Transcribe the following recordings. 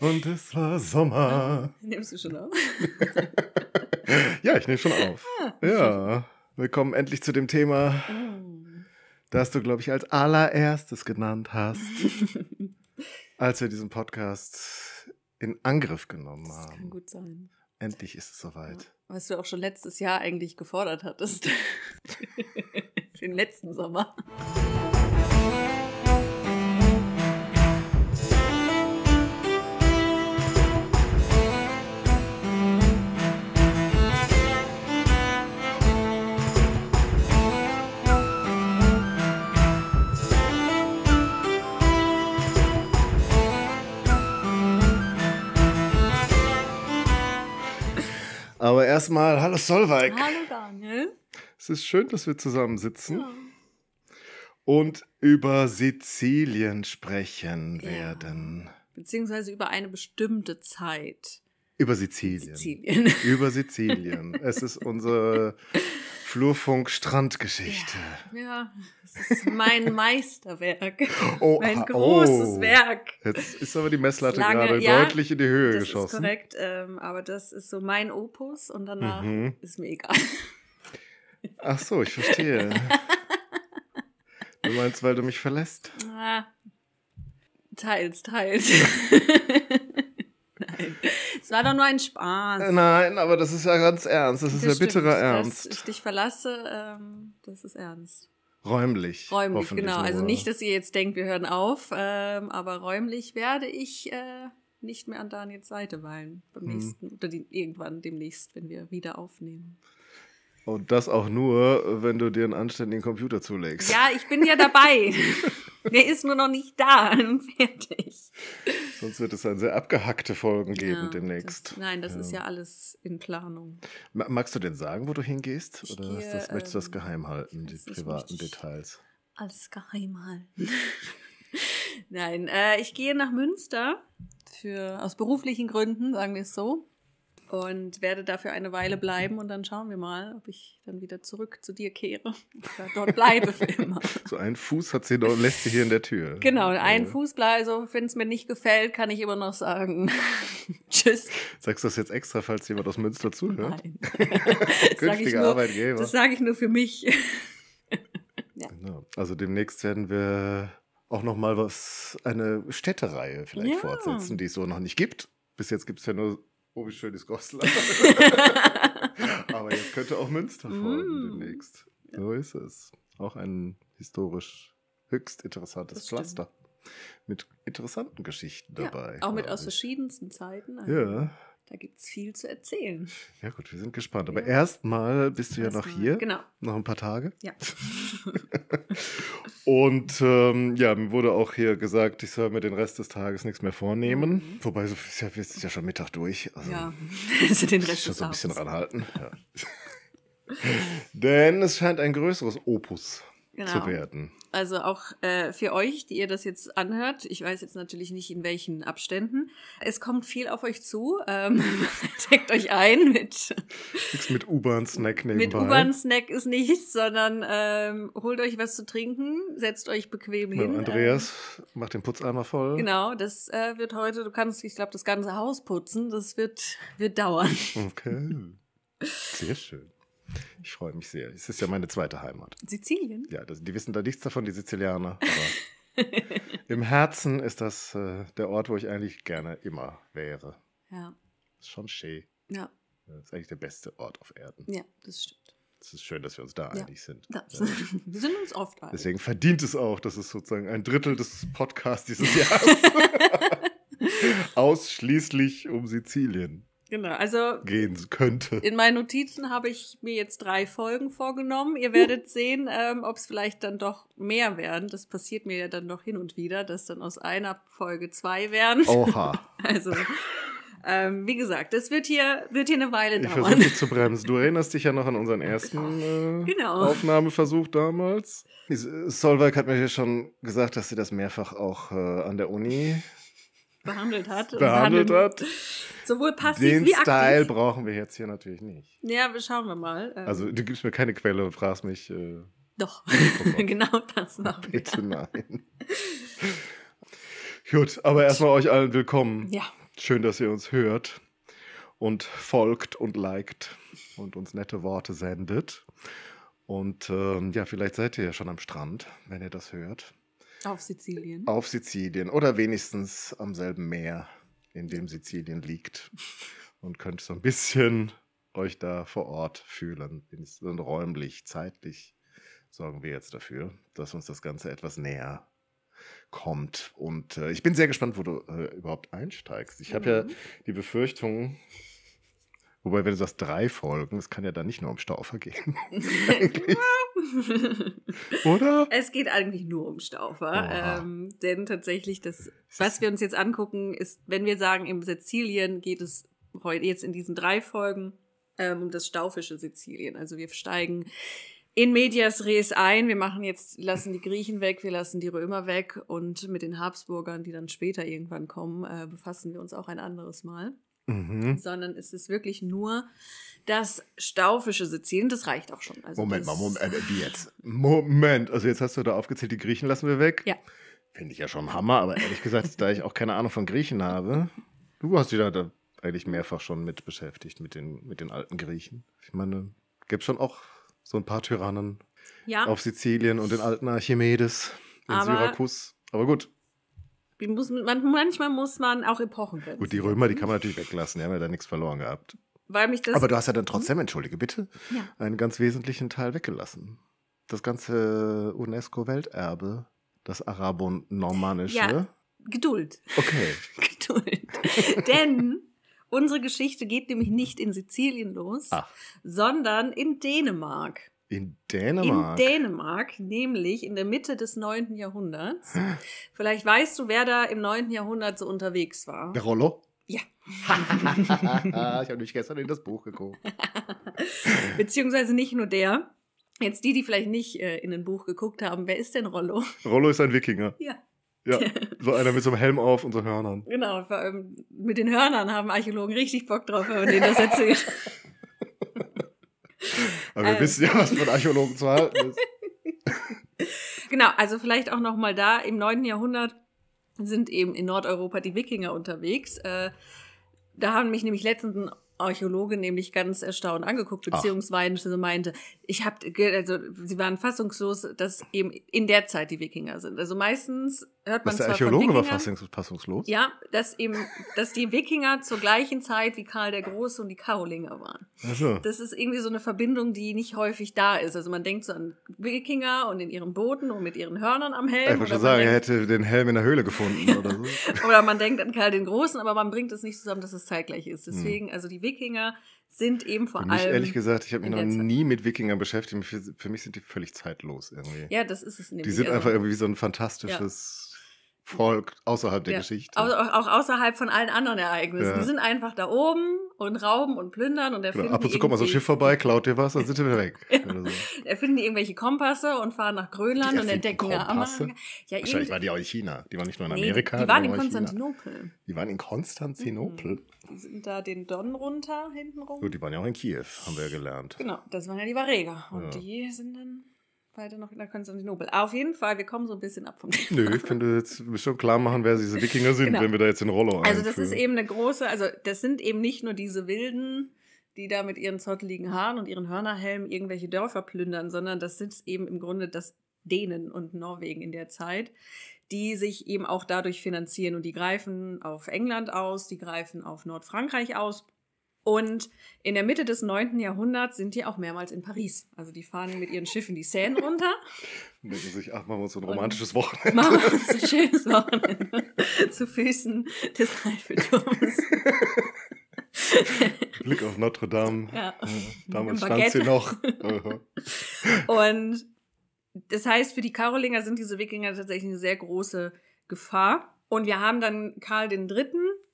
und es war Sommer. Nimmst du schon auf? ja, ich nehme schon auf. Ah. Ja, wir kommen endlich zu dem Thema, oh. das du, glaube ich, als allererstes genannt hast, als wir diesen Podcast in Angriff genommen das haben. Das kann gut sein. Endlich ist es soweit. Ja. Was du auch schon letztes Jahr eigentlich gefordert hattest. Den letzten Sommer. Aber erstmal, hallo Solveig. Hallo Daniel. Es ist schön, dass wir zusammen sitzen ja. und über Sizilien sprechen ja. werden. Beziehungsweise über eine bestimmte Zeit. Über Sizilien. Sizilien. Über Sizilien. es ist unsere Flurfunk Strandgeschichte. Ja, ja, das ist mein Meisterwerk. Oh, mein großes oh. Werk. Jetzt ist aber die Messlatte Lange, gerade ja, deutlich in die Höhe das geschossen. Das ist korrekt, ähm, aber das ist so mein Opus und danach mhm. ist mir egal. Ach so, ich verstehe. du meinst, weil du mich verlässt? Ah, teils, teils. Nein. Es war doch nur ein Spaß. Äh, nein, aber das ist ja ganz ernst. Das, das ist ja stimmt, bitterer Ernst. Dass ich dich verlasse, ähm, das ist ernst. Räumlich. Räumlich, genau. Also nicht, dass ihr jetzt denkt, wir hören auf, ähm, aber räumlich werde ich äh, nicht mehr an Daniels Seite weilen beim hm. oder die, irgendwann demnächst, wenn wir wieder aufnehmen. Und das auch nur, wenn du dir einen anständigen Computer zulegst. Ja, ich bin ja dabei. Der ist nur noch nicht da fertig. Sonst wird es dann sehr abgehackte Folgen geben ja, demnächst. Das, nein, das ja. ist ja alles in Planung. Magst du denn sagen, wo du hingehst? Ich oder gehe, das, möchtest du das ähm, geheim halten, die privaten Details? Alles geheim halten. nein, äh, ich gehe nach Münster für, aus beruflichen Gründen, sagen wir es so und werde dafür eine Weile bleiben und dann schauen wir mal, ob ich dann wieder zurück zu dir kehre oder dort bleibe für immer. so ein Fuß hat sie dort, lässt sie hier in der Tür. Genau, ein ja. Fuß bleibe, also wenn es mir nicht gefällt, kann ich immer noch sagen Tschüss. Sagst du das jetzt extra, falls jemand aus Münster zuhört? Nein. Künftiger nur, Arbeitgeber. Das sage ich nur für mich. ja. genau. Also demnächst werden wir auch noch mal was eine Städtereihe vielleicht ja. fortsetzen, die es so noch nicht gibt. Bis jetzt gibt es ja nur Oh, wie schön ist Goslar. Aber jetzt könnte auch Münster folgen mm. demnächst. Ja. So ist es. Auch ein historisch höchst interessantes Pflaster. Mit interessanten Geschichten ja, dabei. Auch mit aus verschiedensten Zeiten. Also. Ja, da gibt es viel zu erzählen. Ja, gut, wir sind gespannt. Aber ja. erstmal bist du erst ja noch mal. hier. Genau. Noch ein paar Tage. Ja. und ähm, ja, mir wurde auch hier gesagt, ich soll mir den Rest des Tages nichts mehr vornehmen. Mhm. Wobei, so ist ja, ist ja schon Mittag durch. Also ja, also den Rest schon des so ein bisschen ranhalten. Ja. Denn es scheint ein größeres Opus genau. zu werden also auch äh, für euch, die ihr das jetzt anhört. Ich weiß jetzt natürlich nicht, in welchen Abständen. Es kommt viel auf euch zu. Ähm, deckt euch ein mit. Nichts mit U-Bahn-Snack nebenbei. Mit U-Bahn-Snack ist nichts, sondern ähm, holt euch was zu trinken, setzt euch bequem genau, hin. ja, ähm. hin. Andreas, ähm, macht den Putzeimer voll. Genau, das äh, wird heute, du kannst, ich glaube, das ganze Haus putzen. Das wird, wird dauern. Okay. Sehr schön. Ich freue mich sehr. Es ist ja meine zweite Heimat. Sizilien? Ja, das, die wissen da nichts davon, die Sizilianer. Aber im Herzen ist das äh, der Ort, wo ich eigentlich gerne immer wäre. Ja. Ist schon schön. Ja. Das ist eigentlich der beste Ort auf Erden. Ja, das stimmt. Es ist schön, dass wir uns da ja. einig sind. Ja. Wir sind uns oft einig. Deswegen verdient es auch, dass es sozusagen ein Drittel des Podcasts dieses Jahres ausschließlich um Sizilien Genau, also gehen könnte. In meinen Notizen habe ich mir jetzt drei Folgen vorgenommen. Ihr werdet uh. sehen, ähm, ob es vielleicht dann doch mehr werden. Das passiert mir ja dann doch hin und wieder, dass dann aus einer Folge zwei werden. Oha. also ähm, wie gesagt, das wird hier, wird hier eine Weile dauern. Ich versuche zu bremsen. Du erinnerst dich ja noch an unseren oh ersten äh, genau. Aufnahmeversuch damals. Äh, Solveig hat mir ja schon gesagt, dass sie das mehrfach auch äh, an der Uni behandelt hat. Behandelt hat. Sowohl passiv Den wie aktiv. Den Style brauchen wir jetzt hier natürlich nicht. Ja, wir schauen wir mal. Ähm. Also du gibst mir keine Quelle und fragst mich. Äh, Doch, genau das machen Bitte wir. nein. Gut, aber erstmal euch allen willkommen. Ja. Schön, dass ihr uns hört und folgt und liked und uns nette Worte sendet. Und ähm, ja, vielleicht seid ihr ja schon am Strand, wenn ihr das hört. Auf Sizilien. Auf Sizilien oder wenigstens am selben Meer in dem Sizilien liegt und könnt so ein bisschen euch da vor Ort fühlen, und räumlich, zeitlich sorgen wir jetzt dafür, dass uns das Ganze etwas näher kommt. Und äh, ich bin sehr gespannt, wo du äh, überhaupt einsteigst. Ich mhm. habe ja die Befürchtung, Wobei, wenn du sagst drei Folgen, es kann ja dann nicht nur um Staufer gehen. Oder? Es geht eigentlich nur um Staufer. Ähm, denn tatsächlich, das, was wir uns jetzt angucken, ist, wenn wir sagen, im Sizilien geht es heute jetzt in diesen drei Folgen ähm, um das staufische Sizilien. Also wir steigen in medias res ein. Wir machen jetzt, lassen die Griechen weg, wir lassen die Römer weg und mit den Habsburgern, die dann später irgendwann kommen, äh, befassen wir uns auch ein anderes Mal. Mhm. Sondern es ist wirklich nur das staufische Sizilien, das reicht auch schon. Also Moment mal, Moment, äh, wie jetzt? Moment, also jetzt hast du da aufgezählt, die Griechen lassen wir weg. Ja. Finde ich ja schon Hammer, aber ehrlich gesagt, da ich auch keine Ahnung von Griechen habe, du hast dich da, da eigentlich mehrfach schon mit beschäftigt, mit den, mit den alten Griechen. Ich meine, gibt schon auch so ein paar Tyrannen ja. auf Sizilien und den alten Archimedes in aber, Syrakus. Aber gut muss, man, manchmal muss man auch Epochen grenzen. Gut, die Römer, die kann man natürlich weglassen, die haben ja da nichts verloren gehabt. Weil mich das Aber du hast ja dann hm? trotzdem, entschuldige bitte, ja. einen ganz wesentlichen Teil weggelassen. Das ganze UNESCO-Welterbe, das Arabo-Normannische. Ja, Geduld. Okay. Geduld. Denn unsere Geschichte geht nämlich nicht in Sizilien los, Ach. sondern in Dänemark. In Dänemark. In Dänemark, nämlich in der Mitte des 9. Jahrhunderts. Vielleicht weißt du, wer da im 9. Jahrhundert so unterwegs war. Der Rollo? Ja. ich habe nämlich gestern in das Buch geguckt. Beziehungsweise nicht nur der. Jetzt die, die vielleicht nicht äh, in ein Buch geguckt haben, wer ist denn Rollo? Rollo ist ein Wikinger. Ja. Ja, so einer mit so einem Helm auf und so Hörnern. Genau, mit den Hörnern haben Archäologen richtig Bock drauf, wenn man denen das erzählt. Aber wir ähm. wissen ja, was von Archäologen zu halten ist. genau, also vielleicht auch nochmal da, im 9. Jahrhundert sind eben in Nordeuropa die Wikinger unterwegs. Äh, da haben mich nämlich letztens ein Archäologe nämlich ganz erstaunt angeguckt, beziehungsweise Ach. meinte, ich habe, also sie waren fassungslos, dass eben in der Zeit die Wikinger sind. Also meistens hört man Was der Archäologe war fassungslos. Ja, dass eben, dass die Wikinger zur gleichen Zeit wie Karl der Große und die Karolinger waren. Ach so. Das ist irgendwie so eine Verbindung, die nicht häufig da ist. Also man denkt so an Wikinger und in ihren Booten und mit ihren Hörnern am Helm. Ich wollte schon sagen, denkt, er hätte den Helm in der Höhle gefunden oder so. oder man denkt an Karl den Großen, aber man bringt es nicht zusammen, dass es zeitgleich ist. Hm. Deswegen, hm. also die Wikinger sind eben vor für mich, allem. Ehrlich gesagt, ich habe mich noch nie mit Wikingern beschäftigt. Für, für, mich sind die völlig zeitlos irgendwie. Ja, das ist es nämlich. Die sind einfach irgendwie so ein fantastisches. Ja folgt außerhalb der ja, Geschichte. Auch, außerhalb von allen anderen Ereignissen. Ja. Die sind einfach da oben und rauben und plündern und erfinden. Genau. Ab und zu kommt mal so ein Schiff vorbei, klaut dir was, dann sind wir wieder weg. ja. so. Erfinden die irgendwelche Kompasse und fahren nach Grönland und entdecken Ja, Wahrscheinlich waren die auch in China. Die waren nicht nur in Amerika. Nee, die waren in Konstantinopel. China. Die waren in Konstantinopel. Die sind da den Don runter, hinten rum. Gut, die waren ja auch in Kiew, haben wir ja gelernt. Genau, das waren ja die Vareger. Und die sind dann weiter noch der Konstantinopel. Auf jeden Fall, wir kommen so ein bisschen ab vom Thema. Nö, ich könnte jetzt schon klar machen, wer diese Wikinger sind, genau. wenn wir da jetzt in Rollo einführen. Also das ist eben eine große, also das sind eben nicht nur diese wilden, die da mit ihren zotteligen Haaren und ihren Hörnerhelmen irgendwelche Dörfer plündern, sondern das sind eben im Grunde das Dänen und Norwegen in der Zeit, die sich eben auch dadurch finanzieren und die greifen auf England aus, die greifen auf Nordfrankreich aus und in der Mitte des 9. Jahrhunderts sind die auch mehrmals in Paris. Also die fahren mit ihren Schiffen die Seine runter. denken sich, ach, machen wir uns ein romantisches Wochenende. Machen wir uns ein schönes Wochenende zu Füßen des Eiffelturms. Blick auf Notre Dame. Ja. Hm, damals stand sie noch. Und das heißt, für die Karolinger sind diese Wikinger tatsächlich eine sehr große Gefahr. Und wir haben dann Karl III.,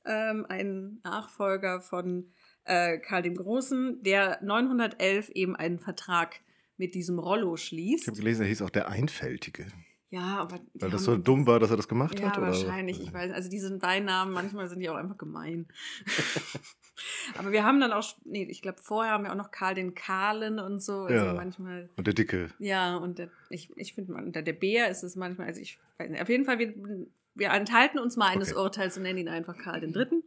ähm, einen Nachfolger von äh, Karl dem Großen, der 911 eben einen Vertrag mit diesem Rollo schließt. Ich habe gelesen, er hieß auch der Einfältige. Ja, aber. Weil das so dumm war, dass er das gemacht ja, hat? Ja, wahrscheinlich. Ich äh. weiß, also diese Beinamen, manchmal sind die auch einfach gemein. aber wir haben dann auch, nee, ich glaube, vorher haben wir auch noch Karl den Kahlen und so. Also ja, manchmal, und der Dicke. Ja, und der, ich, ich finde, unter der Bär ist es manchmal, also ich, weiß nicht. auf jeden Fall, wir, wir enthalten uns mal eines okay. Urteils und nennen ihn einfach Karl den Dritten.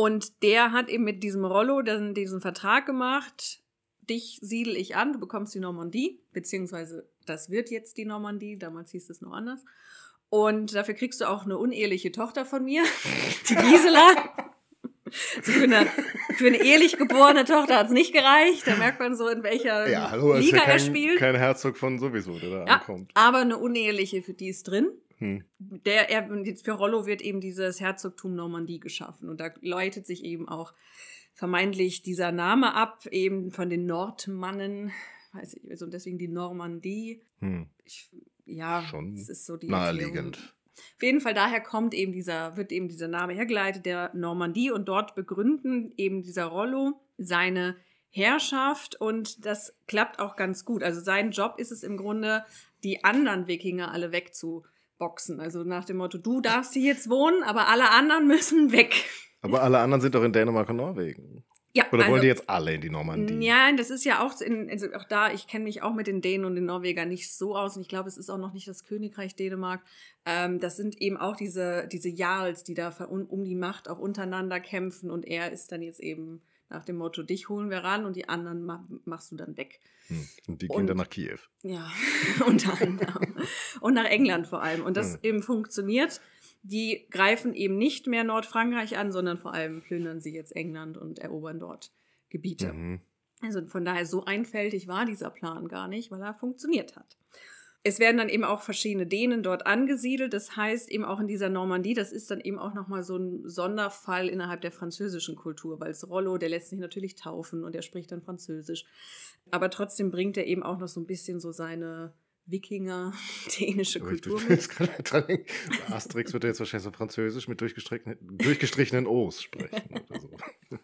Und der hat eben mit diesem Rollo dann diesen Vertrag gemacht. Dich siedel ich an, du bekommst die Normandie, beziehungsweise das wird jetzt die Normandie, damals hieß es noch anders. Und dafür kriegst du auch eine uneheliche Tochter von mir, die Gisela. Also für, eine, für eine ehelich geborene Tochter hat es nicht gereicht. Da merkt man so, in welcher ja, hallo, Liga ja kein, er spielt. Kein Herzog von sowieso, der da ja, ankommt. Aber eine uneheliche, für die ist drin. Hm. Der, er, für Rollo wird eben dieses Herzogtum Normandie geschaffen und da läutet sich eben auch vermeintlich dieser Name ab, eben von den Nordmannen, weiß ich, also deswegen die Normandie. Hm. Ich, ja, Schon es ist so die naheliegend. Erklärung. Auf jeden Fall daher kommt eben dieser, wird eben dieser Name hergeleitet, der Normandie und dort begründen eben dieser Rollo seine Herrschaft und das klappt auch ganz gut. Also sein Job ist es im Grunde, die anderen Wikinger alle wegzu boxen. Also nach dem Motto, du darfst hier jetzt wohnen, aber alle anderen müssen weg. Aber alle anderen sind doch in Dänemark und Norwegen. Ja, Oder also, wollen die jetzt alle in die Normandie? ja, das ist ja auch, in, also auch da, ich kenne mich auch mit den Dänen und den Norwegern nicht so aus und ich glaube, es ist auch noch nicht das Königreich Dänemark. Ähm, das sind eben auch diese, diese Jarls, die da um, um die Macht auch untereinander kämpfen und er ist dann jetzt eben nach dem Motto, dich holen wir ran und die anderen ma machst du dann weg. Hm, und die gehen und, dann nach Kiew. Ja, unter anderem. und nach England vor allem. Und das hm. eben funktioniert. Die greifen eben nicht mehr Nordfrankreich an, sondern vor allem plündern sie jetzt England und erobern dort Gebiete. Mhm. Also von daher so einfältig war dieser Plan gar nicht, weil er funktioniert hat es werden dann eben auch verschiedene Dänen dort angesiedelt. Das heißt eben auch in dieser Normandie, das ist dann eben auch nochmal so ein Sonderfall innerhalb der französischen Kultur, weil es Rollo, der lässt sich natürlich taufen und er spricht dann Französisch. Aber trotzdem bringt er eben auch noch so ein bisschen so seine Wikinger, dänische Kultur. Mit. Asterix wird jetzt wahrscheinlich so französisch mit durchgestrichenen, durchgestrichenen O's sprechen oder so.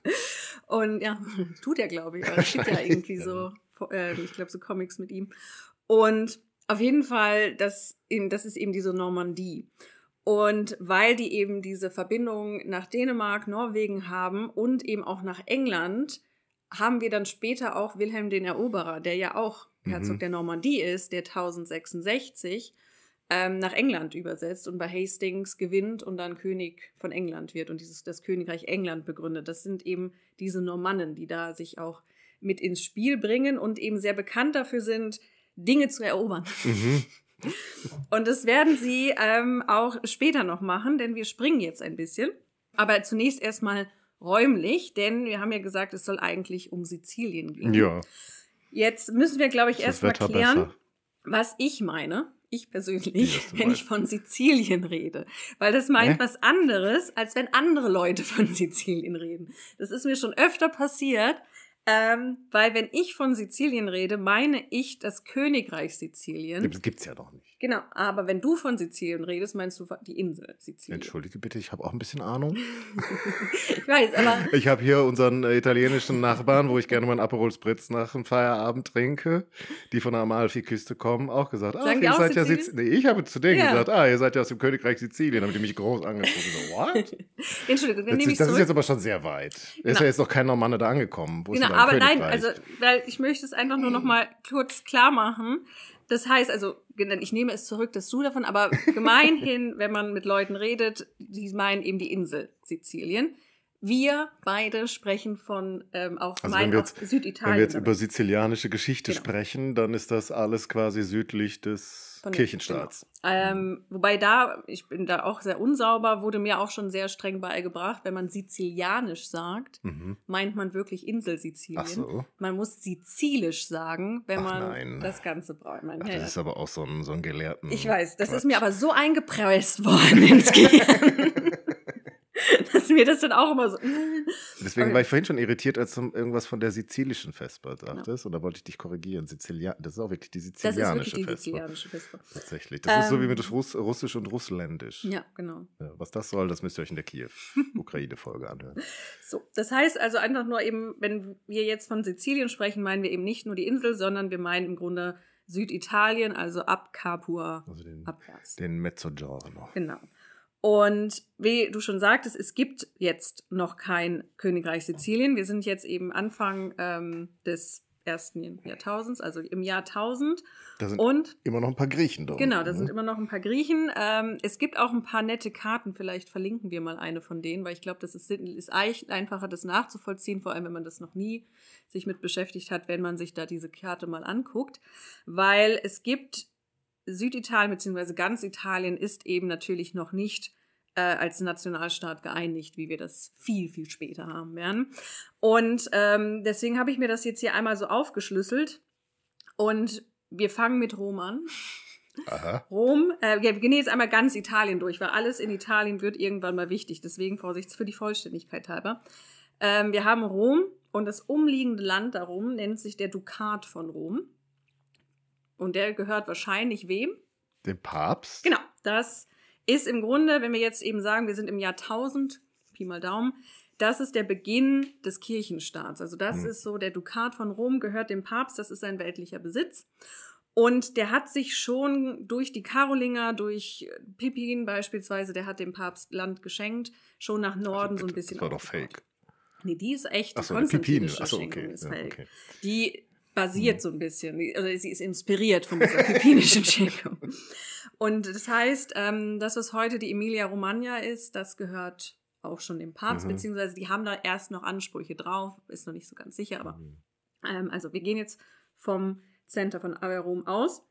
Und ja, tut er, glaube ich. Er schickt ja irgendwie so, äh, ich glaube, so Comics mit ihm. Und auf jeden Fall, das, das ist eben diese Normandie. Und weil die eben diese Verbindung nach Dänemark, Norwegen haben und eben auch nach England, haben wir dann später auch Wilhelm den Eroberer, der ja auch mhm. Herzog der Normandie ist, der 1066 ähm, nach England übersetzt und bei Hastings gewinnt und dann König von England wird und dieses, das Königreich England begründet. Das sind eben diese Normannen, die da sich auch mit ins Spiel bringen und eben sehr bekannt dafür sind, Dinge zu erobern. Mhm. Und das werden sie ähm, auch später noch machen, denn wir springen jetzt ein bisschen. Aber zunächst erstmal räumlich, denn wir haben ja gesagt, es soll eigentlich um Sizilien gehen. Ja. Jetzt müssen wir, glaube ich, erstmal klären, besser. was ich meine. Ich persönlich, wenn ich von Sizilien rede. Weil das meint äh? was anderes, als wenn andere Leute von Sizilien reden. Das ist mir schon öfter passiert, ähm, weil wenn ich von Sizilien rede, meine ich das Königreich Sizilien. Das gibt's ja doch nicht. Genau, aber wenn du von Sizilien redest, meinst du die Insel Sizilien. Entschuldige bitte, ich habe auch ein bisschen Ahnung. ich weiß, aber. Ich habe hier unseren äh, italienischen Nachbarn, wo ich gerne meinen Aperol Spritz nach dem Feierabend trinke, die von der Amalfi-Küste kommen, auch gesagt, ah, ihr seid Sizilien? ja Sizilien. Nee, ich habe zu denen ja. gesagt, ah, ihr seid ja aus dem Königreich Sizilien, damit die mich groß angeguckt. So, what? Entschuldigung, dann nehme ich Das zurück. ist jetzt aber schon sehr weit. Genau. Ist ja jetzt noch kein Normanne da angekommen. genau, aber nein, also, weil ich möchte es einfach nur noch mal kurz klar machen. Das heißt also, ich nehme es zurück, dass du davon, aber gemeinhin, wenn man mit Leuten redet, die meinen eben die Insel Sizilien. Wir beide sprechen von ähm, auch also mein, wenn jetzt, Süditalien. Wenn wir jetzt über sizilianische Geschichte genau. sprechen, dann ist das alles quasi südlich des von Kirchenstaats. Genau. Ähm, wobei da, ich bin da auch sehr unsauber, wurde mir auch schon sehr streng beigebracht, wenn man sizilianisch sagt, mhm. meint man wirklich Insel Sizilien. So. Man muss sizilisch sagen, wenn Ach, man nein. das Ganze braucht. Ach, das ist aber auch so ein, so ein Gelehrten. Ich weiß, das Quatsch. ist mir aber so eingepresst worden ins Gehirn. mir das dann auch immer so. Hm. Deswegen okay. war ich vorhin schon irritiert, als du irgendwas von der sizilischen Vesper sagtest. Ja. Und da wollte ich dich korrigieren. Sizilian, das ist auch wirklich die sizilianische Vesper. Das ist wirklich die sizilianische Vesper. Tatsächlich. Das ähm, ist so wie mit ähm. Russ Russisch und Russländisch. Ja, genau. Ja, was das soll, das müsst ihr euch in der Kiew-Ukraine-Folge anhören. So, das heißt also einfach nur eben, wenn wir jetzt von Sizilien sprechen, meinen wir eben nicht nur die Insel, sondern wir meinen im Grunde Süditalien, also ab Capua also den, abwärts. Den Mezzogiorno. Genau. Und wie du schon sagtest, es gibt jetzt noch kein Königreich Sizilien. Wir sind jetzt eben Anfang ähm, des ersten Jahrtausends, also im Jahr 1000. Da sind und, immer noch ein paar Griechen drin. Genau, da ne? sind immer noch ein paar Griechen. Ähm, es gibt auch ein paar nette Karten, vielleicht verlinken wir mal eine von denen, weil ich glaube, das ist, ist einfacher, das nachzuvollziehen, vor allem wenn man das noch nie sich mit beschäftigt hat, wenn man sich da diese Karte mal anguckt. Weil es gibt Süditalien beziehungsweise ganz Italien ist eben natürlich noch nicht äh, als Nationalstaat geeinigt, wie wir das viel, viel später haben werden. Und ähm, deswegen habe ich mir das jetzt hier einmal so aufgeschlüsselt. Und wir fangen mit Rom an. Aha. Rom, äh, wir gehen jetzt einmal ganz Italien durch, weil alles in Italien wird irgendwann mal wichtig. Deswegen Vorsicht für die Vollständigkeit halber. Ähm, wir haben Rom und das umliegende Land darum nennt sich der Dukat von Rom. Und der gehört wahrscheinlich wem? Dem Papst. Genau, das ist im Grunde, wenn wir jetzt eben sagen, wir sind im Jahr 1000, Pi mal Daumen, das ist der Beginn des Kirchenstaats. Also das mhm. ist so, der Dukat von Rom gehört dem Papst, das ist sein weltlicher Besitz. Und der hat sich schon durch die Karolinger, durch Pippin beispielsweise, der hat dem Papst Land geschenkt, schon nach also Norden also, so ein bisschen. Das war doch fake. Nee, die ist echt. Achso, Pippin. Achso, okay. Ist ja, fake. okay. Die basiert mhm. so ein bisschen, also sie ist inspiriert von dieser pippinischen Schenkung. Und das heißt, ähm, das, was heute die Emilia-Romagna ist, das gehört auch schon dem Papst, mhm. beziehungsweise die haben da erst noch Ansprüche drauf, ist noch nicht so ganz sicher, aber mhm. ähm, also wir gehen jetzt vom Center von Averrom aus.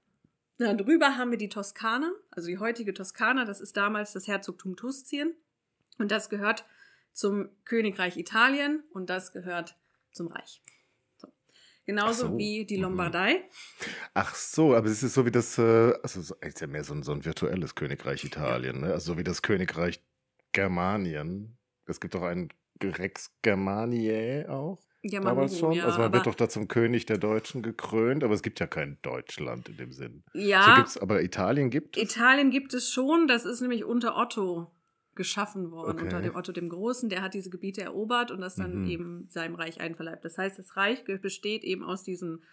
Darüber haben wir die Toskana, also die heutige Toskana, das ist damals das Herzogtum Tuszien und das gehört zum Königreich Italien und das gehört zum Reich. Genauso so. wie die mhm. Lombardei. Ach so, aber es ist so wie das, äh, also es ist ja mehr so ein, so ein virtuelles Königreich Italien, ne? also so wie das Königreich Germanien. Es gibt doch ein Rex Germaniae auch. Ja, schon. Ja, also man wird doch da zum König der Deutschen gekrönt, aber es gibt ja kein Deutschland in dem Sinn. Ja. So aber Italien gibt es? Italien gibt es schon, das ist nämlich unter Otto geschaffen worden okay. unter dem Otto dem Großen. Der hat diese Gebiete erobert und das dann mhm. eben seinem Reich einverleibt. Das heißt, das Reich besteht eben aus diesen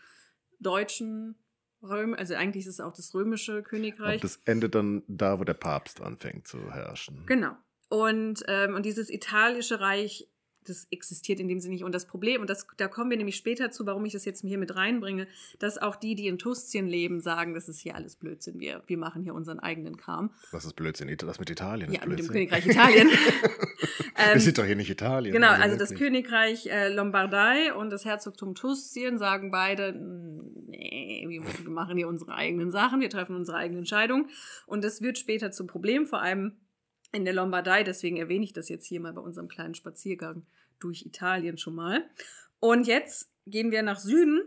deutschen Röm, also eigentlich ist es auch das römische Königreich. Und das endet dann da, wo der Papst anfängt zu herrschen. Genau. Und, ähm, und dieses italische Reich das existiert in dem Sinne nicht. Und das Problem, und das, da kommen wir nämlich später zu, warum ich das jetzt hier mit reinbringe, dass auch die, die in Tuszien leben, sagen, das ist hier alles Blödsinn. Wir, wir machen hier unseren eigenen Kram. Was ist Blödsinn? Das mit Italien ist ja, Blödsinn. mit dem Königreich Italien. das ähm, ist doch hier nicht Italien. Genau, also, also das Königreich äh, Lombardei und das Herzogtum Tuszien sagen beide, nee, wir machen hier unsere eigenen Sachen, wir treffen unsere eigenen Entscheidungen. Und das wird später zum Problem, vor allem in der Lombardei, deswegen erwähne ich das jetzt hier mal bei unserem kleinen Spaziergang durch Italien schon mal. Und jetzt gehen wir nach Süden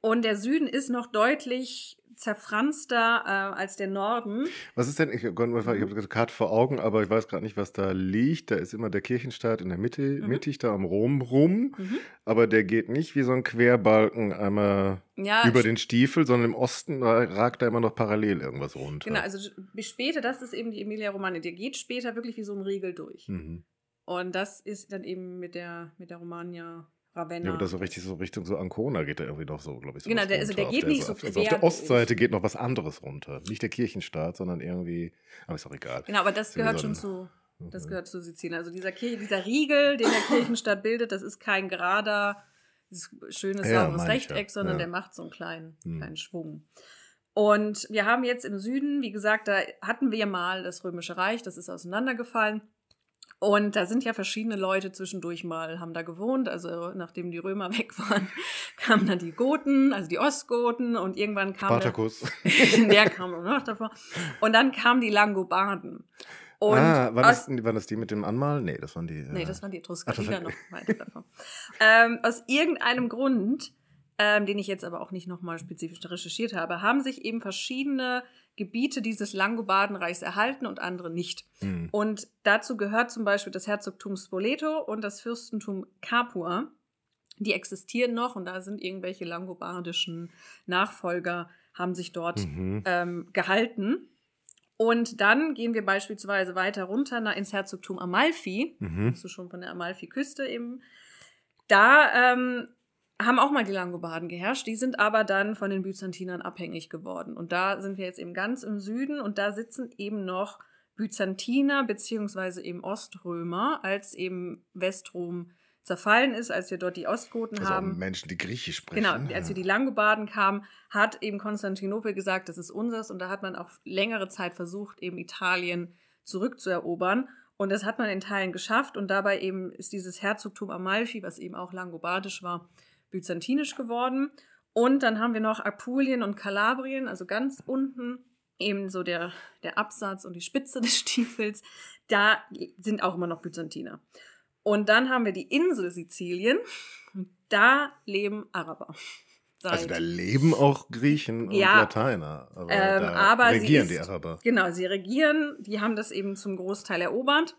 und der Süden ist noch deutlich zerfranster äh, als der Norden. Was ist denn, ich, ich habe die Karte vor Augen, aber ich weiß gerade nicht, was da liegt. Da ist immer der Kirchenstaat in der Mitte, mhm. mittig da am Rom rum, mhm. aber der geht nicht wie so ein Querbalken einmal ja, über den Stiefel, sondern im Osten ragt da immer noch parallel irgendwas runter. Genau, also später, das ist eben die Emilia Romagna, der geht später wirklich wie so ein Riegel durch. Mhm. Und das ist dann eben mit der, mit der Romagna Ravenna. Ja, aber das so richtig so Richtung so Ancona geht da irgendwie noch so, glaube ich. So genau, der, also der geht der nicht so viel. Also auf der Ostseite geht noch was anderes runter. Nicht der Kirchenstaat, sondern irgendwie, aber ist auch egal. Genau, aber das, das gehört schon zu. Mhm. Das gehört zu Sizilien. Also dieser, Kirche, dieser Riegel, den der Kirchenstaat bildet, das ist kein gerader, schönes, ja, sauberes Rechteck, ja. sondern ja. der macht so einen kleinen, hm. kleinen Schwung. Und wir haben jetzt im Süden, wie gesagt, da hatten wir mal das Römische Reich, das ist auseinandergefallen. Und da sind ja verschiedene Leute zwischendurch mal, haben da gewohnt. Also nachdem die Römer weg waren, kamen dann die Goten, also die Ostgoten und irgendwann kam Spartacus. Der, der kam noch davor. Und dann kamen die Langobarden. Und ah, waren, aus, das, waren das die mit dem Anmal? Nee, das waren die. Äh, nee, das waren die Etrusker, die dann noch davon. Ähm, aus irgendeinem Grund, ähm, den ich jetzt aber auch nicht nochmal spezifisch recherchiert habe, haben sich eben verschiedene Gebiete dieses Langobardenreichs erhalten und andere nicht. Mhm. Und dazu gehört zum Beispiel das Herzogtum Spoleto und das Fürstentum Capua. Die existieren noch und da sind irgendwelche langobardischen Nachfolger, haben sich dort mhm. ähm, gehalten. Und dann gehen wir beispielsweise weiter runter nach, ins Herzogtum Amalfi, mhm. also schon von der Amalfi-Küste eben. Da ähm, haben auch mal die Langobarden geherrscht, die sind aber dann von den Byzantinern abhängig geworden. Und da sind wir jetzt eben ganz im Süden und da sitzen eben noch Byzantiner beziehungsweise eben Oströmer, als eben Westrom zerfallen ist, als wir dort die Ostgoten also haben. Menschen, die Griechisch sprechen. Genau, ah, als wir die Langobarden kamen, hat eben Konstantinopel gesagt, das ist unseres und da hat man auch längere Zeit versucht, eben Italien zurückzuerobern. Und das hat man in Teilen geschafft und dabei eben ist dieses Herzogtum Amalfi, was eben auch langobardisch war, byzantinisch geworden. Und dann haben wir noch Apulien und Kalabrien, also ganz unten eben so der, der Absatz und die Spitze des Stiefels, da sind auch immer noch Byzantiner. Und dann haben wir die Insel Sizilien, da leben Araber. Seit. Also da leben auch Griechen und ja, Lateiner, aber, ähm, aber regieren ist, die Araber. Genau, sie regieren, die haben das eben zum Großteil erobert,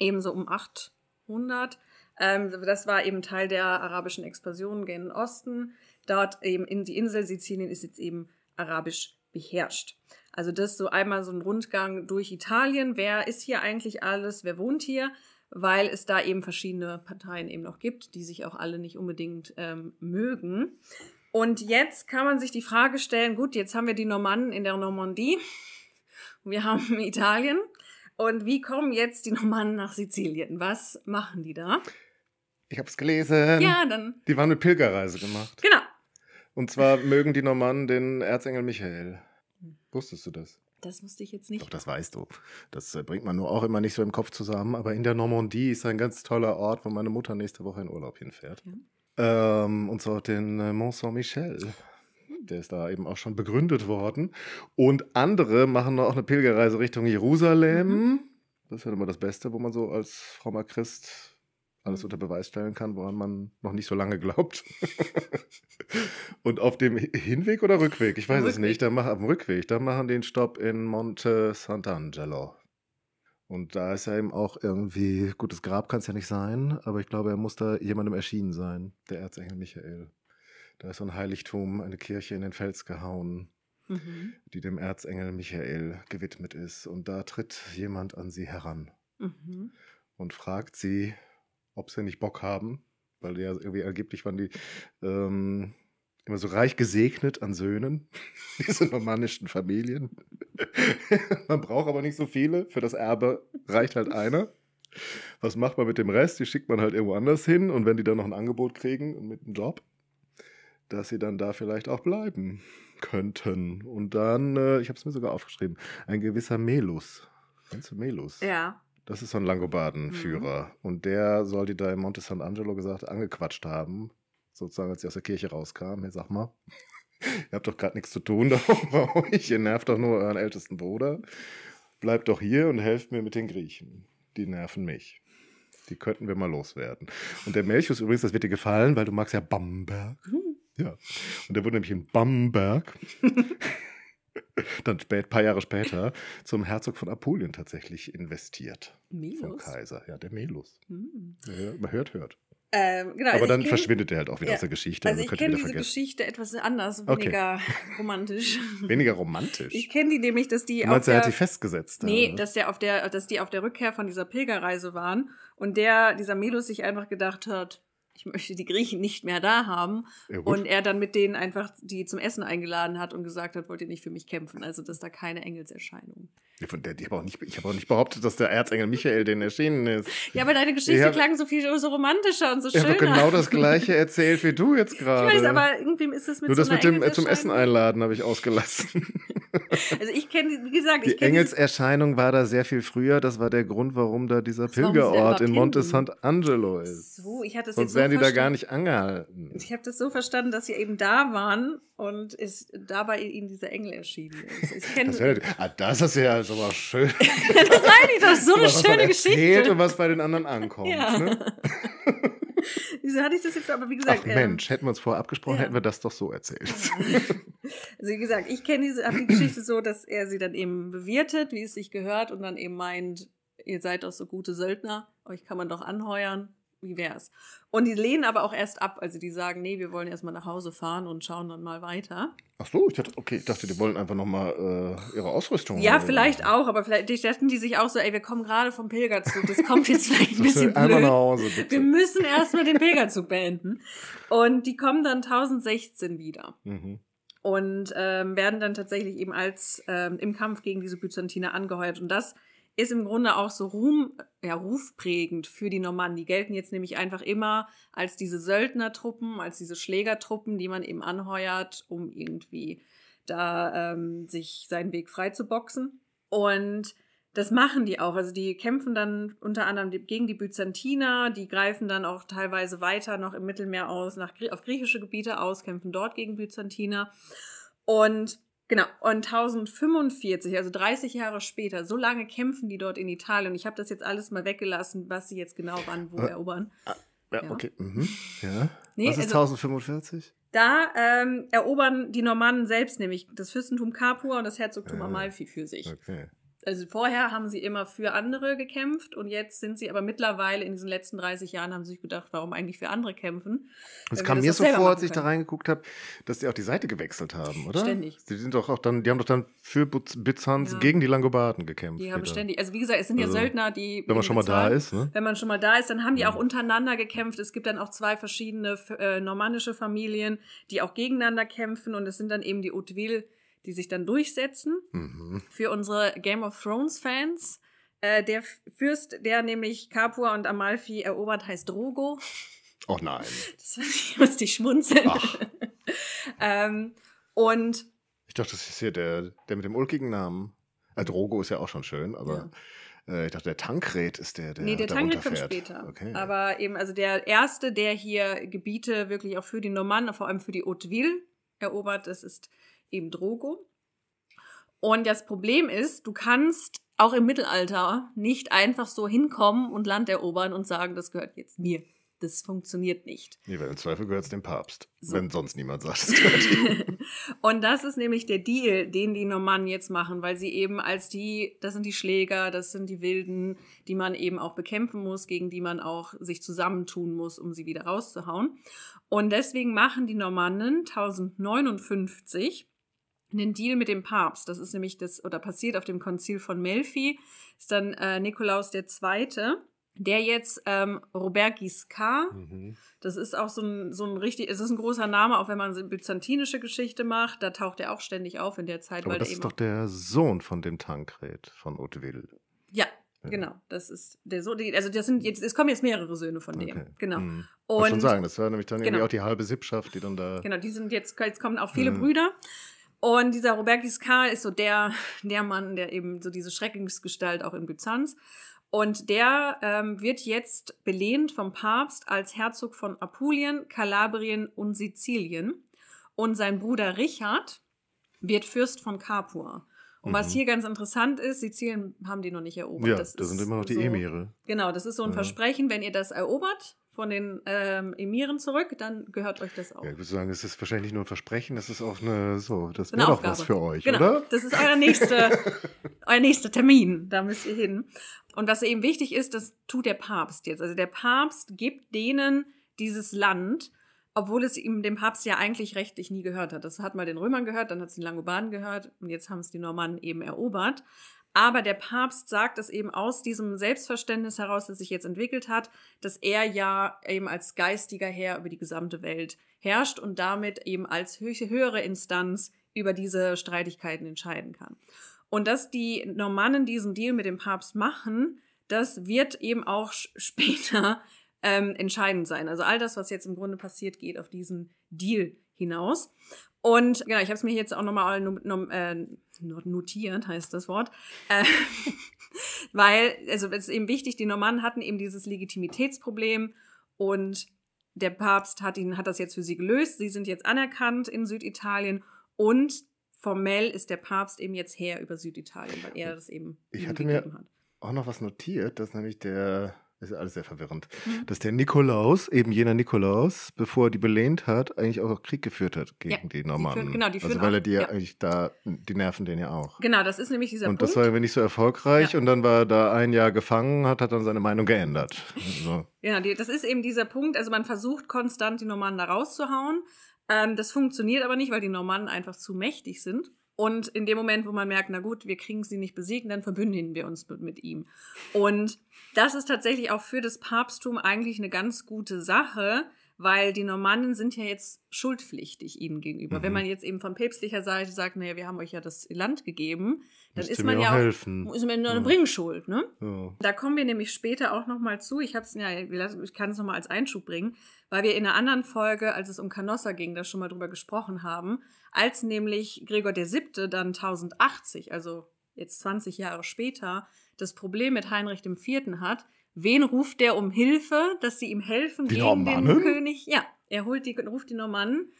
ebenso um 800. Ähm, das war eben Teil der arabischen Expansion gen Osten. Dort eben in die Insel Sizilien ist jetzt eben arabisch beherrscht. Also das so einmal so ein Rundgang durch Italien. Wer ist hier eigentlich alles? Wer wohnt hier? Weil es da eben verschiedene Parteien eben noch gibt, die sich auch alle nicht unbedingt ähm, mögen. Und jetzt kann man sich die Frage stellen, gut, jetzt haben wir die Normannen in der Normandie, wir haben Italien und wie kommen jetzt die Normannen nach Sizilien? Was machen die da? Ich habe es gelesen. Ja, dann. Die waren eine Pilgerreise gemacht. Genau. Und zwar mögen die Normannen den Erzengel Michael. Wusstest du das? Das wusste ich jetzt nicht. Doch, das weißt du. Das äh, bringt man nur auch immer nicht so im Kopf zusammen. Aber in der Normandie ist ein ganz toller Ort, wo meine Mutter nächste Woche in Urlaub hinfährt. Ja. Ähm, und zwar den äh, Mont Saint-Michel. Hm. Der ist da eben auch schon begründet worden. Und andere machen auch eine Pilgerreise Richtung Jerusalem. Mhm. Das ist ja halt immer das Beste, wo man so als frommer Christ das unter Beweis stellen kann, woran man noch nicht so lange glaubt. und auf dem Hinweg oder Rückweg, ich weiß Rückweg. es nicht, dann mach, am Rückweg, dann machen den Stopp in Monte Sant'Angelo. Und da ist er eben auch irgendwie, gutes Grab kann es ja nicht sein, aber ich glaube, er muss da jemandem erschienen sein, der Erzengel Michael. Da ist so ein Heiligtum, eine Kirche in den Fels gehauen, mhm. die dem Erzengel Michael gewidmet ist. Und da tritt jemand an sie heran mhm. und fragt sie, ob sie nicht Bock haben, weil ja irgendwie angeblich waren die ähm, immer so reich gesegnet an Söhnen, diese normannischen Familien. man braucht aber nicht so viele, für das Erbe reicht halt einer. Was macht man mit dem Rest? Die schickt man halt irgendwo anders hin und wenn die dann noch ein Angebot kriegen mit einem Job, dass sie dann da vielleicht auch bleiben könnten. Und dann, äh, ich habe es mir sogar aufgeschrieben, ein gewisser Melus. Kennst du Melus? Ja. Das ist so ein Langobardenführer. Mhm. Und der soll die da in Monte Sant'Angelo gesagt, angequatscht haben. Sozusagen, als sie aus der Kirche rauskamen. Hey, sag mal, ihr habt doch gerade nichts zu tun da euch. Ihr nervt doch nur euren ältesten Bruder. Bleibt doch hier und helft mir mit den Griechen. Die nerven mich. Die könnten wir mal loswerden. Und der Melchus übrigens, das wird dir gefallen, weil du magst ja Bamberg. Mhm. Ja. Und der wurde nämlich in Bamberg dann spät, ein paar Jahre später zum Herzog von Apulien tatsächlich investiert. Melus. Vom Kaiser, ja, der Melus. Hm. Ja, hört, hört. Ähm, genau, Aber also dann kenn, verschwindet er halt auch wieder ja, aus der Geschichte. Also, ich kenne diese vergessen. Geschichte etwas anders, weniger okay. romantisch. weniger romantisch? Ich kenne die nämlich, dass die du meinst, auf der, er hat die festgesetzt. Nee, oder? dass, der auf der, dass die auf der Rückkehr von dieser Pilgerreise waren und der, dieser Melus sich einfach gedacht hat, ich möchte die Griechen nicht mehr da haben. Ja, und er dann mit denen einfach die zum Essen eingeladen hat und gesagt hat, wollt ihr nicht für mich kämpfen? Also, dass da keine Engelserscheinung. Ich habe auch, nicht, ich hab auch nicht behauptet, dass der Erzengel Michael den erschienen ist. Ja, aber deine Geschichte hab, klang so viel so romantischer und so schöner. Ich habe genau das Gleiche erzählt wie du jetzt gerade. Ich weiß, aber irgendwie ist es mit Nur so das mit dem zum Essen einladen habe ich ausgelassen. Also ich kenne, wie gesagt, ich Die Engelserscheinung war da sehr viel früher. Das war der Grund, warum da dieser das Pilgerort in Monte Sant'Angelo ist. So, ich hatte es Sonst jetzt so wären die da gar nicht angehalten. Ich habe das so verstanden, dass sie eben da waren und ist dabei ihnen dieser Engel erschienen ist. Also ich kenne das, hört, ah, das ist ja so schön. das meine ich doch, so eine was schöne Geschichte. Erzählt Und was bei den anderen ankommt. Ja. Ne? Wieso hatte ich das jetzt aber wie gesagt? Ach ähm, Mensch, ähm, hätten wir uns vorher abgesprochen, ja. hätten wir das doch so erzählt. Also wie gesagt, ich kenne diese die Geschichte so, dass er sie dann eben bewirtet, wie es sich gehört und dann eben meint, ihr seid doch so gute Söldner, euch kann man doch anheuern wie wär's? Und die lehnen aber auch erst ab. Also die sagen, nee, wir wollen erstmal nach Hause fahren und schauen dann mal weiter. Ach so, ich dachte, okay, ich dachte, die wollen einfach nochmal äh, ihre Ausrüstung. Ja, vielleicht auch, aber vielleicht dachten die sich auch so, ey, wir kommen gerade vom Pilgerzug, das kommt jetzt vielleicht ein bisschen blöd. nach Hause, bitte. Wir müssen erstmal den Pilgerzug beenden. Und die kommen dann 1016 wieder. Mhm und ähm, werden dann tatsächlich eben als ähm, im Kampf gegen diese Byzantiner angeheuert. Und das ist im Grunde auch so Ruhm, ja, rufprägend für die Normannen. Die gelten jetzt nämlich einfach immer als diese Söldnertruppen, als diese Schlägertruppen, die man eben anheuert, um irgendwie da ähm, sich seinen Weg frei zu boxen. Und das machen die auch. Also die kämpfen dann unter anderem gegen die Byzantiner, die greifen dann auch teilweise weiter noch im Mittelmeer aus, nach, auf griechische Gebiete aus, kämpfen dort gegen Byzantiner. Und Genau, und 1045, also 30 Jahre später, so lange kämpfen die dort in Italien. Ich habe das jetzt alles mal weggelassen, was sie jetzt genau wann wo äh, erobern. Äh, ja, ja, okay. Mhm. Ja. Nee, was ist also, 1045? Da ähm, erobern die Normannen selbst nämlich das Fürstentum Capua und das Herzogtum äh, Amalfi für sich. Okay also vorher haben sie immer für andere gekämpft und jetzt sind sie aber mittlerweile in diesen letzten 30 Jahren haben sie sich gedacht, warum eigentlich für andere kämpfen? Es kam mir so vor, als ich da reingeguckt habe, dass die auch die Seite gewechselt haben, oder? Ständig. Die sind doch auch dann, die haben doch dann für Bizanz ja. gegen die Langobarden gekämpft. Die haben wieder. ständig, also wie gesagt, es sind ja also, Söldner, die. Wenn man schon mal da ist, ne? Wenn man schon mal da ist, dann haben die auch untereinander gekämpft. Es gibt dann auch zwei verschiedene äh, normannische Familien, die auch gegeneinander kämpfen und es sind dann eben die Hauteville die sich dann durchsetzen. Mhm. Für unsere Game of Thrones-Fans. Äh, der Fürst, der nämlich Capua und Amalfi erobert, heißt Drogo. Oh nein. Das, ich musste ich schmunzeln. ähm, und. Ich dachte, das ist hier der, der mit dem ulkigen Namen. Äh, Drogo ist ja auch schon schön, aber. Ja äh, ich dachte, der Tankred ist der, der. Nee, der Tankred kommt später. Okay. Aber eben, also der erste, der hier Gebiete wirklich auch für die Normannen, vor allem für die Hauteville erobert, das ist eben Drogo. Und das Problem ist, du kannst auch im Mittelalter nicht einfach so hinkommen und Land erobern und sagen, das gehört jetzt mir. Das funktioniert nicht. Nee, weil im Zweifel gehört es dem Papst, so. wenn sonst niemand sagt, es gehört ihm. und das ist nämlich der Deal, den die Normannen jetzt machen, weil sie eben als die, das sind die Schläger, das sind die Wilden, die man eben auch bekämpfen muss, gegen die man auch sich zusammentun muss, um sie wieder rauszuhauen. Und deswegen machen die Normannen 1059 einen Deal mit dem Papst. Das ist nämlich das, oder passiert auf dem Konzil von Melfi, ist dann äh, Nikolaus Zweite, der jetzt ähm, Robert Giscard, mhm. das ist auch so ein, so ein richtig, es ist ein großer Name, auch wenn man byzantinische Geschichte macht, da taucht er auch ständig auf in der Zeit. Aber weil das ist doch der Sohn von dem Tankred, von Hauteville. Ja, Genau, das ist der so, also das sind jetzt, es kommen jetzt mehrere Söhne von dem. Okay. Genau. Mhm. Und schon sagen, das war nämlich dann genau. irgendwie auch die halbe Sippschaft, die dann da. Genau, die sind jetzt, jetzt kommen auch viele mhm. Brüder. Und dieser Robert Giscard ist so der, der Mann, der eben so diese Schreckensgestalt auch in Byzanz. Und der ähm, wird jetzt belehnt vom Papst als Herzog von Apulien, Kalabrien und Sizilien. Und sein Bruder Richard wird Fürst von Capua. Und was mhm. hier ganz interessant ist, Sizilien haben die noch nicht erobert. Ja, das da sind immer noch die so, Emire. Genau, das ist so ein ja. Versprechen, wenn ihr das erobert, von den ähm, Emiren zurück, dann gehört euch das auch. Ja, ich würde sagen, es ist wahrscheinlich nur ein Versprechen, das ist auch eine, so, das wäre auch was für euch, genau. oder? Das ist euer nächster, euer nächster Termin, da müsst ihr hin. Und was eben wichtig ist, das tut der Papst jetzt. Also der Papst gibt denen dieses Land, obwohl es ihm dem Papst ja eigentlich rechtlich nie gehört hat. Das hat mal den Römern gehört, dann hat es den Langobarden gehört und jetzt haben es die Normannen eben erobert. Aber der Papst sagt es eben aus diesem Selbstverständnis heraus, das sich jetzt entwickelt hat, dass er ja eben als geistiger Herr über die gesamte Welt herrscht und damit eben als höhere Instanz über diese Streitigkeiten entscheiden kann. Und dass die Normannen diesen Deal mit dem Papst machen, das wird eben auch später ähm, entscheidend sein. Also all das, was jetzt im Grunde passiert, geht auf diesen Deal hinaus. Und genau, ich habe es mir jetzt auch nochmal äh, notiert, heißt das Wort. Äh, weil, also es ist eben wichtig, die Normannen hatten eben dieses Legitimitätsproblem und der Papst hat, ihn, hat das jetzt für sie gelöst. Sie sind jetzt anerkannt in Süditalien und formell ist der Papst eben jetzt Herr über Süditalien, weil er das eben ich hatte mir hat. auch noch was notiert, dass nämlich der ist alles sehr verwirrend, mhm. dass der Nikolaus, eben jener Nikolaus, bevor er die belehnt hat, eigentlich auch Krieg geführt hat gegen ja, die Normannen. führen, genau, die also führen also weil er die auch, ja. eigentlich da, die nerven den ja auch. Genau, das ist nämlich dieser und Punkt. Und das war irgendwie nicht so erfolgreich ja. und dann war er da ein Jahr gefangen, hat, hat dann seine Meinung geändert. So. Also. ja, genau, die, das ist eben dieser Punkt, also man versucht konstant die Normannen da rauszuhauen. Ähm, das funktioniert aber nicht, weil die Normannen einfach zu mächtig sind. Und in dem Moment, wo man merkt, na gut, wir kriegen sie nicht besiegen, dann verbünden wir uns mit, mit ihm. Und das ist tatsächlich auch für das Papsttum eigentlich eine ganz gute Sache, weil die Normannen sind ja jetzt schuldpflichtig ihnen gegenüber. Mhm. Wenn man jetzt eben von päpstlicher Seite sagt, naja, wir haben euch ja das Land gegeben, dann Müsste ist man ja auch, helfen. ist man nur eine ja. Bringschuld, ne? Ja. Da kommen wir nämlich später auch nochmal zu. Ich hab's, ja, ich kann es nochmal als Einschub bringen, weil wir in einer anderen Folge, als es um Canossa ging, da schon mal drüber gesprochen haben, als nämlich Gregor VII. dann 1080, also jetzt 20 Jahre später, das Problem mit Heinrich IV. hat, wen ruft der um Hilfe, dass sie ihm helfen die gegen Normannen? den König? Ja, er holt die, ruft die Normannen.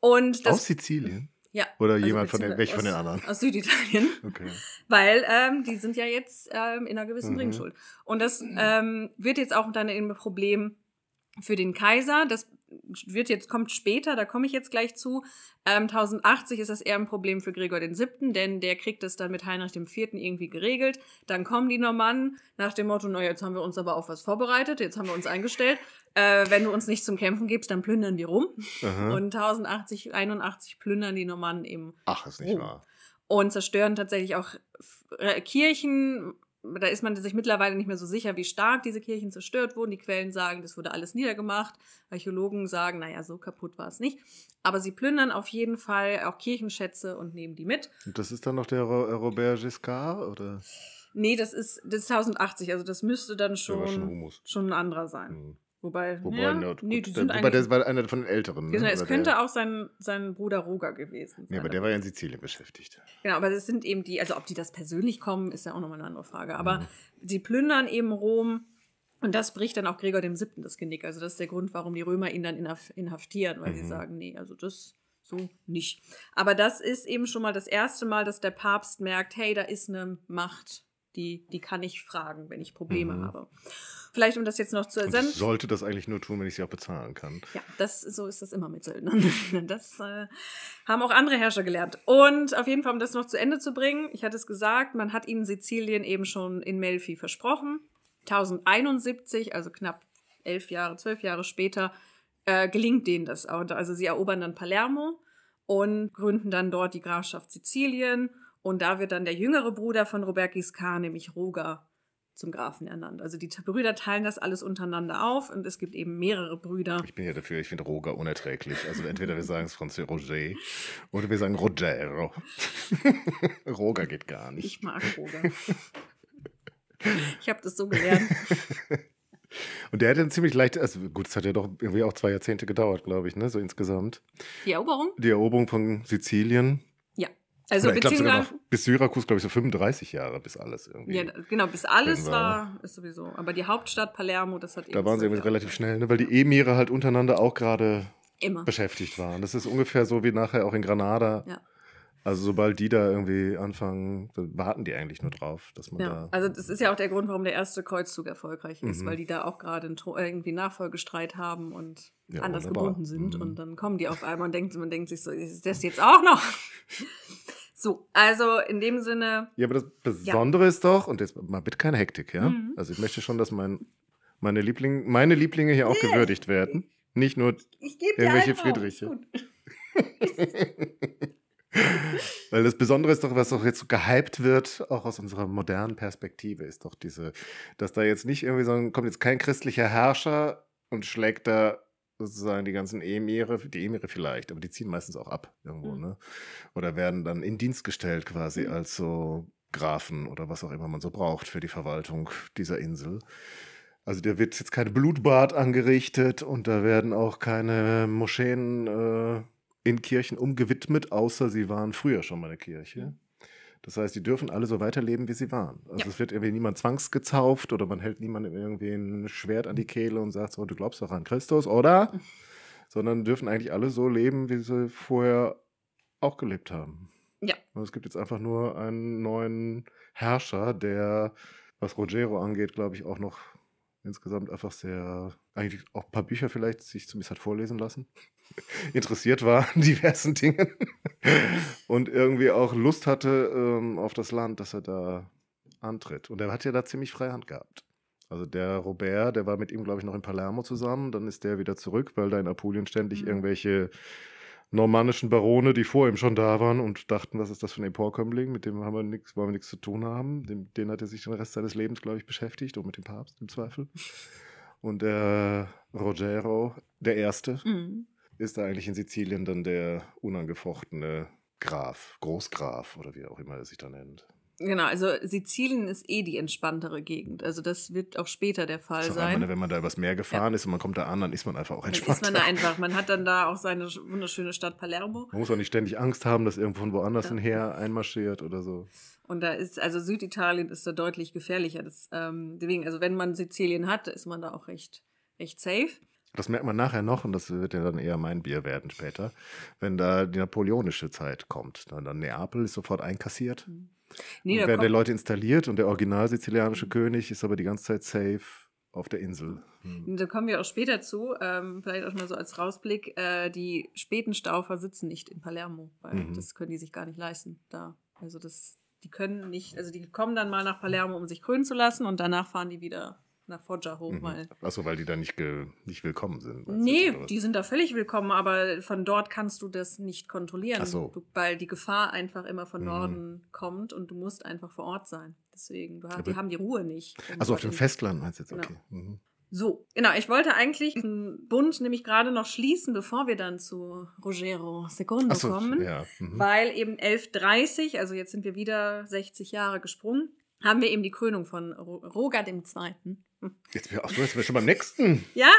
Und das, aus Sizilien? Ja. Oder also jemand von den, welch von den anderen? Aus Süditalien. Okay. Weil ähm, die sind ja jetzt ähm, in einer gewissen mhm. Bringschuld. Und das mhm. ähm, wird jetzt auch dann ein Problem für den Kaiser. Das wird jetzt, kommt später, da komme ich jetzt gleich zu. Ähm, 1080 ist das eher ein Problem für Gregor VII., denn der kriegt es dann mit Heinrich IV. irgendwie geregelt. Dann kommen die Normannen nach dem Motto, naja, jetzt haben wir uns aber auf was vorbereitet, jetzt haben wir uns eingestellt. Äh, wenn du uns nicht zum Kämpfen gibst, dann plündern wir rum. Aha. Und 1080, 81 plündern die Normannen eben. Ach, ist nicht rum. wahr. Und zerstören tatsächlich auch Kirchen, da ist man sich mittlerweile nicht mehr so sicher, wie stark diese Kirchen zerstört wurden. Die Quellen sagen, das wurde alles niedergemacht. Archäologen sagen, naja, so kaputt war es nicht. Aber sie plündern auf jeden Fall auch Kirchenschätze und nehmen die mit. Und das ist dann noch der Robert Giscard, oder? Nee, das ist, das ist 1080, also das müsste dann schon, schon, schon, ein anderer sein. Mhm. Wobei, Wobei ja, nee, die sind Wobei, das war einer von den Älteren. Ne? Genau, es könnte der, auch sein, sein Bruder Roger gewesen sein. Ja, aber der war ja in Sizilien beschäftigt. Genau, aber es sind eben die, also ob die das persönlich kommen, ist ja auch nochmal eine andere Frage. Aber mhm. sie plündern eben Rom und das bricht dann auch Gregor dem Siebten das Genick. Also das ist der Grund, warum die Römer ihn dann inhaftieren, weil mhm. sie sagen, nee, also das so nicht. Aber das ist eben schon mal das erste Mal, dass der Papst merkt, hey, da ist eine Macht, die, die kann ich fragen, wenn ich Probleme mhm. habe. Vielleicht, um das jetzt noch zu ersetzen. Ich sollte das eigentlich nur tun, wenn ich sie auch bezahlen kann. Ja, das, so ist das immer mit Söldnern. Das äh, haben auch andere Herrscher gelernt. Und auf jeden Fall, um das noch zu Ende zu bringen, ich hatte es gesagt, man hat ihnen Sizilien eben schon in Melfi versprochen. 1071, also knapp elf Jahre, zwölf Jahre später, äh, gelingt denen das. Also sie erobern dann Palermo und gründen dann dort die Grafschaft Sizilien. Und da wird dann der jüngere Bruder von Robert Giscard, nämlich Roger, zum Grafen ernannt. Also die Brüder teilen das alles untereinander auf und es gibt eben mehrere Brüder. Ich bin ja dafür, ich finde Roger unerträglich. Also entweder wir sagen es Französisch Roger oder wir sagen Rogero. Roger geht gar nicht. Ich mag Roger. Ich habe das so gelernt. Und der hat dann ziemlich leicht, also gut, es hat ja doch irgendwie auch zwei Jahrzehnte gedauert, glaube ich, ne, so insgesamt. Die Eroberung? Die Eroberung von Sizilien. Also Oder beziehungsweise noch, bis Syrakus, glaube ich, so 35 Jahre, bis alles irgendwie. Ja, genau, bis alles war, ist sowieso. Aber die Hauptstadt Palermo, das hat Da waren sie irgendwie relativ schnell, ne? weil die Emire halt untereinander auch gerade beschäftigt waren. Das ist ungefähr so wie nachher auch in Granada. Ja. Also sobald die da irgendwie anfangen, warten die eigentlich nur drauf, dass man ja, da. Also das ist ja auch der Grund, warum der erste Kreuzzug erfolgreich ist, mhm. weil die da auch gerade äh, irgendwie Nachfolgestreit haben und ja, anders wunderbar. gebunden sind mhm. und dann kommen die auf einmal und denkt, man denkt sich so, ist das jetzt auch noch? So, also in dem Sinne. Ja, aber das Besondere ja. ist doch, und jetzt mal bitte keine Hektik, ja? Mhm. Also ich möchte schon, dass mein, meine, Liebling, meine Lieblinge hier nee. auch gewürdigt werden. Nicht nur ich, ich irgendwelche Friedriche. Weil das Besondere ist doch, was auch jetzt so gehypt wird, auch aus unserer modernen Perspektive, ist doch diese, dass da jetzt nicht irgendwie so ein, kommt jetzt kein christlicher Herrscher und schlägt da sozusagen die ganzen Emire, die Emire vielleicht, aber die ziehen meistens auch ab irgendwo, mhm. ne? Oder werden dann in Dienst gestellt quasi mhm. als so Grafen oder was auch immer man so braucht für die Verwaltung dieser Insel. Also da wird jetzt kein Blutbad angerichtet und da werden auch keine Moscheen äh, in Kirchen umgewidmet, außer sie waren früher schon mal eine Kirche. Mhm. Das heißt, die dürfen alle so weiterleben, wie sie waren. Also ja. es wird irgendwie niemand zwangsgezauft oder man hält niemandem irgendwie ein Schwert an die mhm. Kehle und sagt so, du glaubst doch an Christus, oder? Sondern dürfen eigentlich alle so leben, wie sie vorher auch gelebt haben. Ja. Und es gibt jetzt einfach nur einen neuen Herrscher, der, was Rogero angeht, glaube ich, auch noch insgesamt einfach sehr, eigentlich auch ein paar Bücher vielleicht, sich zumindest hat vorlesen lassen, interessiert war an diversen Dingen und irgendwie auch Lust hatte ähm, auf das Land, dass er da antritt. Und er hat ja da ziemlich freie Hand gehabt. Also der Robert, der war mit ihm, glaube ich, noch in Palermo zusammen, dann ist der wieder zurück, weil da in Apulien ständig mhm. irgendwelche normannischen Barone, die vor ihm schon da waren und dachten, was ist das für ein Emporkömmling, mit dem haben wir nix, wollen wir nichts zu tun haben. Dem, den hat er sich den Rest seines Lebens, glaube ich, beschäftigt und mit dem Papst im Zweifel. Und der Rogero, der Erste, mhm. ist eigentlich in Sizilien dann der unangefochtene Graf, Großgraf oder wie auch immer er sich da nennt. Genau, also Sizilien ist eh die entspanntere Gegend. Also das wird auch später der Fall so sein. Meine, ne, wenn man da übers Meer gefahren ja. ist und man kommt da an, dann ist man einfach auch entspannt. Dann ist man da einfach. Man hat dann da auch seine wunderschöne Stadt Palermo. Man muss auch nicht ständig Angst haben, dass irgendwo von woanders ja. her einmarschiert oder so. Und da ist, also Süditalien ist da deutlich gefährlicher. Das, ähm, deswegen, also wenn man Sizilien hat, ist man da auch recht, recht safe. Das merkt man nachher noch, und das wird ja dann eher mein Bier werden später, wenn da die napoleonische Zeit kommt. Dann, dann Neapel ist sofort einkassiert. Mhm. Nee, werden die Leute installiert und der original sizilianische König ist aber die ganze Zeit safe auf der Insel. Hm. Da kommen wir auch später zu, ähm, vielleicht auch mal so als Rausblick. Äh, die späten Staufer sitzen nicht in Palermo, weil mhm. das können die sich gar nicht leisten da. Also das, die können nicht, also die kommen dann mal nach Palermo, um sich krönen zu lassen und danach fahren die wieder nach Foggia hoch, mhm. weil. Achso, weil die da nicht, nicht willkommen sind. Nee, die sind da völlig willkommen, aber von dort kannst du das nicht kontrollieren, Ach so. Du, weil die Gefahr einfach immer von mhm. Norden mhm. kommt und du musst einfach vor Ort sein. Deswegen, du hast, die haben die Ruhe nicht. Also auf dem Festland meinst du jetzt, genau. okay. Genau. Mhm. So, genau, ich wollte eigentlich den Bund nämlich gerade noch schließen, bevor wir dann zu Rogero Secondo so, kommen, ja. mhm. weil eben 11.30, also jetzt sind wir wieder 60 Jahre gesprungen, haben wir eben die Krönung von Roger II. Zweiten. Hm. Jetzt bin wir schon beim nächsten. ja.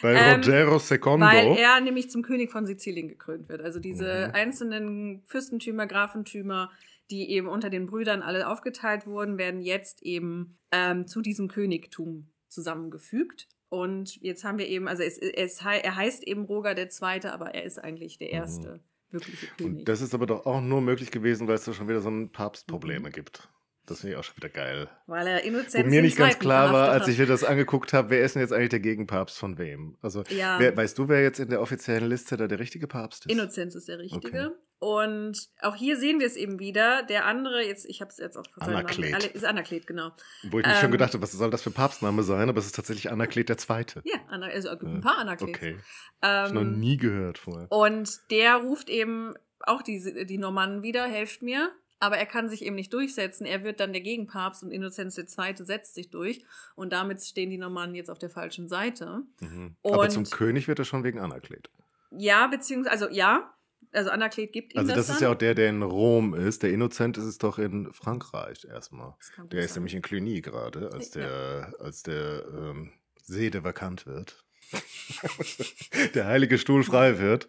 Bei ähm, Rogero II. Weil er nämlich zum König von Sizilien gekrönt wird. Also diese mhm. einzelnen Fürstentümer, Grafentümer, die eben unter den Brüdern alle aufgeteilt wurden, werden jetzt eben ähm, zu diesem Königtum zusammengefügt. Und jetzt haben wir eben, also es, es, er heißt eben Roger der Zweite, aber er ist eigentlich der mhm. Erste. Mhm. Wirkliche König. Und das ist aber doch auch nur möglich gewesen, weil es da schon wieder so ein Papstprobleme mhm. gibt. Das finde ich auch schon wieder geil. Weil er Innozenz Wo mir nicht ganz klar war, als ich mir das angeguckt habe, wer ist denn jetzt eigentlich der Gegenpapst von wem? Also, ja. wer, weißt du, wer jetzt in der offiziellen Liste da der richtige Papst ist? Innozenz ist der richtige. Okay. Und auch hier sehen wir es eben wieder. Der andere, jetzt, ich habe es jetzt auch Anaklet. Namen, ist Anaklet, genau. Wo ich ähm, mich schon ähm, gedacht habe, was soll das für Papstname sein? Aber es ist tatsächlich Anaklet der Zweite. Ja, also gibt ein paar Anaklet. Okay. Ähm, ich noch ähm, nie gehört vorher. Und der ruft eben auch die, die Normannen wieder, helft mir. Aber er kann sich eben nicht durchsetzen. Er wird dann der Gegenpapst und Innozenz II. setzt sich durch. Und damit stehen die Normannen jetzt auf der falschen Seite. Mhm. Aber zum König wird er schon wegen Anaklet. Ja, beziehungsweise, also ja, also Anaklet gibt ihm Also das, das ist ja auch der, der in Rom ist. Der Innozent ist es doch in Frankreich erstmal. Der ist sein. nämlich in Cluny gerade, als der, ja. als der ähm, Sede vakant wird. der heilige Stuhl frei wird.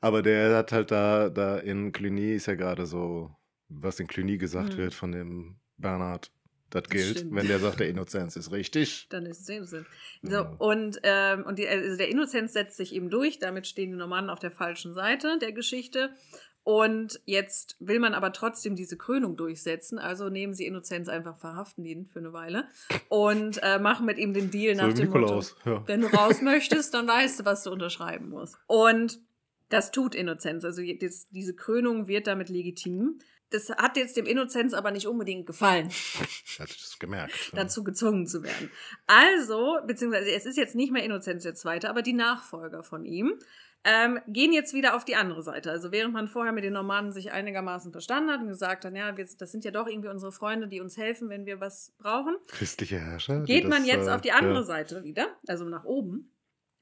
Aber der hat halt da, da in Cluny ist ja gerade so, was in Cluny gesagt hm. wird von dem Bernhard, das gilt. Stimmt. Wenn der sagt, der Innozenz ist richtig. Dann ist es Innocent. So, ja. und, ähm, und die, also der Innozenz setzt sich eben durch, damit stehen die Normannen auf der falschen Seite der Geschichte. Und jetzt will man aber trotzdem diese Krönung durchsetzen. Also nehmen sie Innozenz einfach, verhaften ihn für eine Weile und äh, machen mit ihm den Deal so nach dem Nikolaus, Motto, ja. wenn du raus möchtest, dann weißt du, was du unterschreiben musst. Und das tut Innozenz. Also jetzt, diese Krönung wird damit legitim. Das hat jetzt dem Innozenz aber nicht unbedingt gefallen. Hat das gemerkt. Dazu gezwungen zu werden. Also, beziehungsweise es ist jetzt nicht mehr Innozenz der Zweite, aber die Nachfolger von ihm ähm, gehen jetzt wieder auf die andere Seite. Also während man vorher mit den Normannen sich einigermaßen verstanden hat und gesagt hat, ja, wir, das sind ja doch irgendwie unsere Freunde, die uns helfen, wenn wir was brauchen. Christliche Herrscher. Geht das, man jetzt äh, auf die andere ja. Seite wieder, also nach oben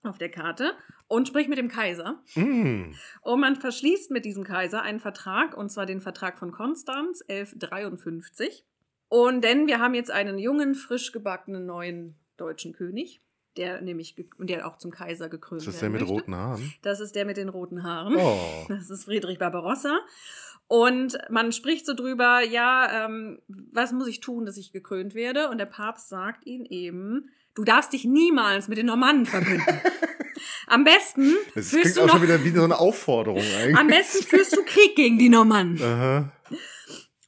auf der Karte und spricht mit dem Kaiser. Mm. Und man verschließt mit diesem Kaiser einen Vertrag, und zwar den Vertrag von Konstanz 1153. Und denn wir haben jetzt einen jungen, frisch gebackenen neuen deutschen König der nämlich und der auch zum Kaiser gekrönt wird. Ist der mit möchte. roten Haaren? Das ist der mit den roten Haaren. Oh. Das ist Friedrich Barbarossa. Und man spricht so drüber, ja, ähm, was muss ich tun, dass ich gekrönt werde? Und der Papst sagt ihn eben, du darfst dich niemals mit den Normannen verbinden. Am besten das führst du noch, wieder wie so eine Aufforderung eigentlich. Am besten führst du Krieg gegen die Normannen. Aha.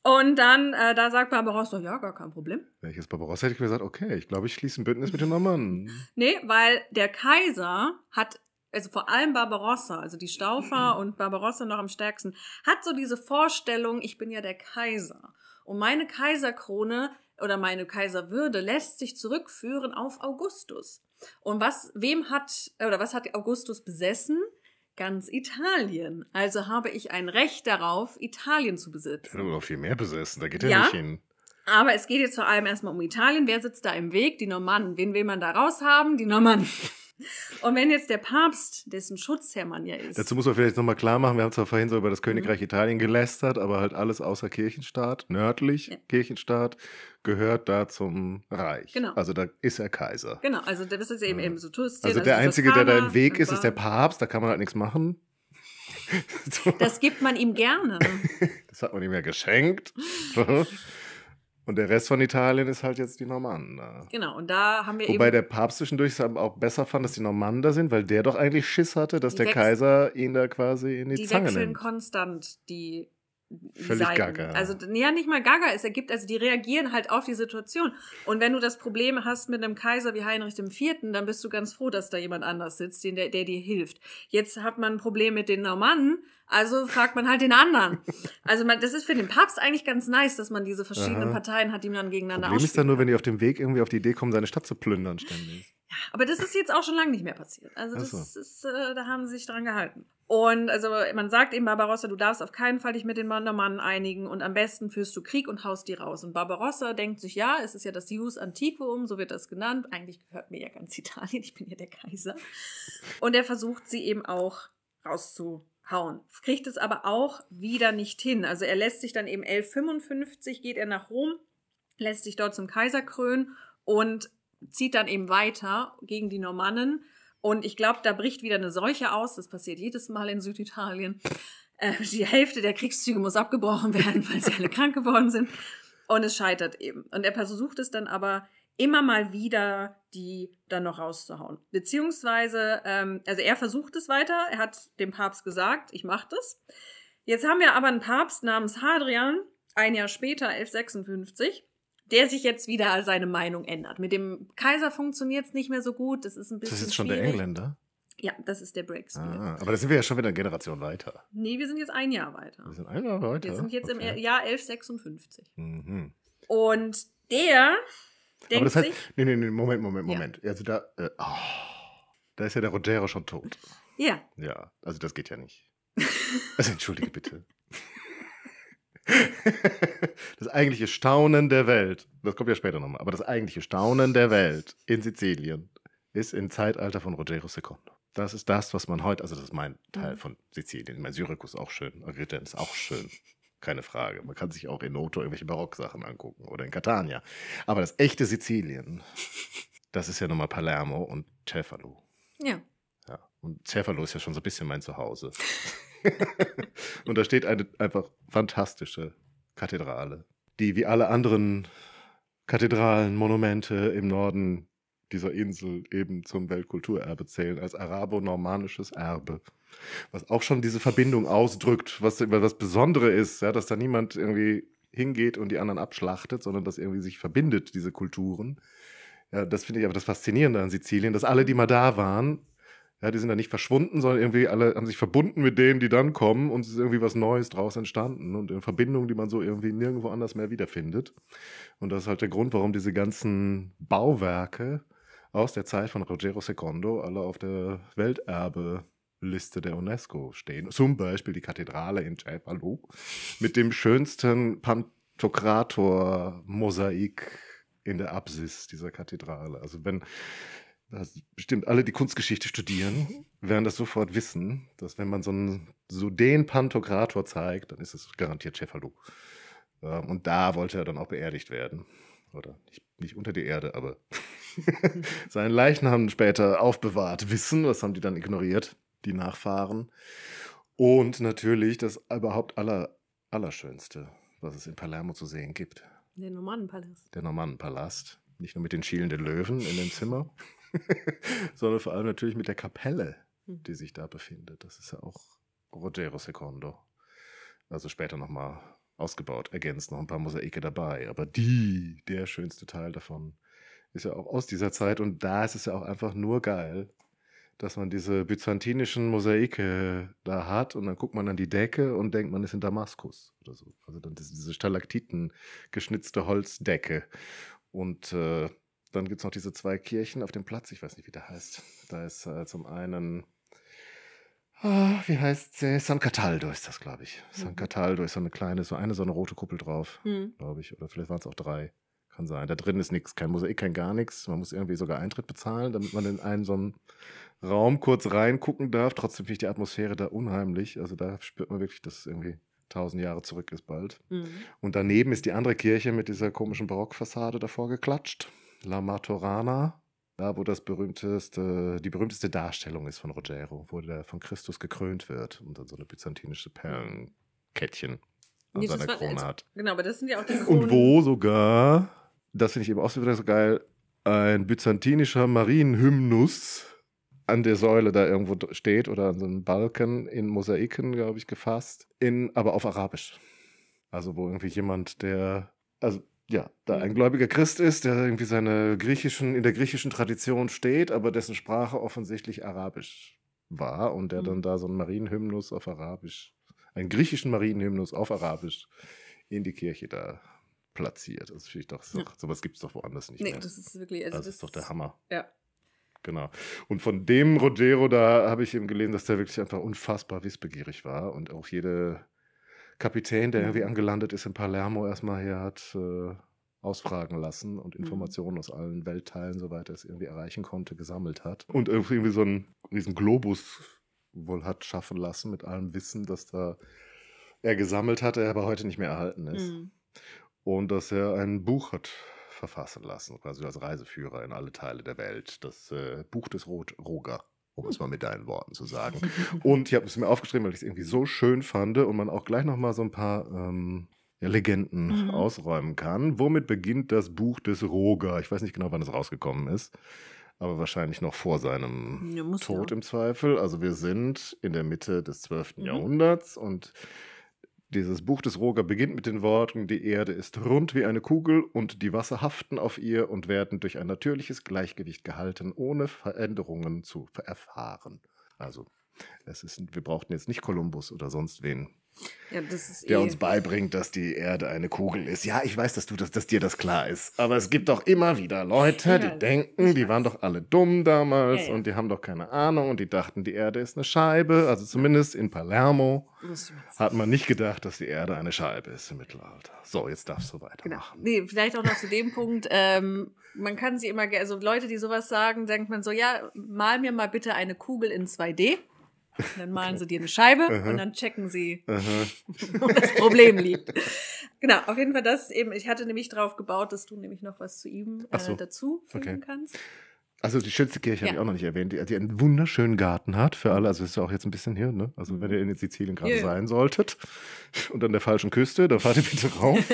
Und dann, äh, da sagt Barbarossa, ja, gar kein Problem. Welches Barbarossa hätte ich mir gesagt, okay, ich glaube, ich schließe ein Bündnis mit den Normannen. nee, weil der Kaiser hat, also vor allem Barbarossa, also die Staufer und Barbarossa noch am stärksten, hat so diese Vorstellung, ich bin ja der Kaiser. Und meine Kaiserkrone oder meine Kaiserwürde lässt sich zurückführen auf Augustus. Und was, wem hat, oder was hat Augustus besessen? ganz Italien. Also habe ich ein Recht darauf, Italien zu besitzen. Ja, noch viel mehr besessen, da geht ja, ja nicht hin. Aber es geht jetzt vor allem erstmal um Italien. Wer sitzt da im Weg? Die Normannen. Wen will man da raushaben? Die Normannen. Und wenn jetzt der Papst, dessen Schutzherr man ja ist. Dazu muss man vielleicht nochmal klar machen, wir haben zwar vorhin so über das Königreich mhm. Italien gelästert, aber halt alles außer Kirchenstaat, nördlich ja. Kirchenstaat, gehört da zum Reich. Genau. Also da ist er Kaiser. Genau, also das ist eben, ja. eben so Tustia, Also der Einzige, Toskana, der da im Weg ist, ist der Papst, da kann man halt nichts machen. Das gibt man ihm gerne. das hat man ihm ja geschenkt. Und der Rest von Italien ist halt jetzt die Normannen. Genau, und da haben wir Wobei eben der Papst zwischendurch es auch besser fand, dass die Normannen da sind, weil der doch eigentlich Schiss hatte, dass der Kaiser ihn da quasi in die, die Zange nimmt. Die wechseln konstant die Völlig Seiten. gaga. Also ja, nicht mal gaga. Es ergibt, also die reagieren halt auf die Situation. Und wenn du das Problem hast mit einem Kaiser wie Heinrich dem Vierten, dann bist du ganz froh, dass da jemand anders sitzt, den, der, der dir hilft. Jetzt hat man ein Problem mit den Normannen, also fragt man halt den anderen. Also man, das ist für den Papst eigentlich ganz nice, dass man diese verschiedenen Aha. Parteien hat, die man dann gegeneinander Problem ausspielt. ist dann nur, wenn die auf dem Weg irgendwie auf die Idee kommen, seine Stadt zu plündern ständig. Aber das ist jetzt auch schon lange nicht mehr passiert. Also das so. ist, äh, da haben sie sich dran gehalten. Und also man sagt eben Barbarossa, du darfst auf keinen Fall dich mit den Normannen einigen und am besten führst du Krieg und haust die raus. Und Barbarossa denkt sich, ja, es ist ja das Jus Antiquum, so wird das genannt. Eigentlich gehört mir ja ganz Italien, ich bin ja der Kaiser. Und er versucht sie eben auch rauszuhauen. Kriegt es aber auch wieder nicht hin. Also er lässt sich dann eben 1155, geht er nach Rom, lässt sich dort zum Kaiser krönen und zieht dann eben weiter gegen die Normannen. Und ich glaube, da bricht wieder eine Seuche aus. Das passiert jedes Mal in Süditalien. Äh, die Hälfte der Kriegszüge muss abgebrochen werden, weil sie alle krank geworden sind. Und es scheitert eben. Und er versucht es dann aber immer mal wieder, die dann noch rauszuhauen. Beziehungsweise, ähm, also er versucht es weiter. Er hat dem Papst gesagt, ich mache das. Jetzt haben wir aber einen Papst namens Hadrian, ein Jahr später, 1156, der sich jetzt wieder seine Meinung ändert. Mit dem Kaiser funktioniert es nicht mehr so gut. Das ist ein bisschen. Das ist jetzt schon schwierig. der Engländer. Ja, das ist der Breakspear. Ah, aber da sind wir ja schon wieder eine Generation weiter. Nee, wir sind jetzt ein Jahr weiter. Wir sind ein Jahr weiter. Wir sind jetzt okay. im Jahr 1156. Mhm. Und der denkt aber das heißt, sich. Nee, nee, nee, Moment, Moment, Moment. Ja. Also da. Äh, oh, da ist ja der Rogero schon tot. Ja. Ja, also das geht ja nicht. Also entschuldige bitte. das eigentliche Staunen der Welt, das kommt ja später nochmal, aber das eigentliche Staunen der Welt in Sizilien ist im Zeitalter von Rogero II. Das ist das, was man heute, also das ist mein Teil mhm. von Sizilien. Mein Syrikus ist auch schön, Agrita ist auch schön. Keine Frage. Man kann sich auch in Noto irgendwelche Barocksachen angucken oder in Catania. Aber das echte Sizilien, das ist ja nochmal Palermo und Cefalo. Ja. ja. Und Cefalo ist ja schon so ein bisschen mein Zuhause. und da steht eine einfach fantastische Kathedrale, die wie alle anderen Kathedralen, Monumente im Norden dieser Insel eben zum Weltkulturerbe zählen, als arabo-normanisches Erbe. Was auch schon diese Verbindung ausdrückt, was das Besondere ist, ja, dass da niemand irgendwie hingeht und die anderen abschlachtet, sondern dass irgendwie sich verbindet, diese Kulturen. Ja, das finde ich aber das Faszinierende an Sizilien, dass alle, die mal da waren, ja, die sind da nicht verschwunden, sondern irgendwie alle haben sich verbunden mit denen, die dann kommen und es ist irgendwie was Neues draus entstanden und in Verbindung, die man so irgendwie nirgendwo anders mehr wiederfindet. Und das ist halt der Grund, warum diese ganzen Bauwerke aus der Zeit von Rogero Secondo alle auf der Welterbe Liste der UNESCO stehen. Zum Beispiel die Kathedrale in Cefalù mit dem schönsten Pantokrator-Mosaik in der Apsis dieser Kathedrale. Also wenn dass bestimmt alle, die Kunstgeschichte studieren, werden das sofort wissen, dass wenn man so, einen, so den Pantokrator zeigt, dann ist es garantiert Cefalou. Ähm, und da wollte er dann auch beerdigt werden. Oder nicht, nicht unter die Erde, aber seinen Leichnam später aufbewahrt. Wissen, was haben die dann ignoriert? Die Nachfahren. Und natürlich das überhaupt aller, Allerschönste, was es in Palermo zu sehen gibt. Der Normannenpalast. Der Normannenpalast. Nicht nur mit den schielenden Löwen in dem Zimmer. sondern vor allem natürlich mit der Kapelle, hm. die sich da befindet. Das ist ja auch Rogero Secondo. Also später nochmal ausgebaut, ergänzt, noch ein paar Mosaike dabei. Aber die, der schönste Teil davon, ist ja auch aus dieser Zeit. Und da ist es ja auch einfach nur geil, dass man diese byzantinischen Mosaike da hat und dann guckt man an die Decke und denkt, man ist in Damaskus oder so. Also dann diese Stalaktiten geschnitzte Holzdecke. Und äh, dann gibt es noch diese zwei Kirchen auf dem Platz, ich weiß nicht, wie der heißt. Da ist äh, zum einen, ah, wie heißt sie? San Cataldo ist das, glaube ich. Mhm. San Cataldo ist so eine kleine, so eine so eine rote Kuppel drauf, mhm. glaube ich. Oder vielleicht waren es auch drei. Kann sein. Da drin ist nichts, kein Mosaik, kein gar nichts. Man muss irgendwie sogar Eintritt bezahlen, damit man in einen so einen Raum kurz reingucken darf. Trotzdem finde ich die Atmosphäre da unheimlich. Also da spürt man wirklich, dass es irgendwie tausend Jahre zurück ist bald. Mhm. Und daneben ist die andere Kirche mit dieser komischen Barockfassade davor geklatscht. La Maturana, da wo das berühmteste, die berühmteste Darstellung ist von Rogero, wo der von Christus gekrönt wird und dann so eine byzantinische Perlenkettchen an nee, seiner Krone hat. Genau, aber das sind ja auch die Kronen. Und wo sogar, das finde ich eben auch so wieder so geil, ein byzantinischer Marienhymnus an der Säule da irgendwo steht oder an so einem Balken in Mosaiken, glaube ich, gefasst, in, aber auf Arabisch. Also wo irgendwie jemand, der, also ja, da ein gläubiger Christ ist, der irgendwie seine griechischen, in der griechischen Tradition steht, aber dessen Sprache offensichtlich Arabisch war und der mhm. dann da so einen Marienhymnus auf Arabisch, einen griechischen Marienhymnus auf Arabisch in die Kirche da platziert. Das finde ich doch, so, ja. sowas gibt es doch woanders nicht. Nee, mehr. das ist wirklich, also, also das, das ist doch der Hammer. Ja. Genau. Und von dem Rogero, da habe ich eben gelesen, dass der wirklich einfach unfassbar wissbegierig war und auch jede Kapitän, der irgendwie angelandet ist in Palermo, erstmal hier hat äh, ausfragen lassen und mhm. Informationen aus allen Weltteilen, soweit er es irgendwie erreichen konnte, gesammelt hat. Und irgendwie so einen riesen Globus wohl hat schaffen lassen mit allem Wissen, das da er gesammelt hat, der aber heute nicht mehr erhalten ist. Mhm. Und dass er ein Buch hat verfassen lassen, quasi als Reiseführer in alle Teile der Welt. Das äh, Buch des Rot Roger um es mal mit deinen Worten zu sagen. Und ich habe es mir aufgeschrieben, weil ich es irgendwie so schön fand und man auch gleich nochmal so ein paar ähm, Legenden mhm. ausräumen kann. Womit beginnt das Buch des Roger? Ich weiß nicht genau, wann es rausgekommen ist, aber wahrscheinlich noch vor seinem ja, Tod ja. im Zweifel. Also wir sind in der Mitte des 12. Mhm. Jahrhunderts und dieses Buch des Roger beginnt mit den Worten, die Erde ist rund wie eine Kugel und die Wasser haften auf ihr und werden durch ein natürliches Gleichgewicht gehalten, ohne Veränderungen zu erfahren. Also, es ist, wir brauchten jetzt nicht Kolumbus oder sonst wen. Ja, der eh uns beibringt, dass die Erde eine Kugel ist. Ja, ich weiß, dass du das, dass dir das klar ist. Aber es gibt doch immer wieder Leute, ja, die denken, die waren doch alle dumm damals ja, und die haben doch keine Ahnung und die dachten, die Erde ist eine Scheibe. Also zumindest in Palermo hat man nicht gedacht, dass die Erde eine Scheibe ist im Mittelalter. So, jetzt darfst du weitermachen. Genau. Nee, vielleicht auch noch zu dem Punkt. Ähm, man kann sie immer, also Leute, die sowas sagen, denkt man so, ja, mal mir mal bitte eine Kugel in 2D. Und dann malen okay. sie dir eine Scheibe Aha. und dann checken sie, wo das Problem liegt. genau, auf jeden Fall das eben. Ich hatte nämlich drauf gebaut, dass du nämlich noch was zu ihm äh, so. dazu finden okay. kannst. Also die schönste Kirche ja. habe ich auch noch nicht erwähnt, die, die, einen wunderschönen Garten hat für alle. Also das ist ja auch jetzt ein bisschen hier, ne? Also mhm. wenn ihr in Sizilien gerade sein solltet und an der falschen Küste, da fahrt ihr bitte rauf.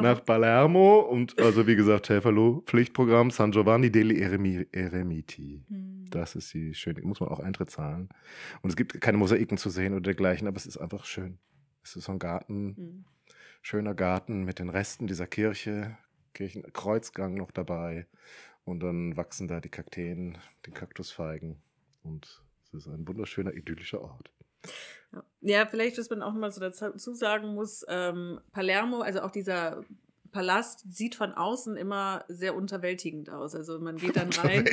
nach Palermo. Und also wie gesagt, Helferlo, Pflichtprogramm San Giovanni degli Eremiti. Hm. Das ist die schöne, muss man auch Eintritt zahlen. Und es gibt keine Mosaiken zu sehen oder dergleichen, aber es ist einfach schön. Es ist so ein Garten, hm. schöner Garten mit den Resten dieser Kirche, Kirchenkreuzgang noch dabei. Und dann wachsen da die Kakteen, die Kaktusfeigen. Und es ist ein wunderschöner, idyllischer Ort. Ja. ja, vielleicht, was man auch mal so dazu sagen muss, ähm, Palermo, also auch dieser Palast sieht von außen immer sehr unterwältigend aus. Also man geht dann rein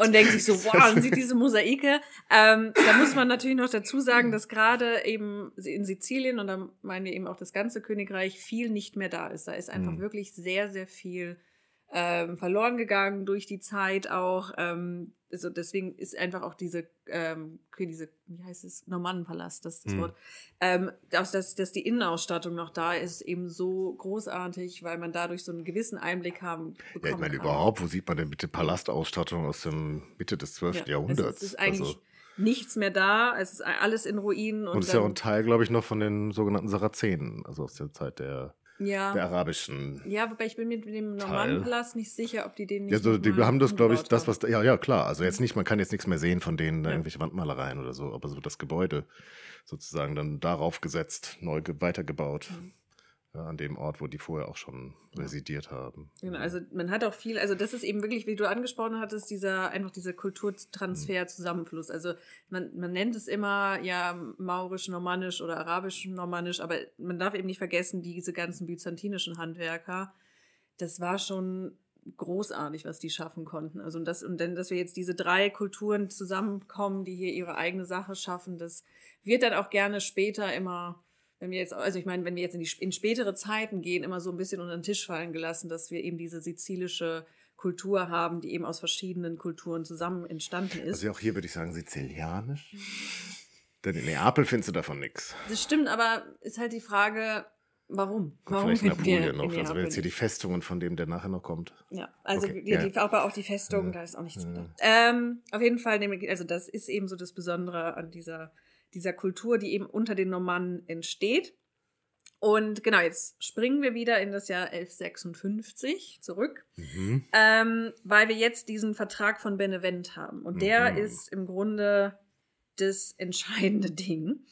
und denkt sich so, wow, man sieht diese Mosaike. Ähm, da muss man natürlich noch dazu sagen, dass gerade eben in Sizilien und da meine ich eben auch das ganze Königreich viel nicht mehr da ist. Da ist einfach mhm. wirklich sehr, sehr viel ähm, verloren gegangen durch die Zeit auch. Ähm, also deswegen ist einfach auch diese, ähm, diese wie heißt es, Normannenpalast, das ist das mhm. Wort, ähm, dass, dass, dass die Innenausstattung noch da ist, eben so großartig, weil man dadurch so einen gewissen Einblick haben bekommen Ja, ich meine, kann. überhaupt, wo sieht man denn bitte Palastausstattung aus dem Mitte des 12. Ja, Jahrhunderts? Es ist eigentlich also. nichts mehr da, es ist alles in Ruinen. Und, und ist ja auch ein Teil, glaube ich, noch von den sogenannten Sarazenen, also aus der Zeit der ja. der arabischen. Ja, wobei ich bin mit dem Normandenpalast nicht sicher, ob die den nicht. Ja, so, die haben das, glaube ich, das, was. Ja, ja, klar. Also, jetzt nicht, man kann jetzt nichts mehr sehen von denen, ja. irgendwelche Wandmalereien oder so, aber so das Gebäude sozusagen dann darauf gesetzt, neu weitergebaut. Mhm ja, an dem Ort, wo die vorher auch schon ja. residiert haben. Genau, mhm. also man hat auch viel, also das ist eben wirklich, wie du angesprochen hattest, dieser einfach dieser Kulturtransfer-Zusammenfluss. Mhm. Also man, man nennt es immer ja maurisch-normannisch oder arabisch-normannisch, aber man darf eben nicht vergessen, diese ganzen byzantinischen Handwerker, das war schon großartig, was die schaffen konnten. Also und das und dann, dass wir jetzt diese drei Kulturen zusammenkommen, die hier ihre eigene Sache schaffen, das wird dann auch gerne später immer wenn wir jetzt, also ich meine, wenn wir jetzt in, die, in spätere Zeiten gehen, immer so ein bisschen unter den Tisch fallen gelassen, dass wir eben diese sizilische Kultur haben, die eben aus verschiedenen Kulturen zusammen entstanden ist. Also auch hier würde ich sagen, sizilianisch. Denn in Neapel findest du davon nichts. Das stimmt, aber ist halt die Frage, warum? Gut, warum vielleicht Napoleon noch. Also wenn jetzt hier die Festungen von dem, der nachher noch kommt. Ja, also okay. die, die, ja. aber auch die Festung, ja. da ist auch nichts ja. drin. Ähm, auf jeden Fall, also das ist eben so das Besondere an dieser dieser Kultur, die eben unter den Normannen entsteht. Und genau, jetzt springen wir wieder in das Jahr 1156 zurück, mhm. ähm, weil wir jetzt diesen Vertrag von Benevent haben. Und der mhm. ist im Grunde das entscheidende Ding.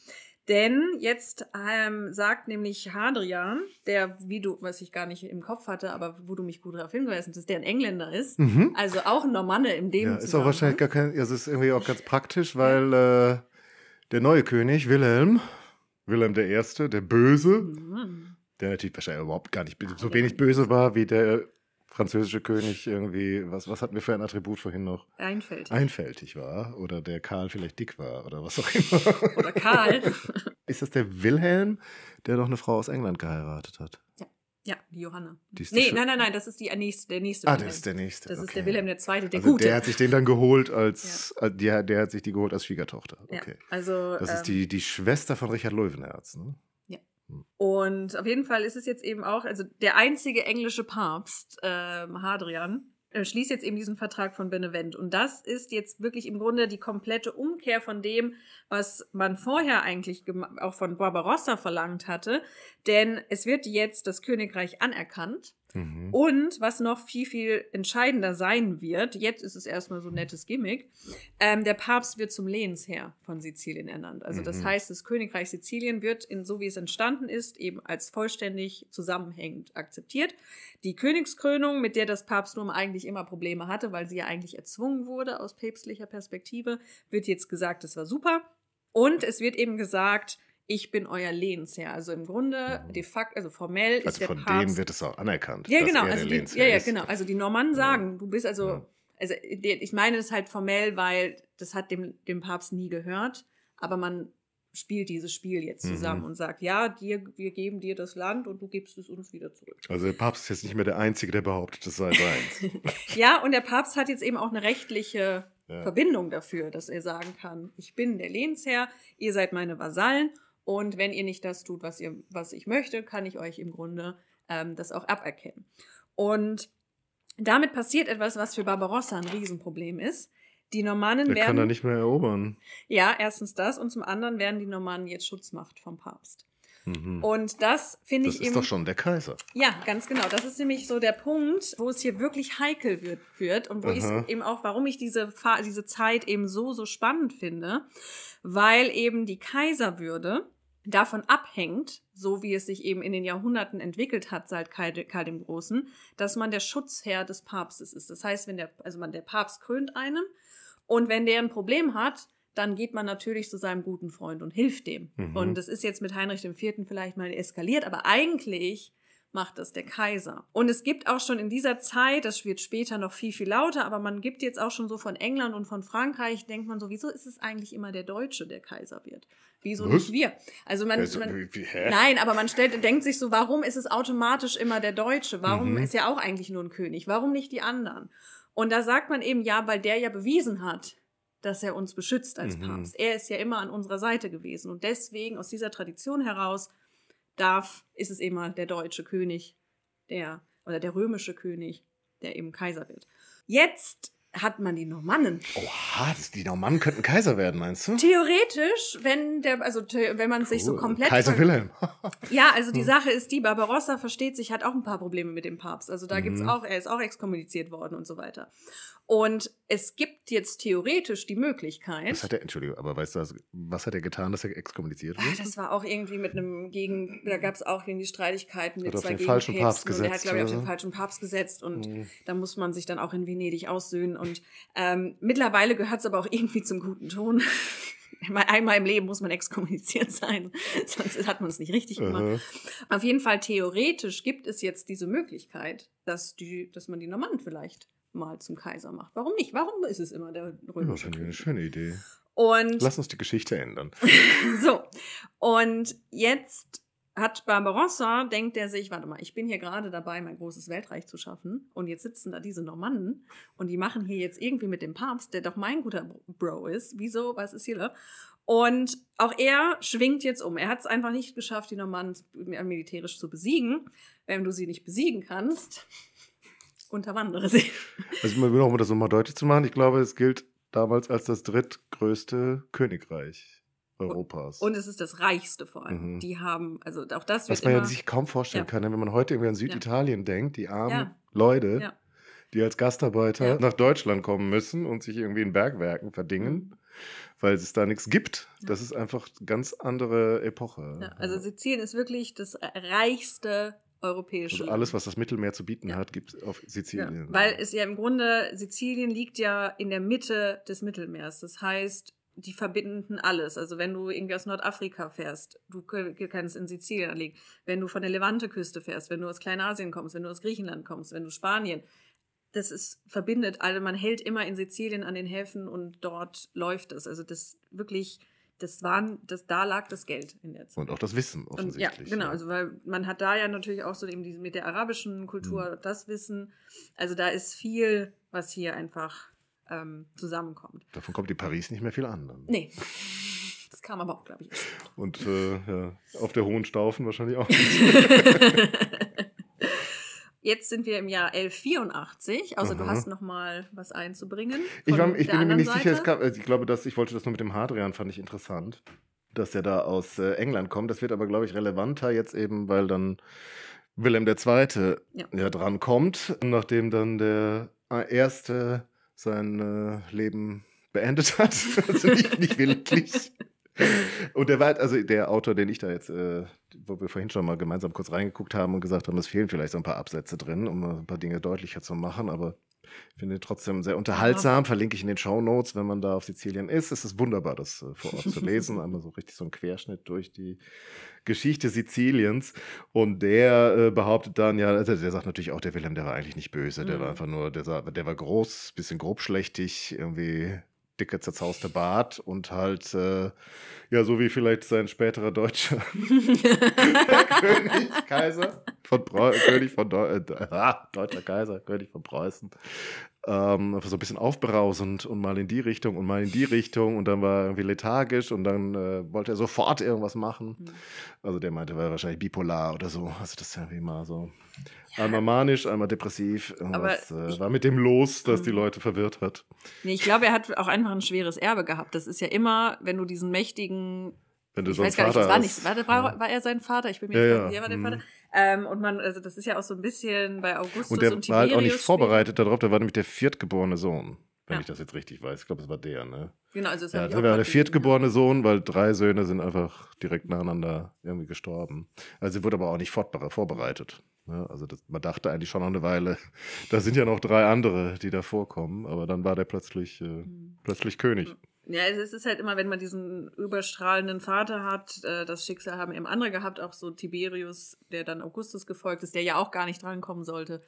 Denn jetzt ähm, sagt nämlich Hadrian, der, wie du, was ich gar nicht im Kopf hatte, aber wo du mich gut darauf hingewiesen hast, der ein Engländer ist, mhm. also auch ein Normanne in dem. Ja, ist auch wahrscheinlich gar kein, also ist irgendwie auch ganz praktisch, weil äh, der neue König, Wilhelm, Wilhelm I., der Böse, der natürlich wahrscheinlich überhaupt gar nicht ah, so wenig böse war wie der französische König irgendwie, was, was hatten wir für ein Attribut vorhin noch? Einfältig. Einfältig war. Oder der Karl vielleicht dick war oder was auch immer. Oder Karl. Ist das der Wilhelm, der noch eine Frau aus England geheiratet hat? Ja. Ja, die Johanna. Die ist die nee, nein, nein, nein, das ist die äh, nächste, der nächste. Ah, das ist der nächste. Das okay. ist der Wilhelm der Zweite, der also Gute. Der hat sich den dann geholt als, ja. Äh, der, der hat sich die geholt als Schwiegertochter. Okay. Ja, also, das ist ähm, die, die Schwester von Richard Löwenherz, ne? Ja. Hm. Und auf jeden Fall ist es jetzt eben auch, also der einzige englische Papst, ähm, Hadrian, äh, schließt jetzt eben diesen Vertrag von Benevent. Und das ist jetzt wirklich im Grunde die komplette Umkehr von dem, was man vorher eigentlich auch von Barbarossa verlangt hatte. Denn es wird jetzt das Königreich anerkannt Mhm. Und was noch viel, viel entscheidender sein wird, jetzt ist es erstmal so ein nettes Gimmick, ähm, der Papst wird zum Lehnsherr von Sizilien ernannt. Also mhm. das heißt, das Königreich Sizilien wird, in, so wie es entstanden ist, eben als vollständig zusammenhängend akzeptiert. Die Königskrönung, mit der das Papsttum eigentlich immer Probleme hatte, weil sie ja eigentlich erzwungen wurde aus päpstlicher Perspektive, wird jetzt gesagt, das war super. Und es wird eben gesagt, ich bin euer Lehnsherr. Also im Grunde, mhm. de facto, also formell also ist der Papst. Also von dem wird es auch anerkannt. Ja, genau. also die, ja, ja, genau. Also die Normannen mhm. sagen, ja. du bist also, ja. Mhm. also ich meine es halt formell, weil das hat dem, dem Papst nie gehört, aber man spielt dieses Spiel jetzt zusammen mhm. und sagt, ja, dir, wir geben dir das Land und du gibst es uns wieder zurück. Also der Papst ist jetzt nicht mehr der Einzige, der behauptet, das sei seins. ja, und der Papst hat jetzt eben auch eine rechtliche Verbindung dafür, dass er sagen kann, ich bin der Lehnsherr, ihr seid meine Vasallen und wenn ihr nicht das tut, was, ihr, was ich möchte, kann ich euch im Grunde ähm, das auch aberkennen. Und damit passiert etwas, was für Barbarossa ein Riesenproblem ist. Die Normannen werden. werden. kann er nicht mehr erobern. Ja, erstens das. Und zum anderen werden die Normannen jetzt Schutzmacht vom Papst. Mhm. Und das finde ich. Das ist eben, doch schon der Kaiser. Ja, ganz genau. Das ist nämlich so der Punkt, wo es hier wirklich heikel wird, wird und wo ich eben auch, warum ich diese, diese Zeit eben so, so spannend finde, weil eben die Kaiserwürde davon abhängt, so wie es sich eben in den Jahrhunderten entwickelt hat seit Karl, Karl dem Großen, dass man der Schutzherr des Papstes ist. Das heißt, wenn der, also man, der Papst krönt einem und wenn der ein Problem hat, dann geht man natürlich zu seinem guten Freund und hilft dem. Mhm. Und das ist jetzt mit Heinrich IV. vielleicht mal eskaliert, aber eigentlich macht das der Kaiser. Und es gibt auch schon in dieser Zeit, das wird später noch viel, viel lauter, aber man gibt jetzt auch schon so von England und von Frankreich, denkt man so, wieso ist es eigentlich immer der Deutsche, der Kaiser wird? Wieso Was? nicht wir? Also man, also, man nein, aber man stellt, denkt sich so, warum ist es automatisch immer der Deutsche? Warum mhm. ist ja auch eigentlich nur ein König? Warum nicht die anderen? Und da sagt man eben, ja, weil der ja bewiesen hat, dass er uns beschützt als mhm. Papst. Er ist ja immer an unserer Seite gewesen. Und deswegen, aus dieser Tradition heraus, darf, ist es immer der deutsche König, der oder der römische König, der eben Kaiser wird. Jetzt hat man die Normannen. Oha, die Normannen könnten Kaiser werden, meinst du? Theoretisch, wenn der, also wenn man sich so komplett. Kaiser Wilhelm. ja, also die hm. Sache ist die, Barbarossa versteht sich, hat auch ein paar Probleme mit dem Papst. Also da mhm. gibt's auch, er ist auch exkommuniziert worden und so weiter. Und es gibt jetzt theoretisch die Möglichkeit. Was hat er, Entschuldigung, aber weißt du, was hat er getan, dass er exkommuniziert ah, wurde? Das war auch irgendwie mit einem Gegen, da gab es auch irgendwie Streitigkeiten mit hat zwei auf den falschen Papst gesetzt. Der hat, glaube ich, auf den falschen Papst gesetzt und mhm. da muss man sich dann auch in Venedig aussöhnen. Und ähm, mittlerweile gehört es aber auch irgendwie zum guten Ton. Einmal im Leben muss man exkommuniziert sein, sonst hat man es nicht richtig gemacht. Uh -huh. Auf jeden Fall theoretisch gibt es jetzt diese Möglichkeit, dass, die, dass man die Normannen vielleicht mal zum Kaiser macht. Warum nicht? Warum ist es immer der römische ja, König? Eine schöne Idee. Und Lass uns die Geschichte ändern. so. Und jetzt hat Barbarossa, denkt er sich, warte mal, ich bin hier gerade dabei, mein großes Weltreich zu schaffen. Und jetzt sitzen da diese Normannen und die machen hier jetzt irgendwie mit dem Papst, der doch mein guter Bro ist. Wieso? Was ist hier? Und auch er schwingt jetzt um. Er hat es einfach nicht geschafft, die Normannen militärisch zu besiegen. Wenn du sie nicht besiegen kannst, unterwandere sie. Also um das nochmal deutlich zu machen, ich glaube, es gilt damals als das drittgrößte Königreich Europas. Und, es ist das reichste vor allem. Mhm. Die haben, also auch das Was man immer, sich kaum vorstellen ja. kann, ne? wenn man heute irgendwie an Süditalien ja. denkt, die armen Leute, die als Gastarbeiter nach Deutschland kommen müssen und sich irgendwie in Bergwerken verdingen. Mhm. Weil es da nichts gibt. Das ist einfach eine ganz andere Epoche. also Sizilien ist wirklich das reichste europäische. Und alles, was das Mittelmeer zu bieten ja. hat, gibt es auf Sizilien. Ja, weil es ja im Grunde, Sizilien liegt ja in der Mitte des Mittelmeers. Das heißt, die verbinden alles. Also wenn du irgendwie aus Nordafrika fährst, du kannst in Sizilien anlegen. Wenn du von der Levante-Küste fährst, wenn du aus Kleinasien kommst, wenn du aus Griechenland kommst, wenn du Spanien. Das ist, verbindet alle. Man hält immer in Sizilien an den Häfen und dort läuft es. Also das wirklich das waren, das, da lag das Geld in der Zeit. Und auch das Wissen offensichtlich. Und, ja, genau, ja. also weil man hat da ja natürlich auch so eben diese, mit der arabischen Kultur mhm. das Wissen. Also da ist viel, was hier einfach ähm, zusammenkommt. Davon kommt die Paris nicht mehr viel an. Dann. Nee. Das kam aber auch, glaube ich. Und äh, ja, auf der hohen Staufen wahrscheinlich auch. Jetzt sind wir im Jahr 1184, also Aha. du mhm. hast noch mal was einzubringen. Ich, war, ich bin mir nicht Seite. sicher, gab, also ich glaube, dass ich wollte das nur mit dem Hadrian, fand ich interessant, dass er da aus äh, England kommt. Das wird aber, glaube ich, relevanter jetzt eben, weil dann Wilhelm II. Ja. ja dran kommt, nachdem dann der äh, erste sein äh, Leben beendet hat. Also nicht, nicht wirklich und der war halt, also der Autor, den ich da jetzt, äh, wo wir vorhin schon mal gemeinsam kurz reingeguckt haben und gesagt haben, es fehlen vielleicht so ein paar Absätze drin, um ein paar Dinge deutlicher zu machen, aber ich finde ihn trotzdem sehr unterhaltsam. Ja. Verlinke ich in den Show Notes, wenn man da auf Sizilien ist. Es ist wunderbar, das äh, vor Ort zu lesen. Einmal so richtig so ein Querschnitt durch die Geschichte Siziliens. Und der äh, behauptet dann, ja, also der, sagt natürlich auch, der Wilhelm, der war eigentlich nicht böse. Der war mhm. einfach nur, der, der war groß, bisschen grobschlächtig, irgendwie dicke, zerzauste Bart und halt, äh, ja, so wie vielleicht sein späterer deutscher König, Kaiser von Preu König von Deu äh, ah, deutscher Kaiser, König von Preußen. Ähm, so ein bisschen aufbrausend und mal in die Richtung und mal in die Richtung und dann war er irgendwie lethargisch und dann äh, wollte er sofort irgendwas machen. Mhm. Also der meinte, er war wahrscheinlich bipolar oder so. Also das ist ja wie immer so Einmal manisch, einmal depressiv. Aber das äh, war mit dem los, dass die mhm. Leute verwirrt hat. Nee, ich glaube, er hat auch einfach ein schweres Erbe gehabt. Das ist ja immer, wenn du diesen mächtigen wenn du ich weiß gar nicht, das war nicht, war, war, war, er sein Vater? Ich bin mir ja, nicht sicher, ja. war der mhm. Vater. Ähm, und man, also das ist ja auch so ein bisschen bei Augustus und, der und war halt auch nicht vorbereitet spielen. darauf, der war nämlich der viertgeborene Sohn, wenn ja. ich das jetzt richtig weiß. Ich glaube, es war der, ne? Genau, also das ja, der war der viertgeborene Sohn, weil drei Söhne sind einfach direkt nacheinander irgendwie gestorben. Also wurde aber auch nicht vorbereitet. Ne? Also das, man dachte eigentlich schon noch eine Weile, da sind ja noch drei andere, die da vorkommen, aber dann war der plötzlich, äh, mhm. plötzlich König. Mhm. Ja, es ist halt immer, wenn man diesen überstrahlenden Vater hat, äh, das Schicksal haben eben andere gehabt, auch so Tiberius, der dann Augustus gefolgt ist, der ja auch gar nicht drankommen sollte.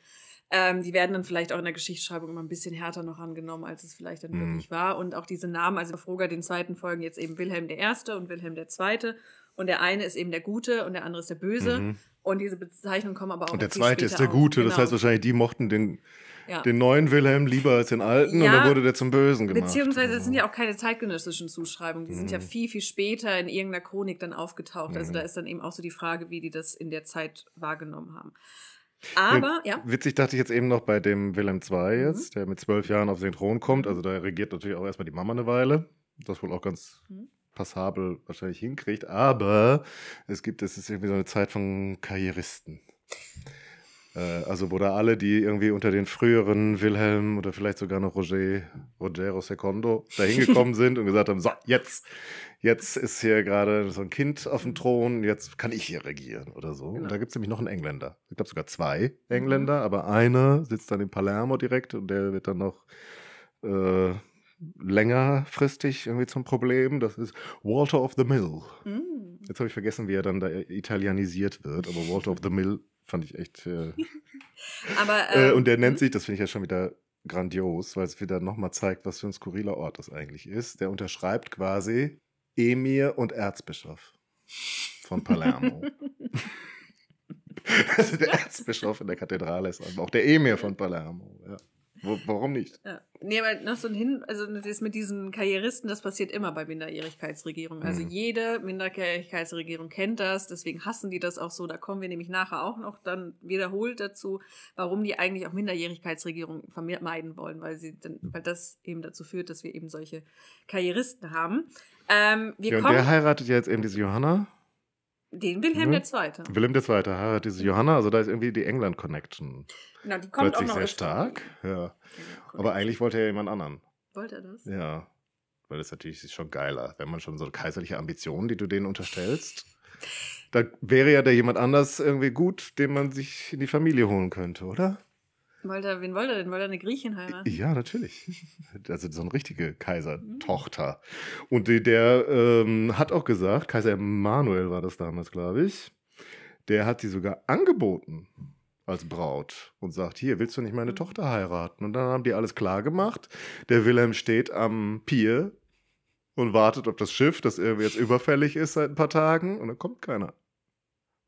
Ähm, die werden dann vielleicht auch in der Geschichtsschreibung immer ein bisschen härter noch angenommen, als es vielleicht dann mhm. wirklich war. Und auch diese Namen, also Froger den Zweiten folgen jetzt eben Wilhelm I. und Wilhelm II. Und der eine ist eben der Gute und der andere ist der Böse. Mhm. Und diese Bezeichnung kommen aber auch. Und der zweite ist der gute, genau. das heißt wahrscheinlich, die mochten den, ja. den neuen Wilhelm lieber als den alten ja, und dann wurde der zum Bösen gemacht. Beziehungsweise es sind ja genau. auch keine zeitgenössischen Zuschreibungen, die mhm. sind ja mhm. viel, viel später in irgendeiner Chronik dann aufgetaucht. Also mhm. Also da ist dann eben auch so die Frage, wie die das in der Zeit wahrgenommen haben. Aber, ja. Witzig dachte ich jetzt eben noch bei dem Wilhelm II mhm. jetzt, mhm. der mit zwölf Jahren auf den Thron kommt. Also da regiert natürlich auch erstmal die Mama eine Weile. Das ist wohl auch ganz mhm passabel wahrscheinlich hinkriegt, aber es gibt, es ist irgendwie so eine Zeit von Karrieristen. Äh, also, wo da alle, die irgendwie unter den früheren Wilhelm oder vielleicht sogar noch Roger, Rogero Secondo da hingekommen sind und gesagt haben: So, jetzt, jetzt ist hier gerade so ein Kind auf dem Thron, jetzt kann ich hier regieren oder so. Genau. Und da gibt es nämlich noch einen Engländer. Ich glaube sogar zwei mhm. Engländer, mhm. aber einer sitzt dann in Palermo direkt und der wird dann noch äh, längerfristig irgendwie zum Problem. Das ist Walter of the Mill. Mm. Jetzt habe ich vergessen, wie er dann da äh, italienisiert wird, aber Walter of the Mill fand ich echt. Äh, aber, ähm, äh, und der ähm, nennt sich, das finde ich ja schon wieder grandios, weil es wieder nochmal zeigt, was für ein skurriler Ort das eigentlich ist. Der unterschreibt quasi Emir und Erzbischof von Palermo. also der Erzbischof in der Kathedrale ist auch der Emir von Palermo. Ja. Wo, warum nicht? Ja. Nee, aber noch so ein Hin, also das mit diesen Karrieristen, das passiert immer bei Minderjährigkeitsregierungen. Also mhm. jede Minderjährigkeitsregierung kennt das, deswegen hassen die das auch so. Da kommen wir nämlich nachher auch noch dann wiederholt dazu, warum die eigentlich auch Minderjährigkeitsregierungen vermeiden wollen, weil sie dann, mhm. weil das eben dazu führt, dass wir eben solche Karrieristen haben. Ähm, wir ja, und kommen, der heiratet jetzt eben diese Johanna. Den Wilhelm mhm. Zweite. Wilhelm II. heiratet diese Johanna, also da ist irgendwie die England-Connection. Na, die kommt Plötzlich auch noch sehr stark. Ja. Aber eigentlich wollte er jemand anderen. Wollte er das? Ja. Weil das natürlich ist schon geiler, wenn man schon so kaiserliche Ambitionen, die du denen unterstellst. Da wäre ja der jemand anders irgendwie gut, den man sich in die Familie holen könnte, oder? Wollte wen wollte er denn? Wollte er eine Griechin heiraten? Ja, natürlich. Also so eine richtige Kaisertochter. Mhm. Und der ähm, hat auch gesagt, Kaiser Emanuel war das damals, glaube ich, der hat sie sogar angeboten als Braut und sagt, hier, willst du nicht meine mhm. Tochter heiraten? Und dann haben die alles klar gemacht. Der Wilhelm steht am Pier und wartet auf das Schiff, das irgendwie jetzt überfällig ist seit ein paar Tagen und dann kommt keiner.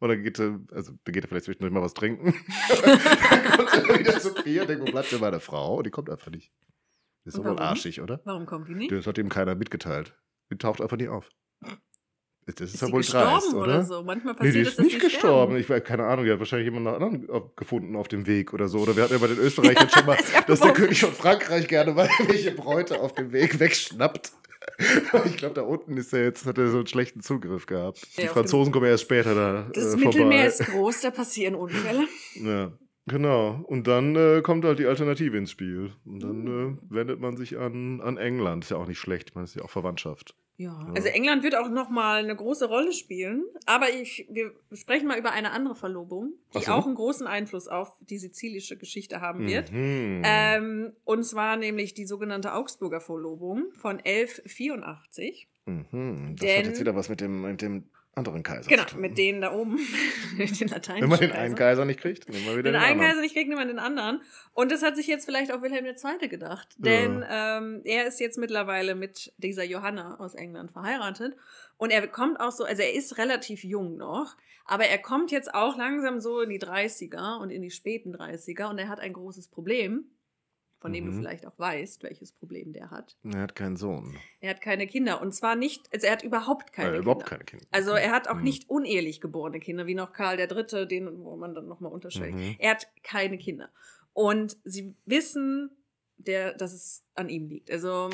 Oder geht er, also dann geht er vielleicht zwischendurch mal was trinken. dann kommt er wieder zu mir und denkt, wo bleibt denn meine Frau? Und die kommt einfach nicht. ist doch wohl arschig, oder? Warum kommt die nicht? Das hat ihm keiner mitgeteilt. Die taucht einfach nie auf. Das ist, ist ja wohl dreist, oder? oder so? Manchmal passiert nee, die ist das, nicht gestorben. Sterben. Ich keine Ahnung, die hat wahrscheinlich jemand anderen gefunden auf dem Weg oder so. Oder wir hatten ja bei den Österreichern schon mal, dass der König von Frankreich gerne mal welche Bräute auf dem Weg wegschnappt. ich glaube, da unten ist er jetzt, hat er so einen schlechten Zugriff gehabt. Ja, die Franzosen kommen erst später da. Äh, das äh, Mittelmeer ist groß, da passieren Unfälle. Ja, genau. Und dann äh, kommt halt die Alternative ins Spiel. Und dann mhm. äh, wendet man sich an, an England. Ist ja auch nicht schlecht, man ist ja auch Verwandtschaft. Ja, also England wird auch nochmal eine große Rolle spielen, aber ich, wir sprechen mal über eine andere Verlobung, die so. auch einen großen Einfluss auf die sizilische Geschichte haben mhm. wird. Mhm. Ähm, und zwar nämlich die sogenannte Augsburger Verlobung von 1184. Mhm. Das Denn, hat jetzt wieder was mit dem, mit dem anderen Kaiser. Genau, mit denen da oben, mit den lateinischen Wenn man den einen Kaiser nicht kriegt, nehmen wir wieder den, den einen Kaiser nicht kriegt, nehmen wir den anderen. Und das hat sich jetzt vielleicht auch Wilhelm II. gedacht, denn ja. ähm, er ist jetzt mittlerweile mit dieser Johanna aus England verheiratet und er kommt auch so, also er ist relativ jung noch, aber er kommt jetzt auch langsam so in die 30er und in die späten 30er und er hat ein großes Problem, von dem mhm. du vielleicht auch weißt, welches Problem der hat. Er hat keinen Sohn. Er hat keine Kinder. Und zwar nicht, also er hat überhaupt keine, ja, äh, Kinder. keine Kinder. Also er hat auch mhm. nicht unehelich geborene Kinder, wie noch Karl III., den, wo man dann nochmal unterscheidet. Mhm. Er hat keine Kinder. Und sie wissen, der, dass es an ihm liegt. Also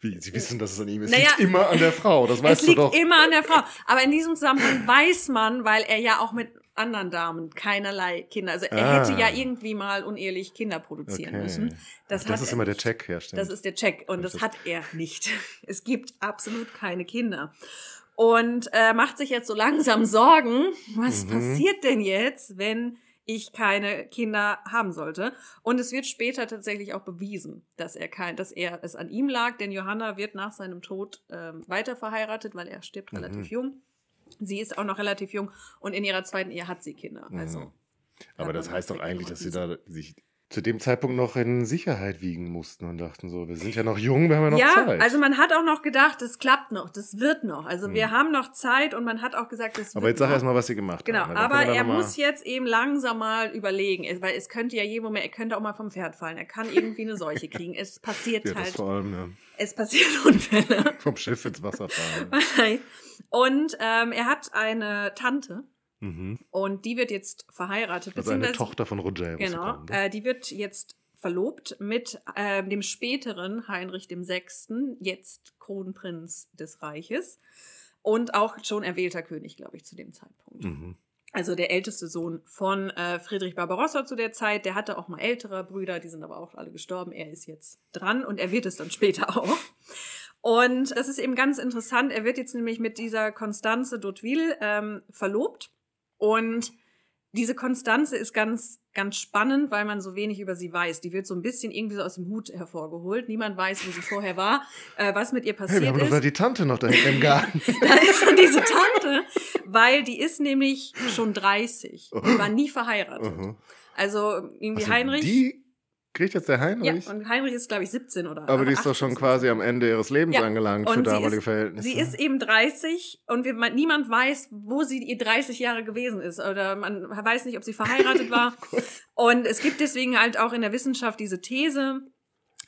wie sie wissen, dass es an ihm ist. Naja, liegt immer an der Frau, das weißt du doch. Es liegt immer an der Frau. Aber in diesem Zusammenhang weiß man, weil er ja auch mit anderen Damen keinerlei Kinder. Also er ah. hätte ja ah. irgendwie mal unehrlich Kinder produzieren okay. müssen. Das, das ist immer der Check, ja, stimmt. Das ist der Check und das, das hat er nicht. Es gibt absolut keine Kinder. Und äh, macht sich jetzt so langsam Sorgen, was mhm. passiert denn jetzt, wenn ich keine Kinder haben sollte. Und es wird später tatsächlich auch bewiesen, dass er kein, dass er es an ihm lag, denn Johanna wird nach seinem Tod ähm, weiter verheiratet, weil er stirbt mhm. relativ jung. Sie ist auch noch relativ jung und in ihrer zweiten Ehe hat sie Kinder. Also. Mhm. Aber das heißt doch eigentlich, dass sie da sich zu dem Zeitpunkt noch in Sicherheit wiegen mussten und dachten so, wir sind ja noch jung, wir haben ja noch ja, Zeit. Ja, also man hat auch noch gedacht, das klappt noch, das wird noch. Also hm. wir haben noch Zeit und man hat auch gesagt, das wird Aber jetzt sag erstmal, was sie gemacht genau, haben. Ne? Genau, aber er muss jetzt eben langsam mal überlegen, weil es könnte ja jeden mehr, er könnte auch mal vom Pferd fallen, er kann irgendwie eine Seuche kriegen. Es passiert ja, halt. vor allem, ja. Es passiert Unfälle. vom Schiff ins Wasser fallen. und ähm, er hat eine Tante, Mhm. Und die wird jetzt verheiratet. Also eine Tochter von Roger. Genau. Äh, die wird jetzt verlobt mit äh, dem späteren Heinrich VI., jetzt Kronprinz des Reiches und auch schon erwählter König, glaube ich, zu dem Zeitpunkt. Mhm. Also der älteste Sohn von äh, Friedrich Barbarossa zu der Zeit, der hatte auch mal ältere Brüder, die sind aber auch alle gestorben. Er ist jetzt dran und er wird es dann später auch. Und das ist eben ganz interessant. Er wird jetzt nämlich mit dieser Constanze d'Hauteville ähm, verlobt und diese Konstanze ist ganz, ganz spannend, weil man so wenig über sie weiß. Die wird so ein bisschen irgendwie so aus dem Hut hervorgeholt. Niemand weiß, wo sie vorher war, äh, was mit ihr passiert hey, wir haben ist. Noch die Tante noch da hinten im Garten. da ist schon diese Tante, weil die ist nämlich schon 30. Die oh. war nie verheiratet. Mhm. Also irgendwie also Heinrich. Die Kriegt jetzt der Heinrich? Ja, und Heinrich ist, glaube ich, 17 oder Aber die ist doch schon quasi am Ende ihres Lebens ja. angelangt und für damalige ist, Verhältnisse. Sie ist eben 30 und wir, man, niemand weiß, wo sie ihr 30 Jahre gewesen ist. Oder man weiß nicht, ob sie verheiratet war. Oh und es gibt deswegen halt auch in der Wissenschaft diese These,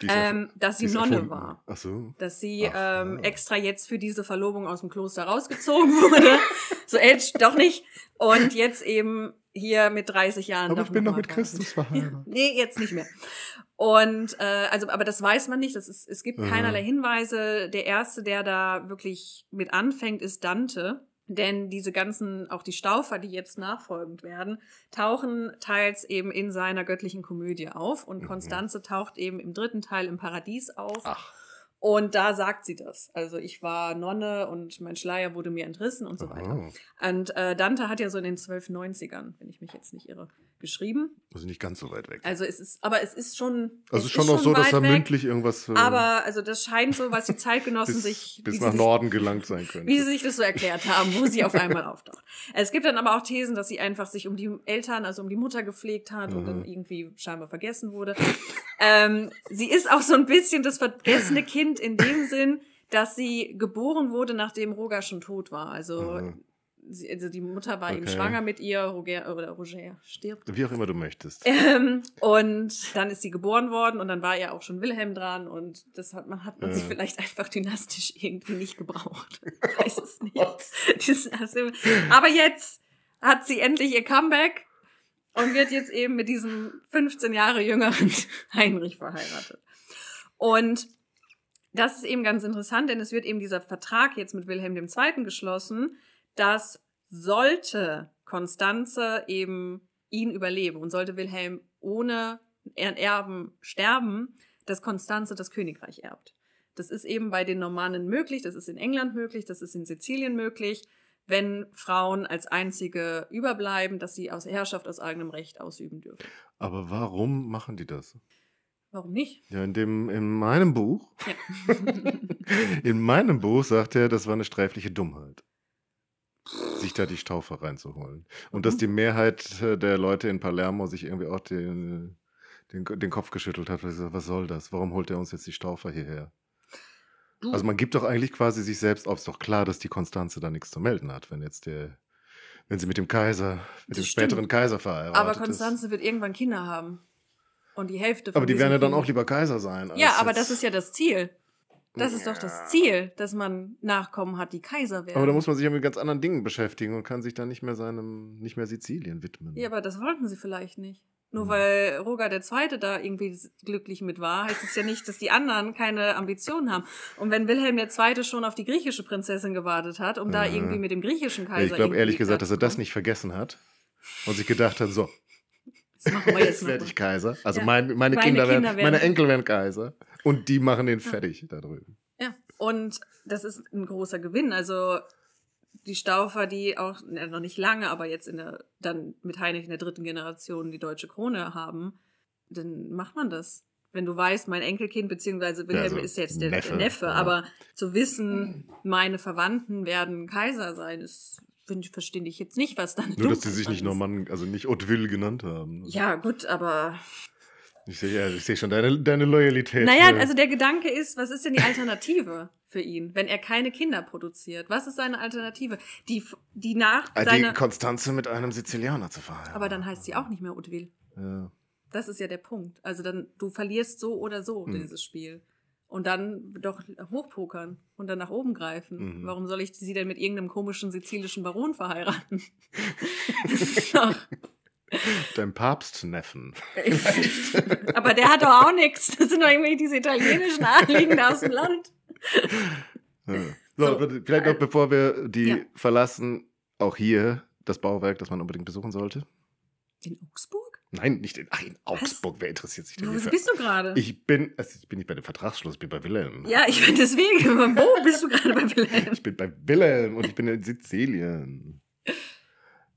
die ähm, dass sie Nonne erfunden. war. Ach so. Dass sie Ach, ähm, ja. extra jetzt für diese Verlobung aus dem Kloster rausgezogen wurde. so, Edge, doch nicht. Und jetzt eben hier mit 30 Jahren. Aber ich bin noch mit Christus verheiratet. nee, jetzt nicht mehr. Und äh, also, aber das weiß man nicht. Das ist, es gibt ja. keinerlei Hinweise. Der erste, der da wirklich mit anfängt, ist Dante. Denn diese ganzen, auch die Staufer, die jetzt nachfolgend werden, tauchen teils eben in seiner göttlichen Komödie auf und mhm. Konstanze taucht eben im dritten Teil im Paradies auf. Ach. Und da sagt sie das. Also ich war Nonne und mein Schleier wurde mir entrissen und so weiter. Oh. Und äh, Dante hat ja so in den 1290ern, wenn ich mich jetzt nicht irre, geschrieben. Also nicht ganz so weit weg. Also es ist, aber es ist schon. Also es ist schon noch so, dass da mündlich irgendwas. Äh, aber also das scheint so, was die Zeitgenossen bis, sich. Bis nach sich, Norden gelangt sein können. Wie sie sich das so erklärt haben, wo sie auf einmal auftaucht. Es gibt dann aber auch Thesen, dass sie einfach sich um die Eltern, also um die Mutter gepflegt hat mhm. und dann mhm. irgendwie scheinbar vergessen wurde. ähm, sie ist auch so ein bisschen das vergessene Kind in dem Sinn, dass sie geboren wurde, nachdem Roger schon tot war. Also mhm sie, also die Mutter war okay. eben schwanger mit ihr, Roger, oder Roger stirbt. Wie auch immer du möchtest. Ähm, und dann ist sie geboren worden und dann war ja auch schon Wilhelm dran und das hat man, hat man äh. sich vielleicht einfach dynastisch irgendwie nicht gebraucht. Ich weiß es nicht. aber jetzt hat sie endlich ihr Comeback und wird jetzt eben mit diesem 15 Jahre jüngeren Heinrich verheiratet. Und das ist eben ganz interessant, denn es wird eben dieser Vertrag jetzt mit Wilhelm II. geschlossen, dass sollte Konstanze eben ihn überleben und sollte Wilhelm ohne Erben sterben, dass Konstanze das Königreich erbt. Das ist eben bei den Normannen möglich, das ist in England möglich, das ist in Sizilien möglich, wenn Frauen als einzige überbleiben, dass sie aus Herrschaft aus eigenem Recht ausüben dürfen. Aber warum machen die das? Warum nicht? Ja, in, dem, in meinem Buch. Ja. in meinem Buch sagt er, das war eine streifliche Dummheit sich da die Staufer reinzuholen. Und mhm. dass die Mehrheit äh, der Leute in Palermo sich irgendwie auch den, äh, den, den Kopf geschüttelt hat. was soll das? Warum holt er uns jetzt die Staufer hierher? Du. Also man gibt doch eigentlich quasi sich selbst auf. Ist doch klar, dass die Konstanze da nichts zu melden hat, wenn jetzt der, wenn sie mit dem Kaiser, mit das dem stimmt. späteren Kaiser verheiratet ist. Aber Konstanze ist. wird irgendwann Kinder haben. Und die Hälfte von Aber die werden ja dann auch lieber Kaiser sein. Ja, aber das ist ja das Ziel. Das ist doch das Ziel, dass man Nachkommen hat, die Kaiser werden. Aber da muss man sich ja mit ganz anderen Dingen beschäftigen und kann sich dann nicht mehr seinem, nicht mehr Sizilien widmen. Ja, aber das wollten sie vielleicht nicht. Nur hm. weil Roger der Zweite da irgendwie glücklich mit war, heißt es ja nicht, dass die anderen keine Ambitionen haben. Und wenn Wilhelm der Zweite schon auf die griechische Prinzessin gewartet hat, um ja. da äh. irgendwie mit dem griechischen Kaiser. Ich glaube ehrlich gesagt, dass er das nicht vergessen hat und sich gedacht hat, so, machen wir jetzt. jetzt werde ich Kaiser. Also ja. mein, meine, meine, Kinder, werden, Kinder werden, meine Enkel werden Kaiser. Und die machen den fertig da drüben. Ja, und das ist ein großer Gewinn. Also die Staufer, die auch ja, noch nicht lange, aber jetzt in der, dann mit Heinrich in der dritten Generation die deutsche Krone haben, dann macht man das. Wenn du weißt, mein Enkelkind, beziehungsweise Wilhelm also ist jetzt der Neffe, der Neffe aber zu wissen, meine Verwandten werden Kaiser sein, ist verstehe ich jetzt nicht, was dann. Nur, dass die sich nicht Norman, also nicht Hauteville genannt haben. Ja, gut, aber. Ich sehe ich seh schon deine, deine Loyalität. Naja, also der Gedanke ist, was ist denn die Alternative für ihn, wenn er keine Kinder produziert? Was ist seine Alternative? Die, die nach. Ah, die seiner... Konstanze mit einem Sizilianer zu verheiraten. Aber dann heißt sie auch nicht mehr Hauteville. Ja. Das ist ja der Punkt. Also dann, du verlierst so oder so hm. dieses Spiel und dann doch hochpokern und dann nach oben greifen. Mhm. Warum soll ich sie denn mit irgendeinem komischen sizilischen Baron verheiraten? Dein Papstneffen. Aber der hat doch auch nichts. Das sind doch irgendwie diese italienischen Adligen aus dem Land. So, so, vielleicht noch äh, bevor wir die ja. verlassen, auch hier das Bauwerk, das man unbedingt besuchen sollte. In Augsburg? Nein, nicht in, ach, in Augsburg. Wer interessiert sich denn Wo bist du gerade? Ich bin, also ich bin nicht bei dem Vertragsschluss, ich bin bei Wilhelm. Ja, ich bin deswegen. Wo bist du gerade bei Wilhelm? Ich bin bei Wilhelm und ich bin in Sizilien.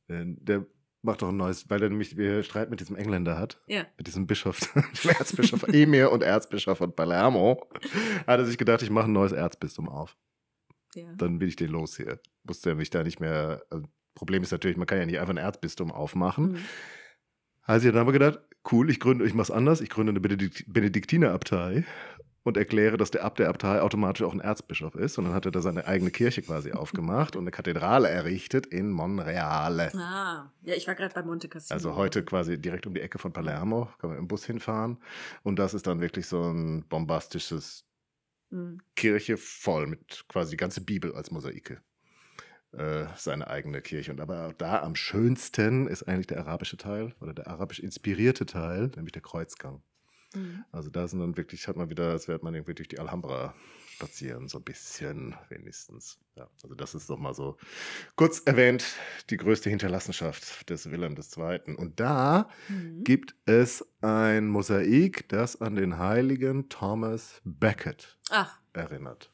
Der macht doch ein neues, weil er nämlich Streit mit diesem Engländer hat. Ja. Mit diesem Bischof, dem Erzbischof Emir und Erzbischof von Palermo. Hat er sich gedacht, ich mache ein neues Erzbistum auf. Ja. Dann will ich den los hier. Musste er mich da nicht mehr. Also Problem ist natürlich, man kann ja nicht einfach ein Erzbistum aufmachen. Mhm also ich habe aber gedacht, cool, ich gründe, ich mache es anders, ich gründe eine Benedikt Benediktinerabtei und erkläre, dass der Abt der Abtei automatisch auch ein Erzbischof ist. Und dann hat er da seine eigene Kirche quasi aufgemacht und eine Kathedrale errichtet in Monreale. Ah, ja, ich war gerade bei Monte Cassino. Also heute quasi direkt um die Ecke von Palermo, kann man im Bus hinfahren. Und das ist dann wirklich so ein bombastisches mhm. Kirche voll mit quasi die ganze Bibel als Mosaike. Äh, seine eigene Kirche. Und aber da am schönsten ist eigentlich der arabische Teil oder der arabisch inspirierte Teil, nämlich der Kreuzgang. Mhm. Also da sind dann wirklich, hat man wieder, als wäre man irgendwie durch die Alhambra spazieren, so ein bisschen wenigstens. Ja, also das ist nochmal so kurz erwähnt, die größte Hinterlassenschaft des Wilhelm II. Und da mhm. gibt es ein Mosaik, das an den heiligen Thomas Becket Ach. erinnert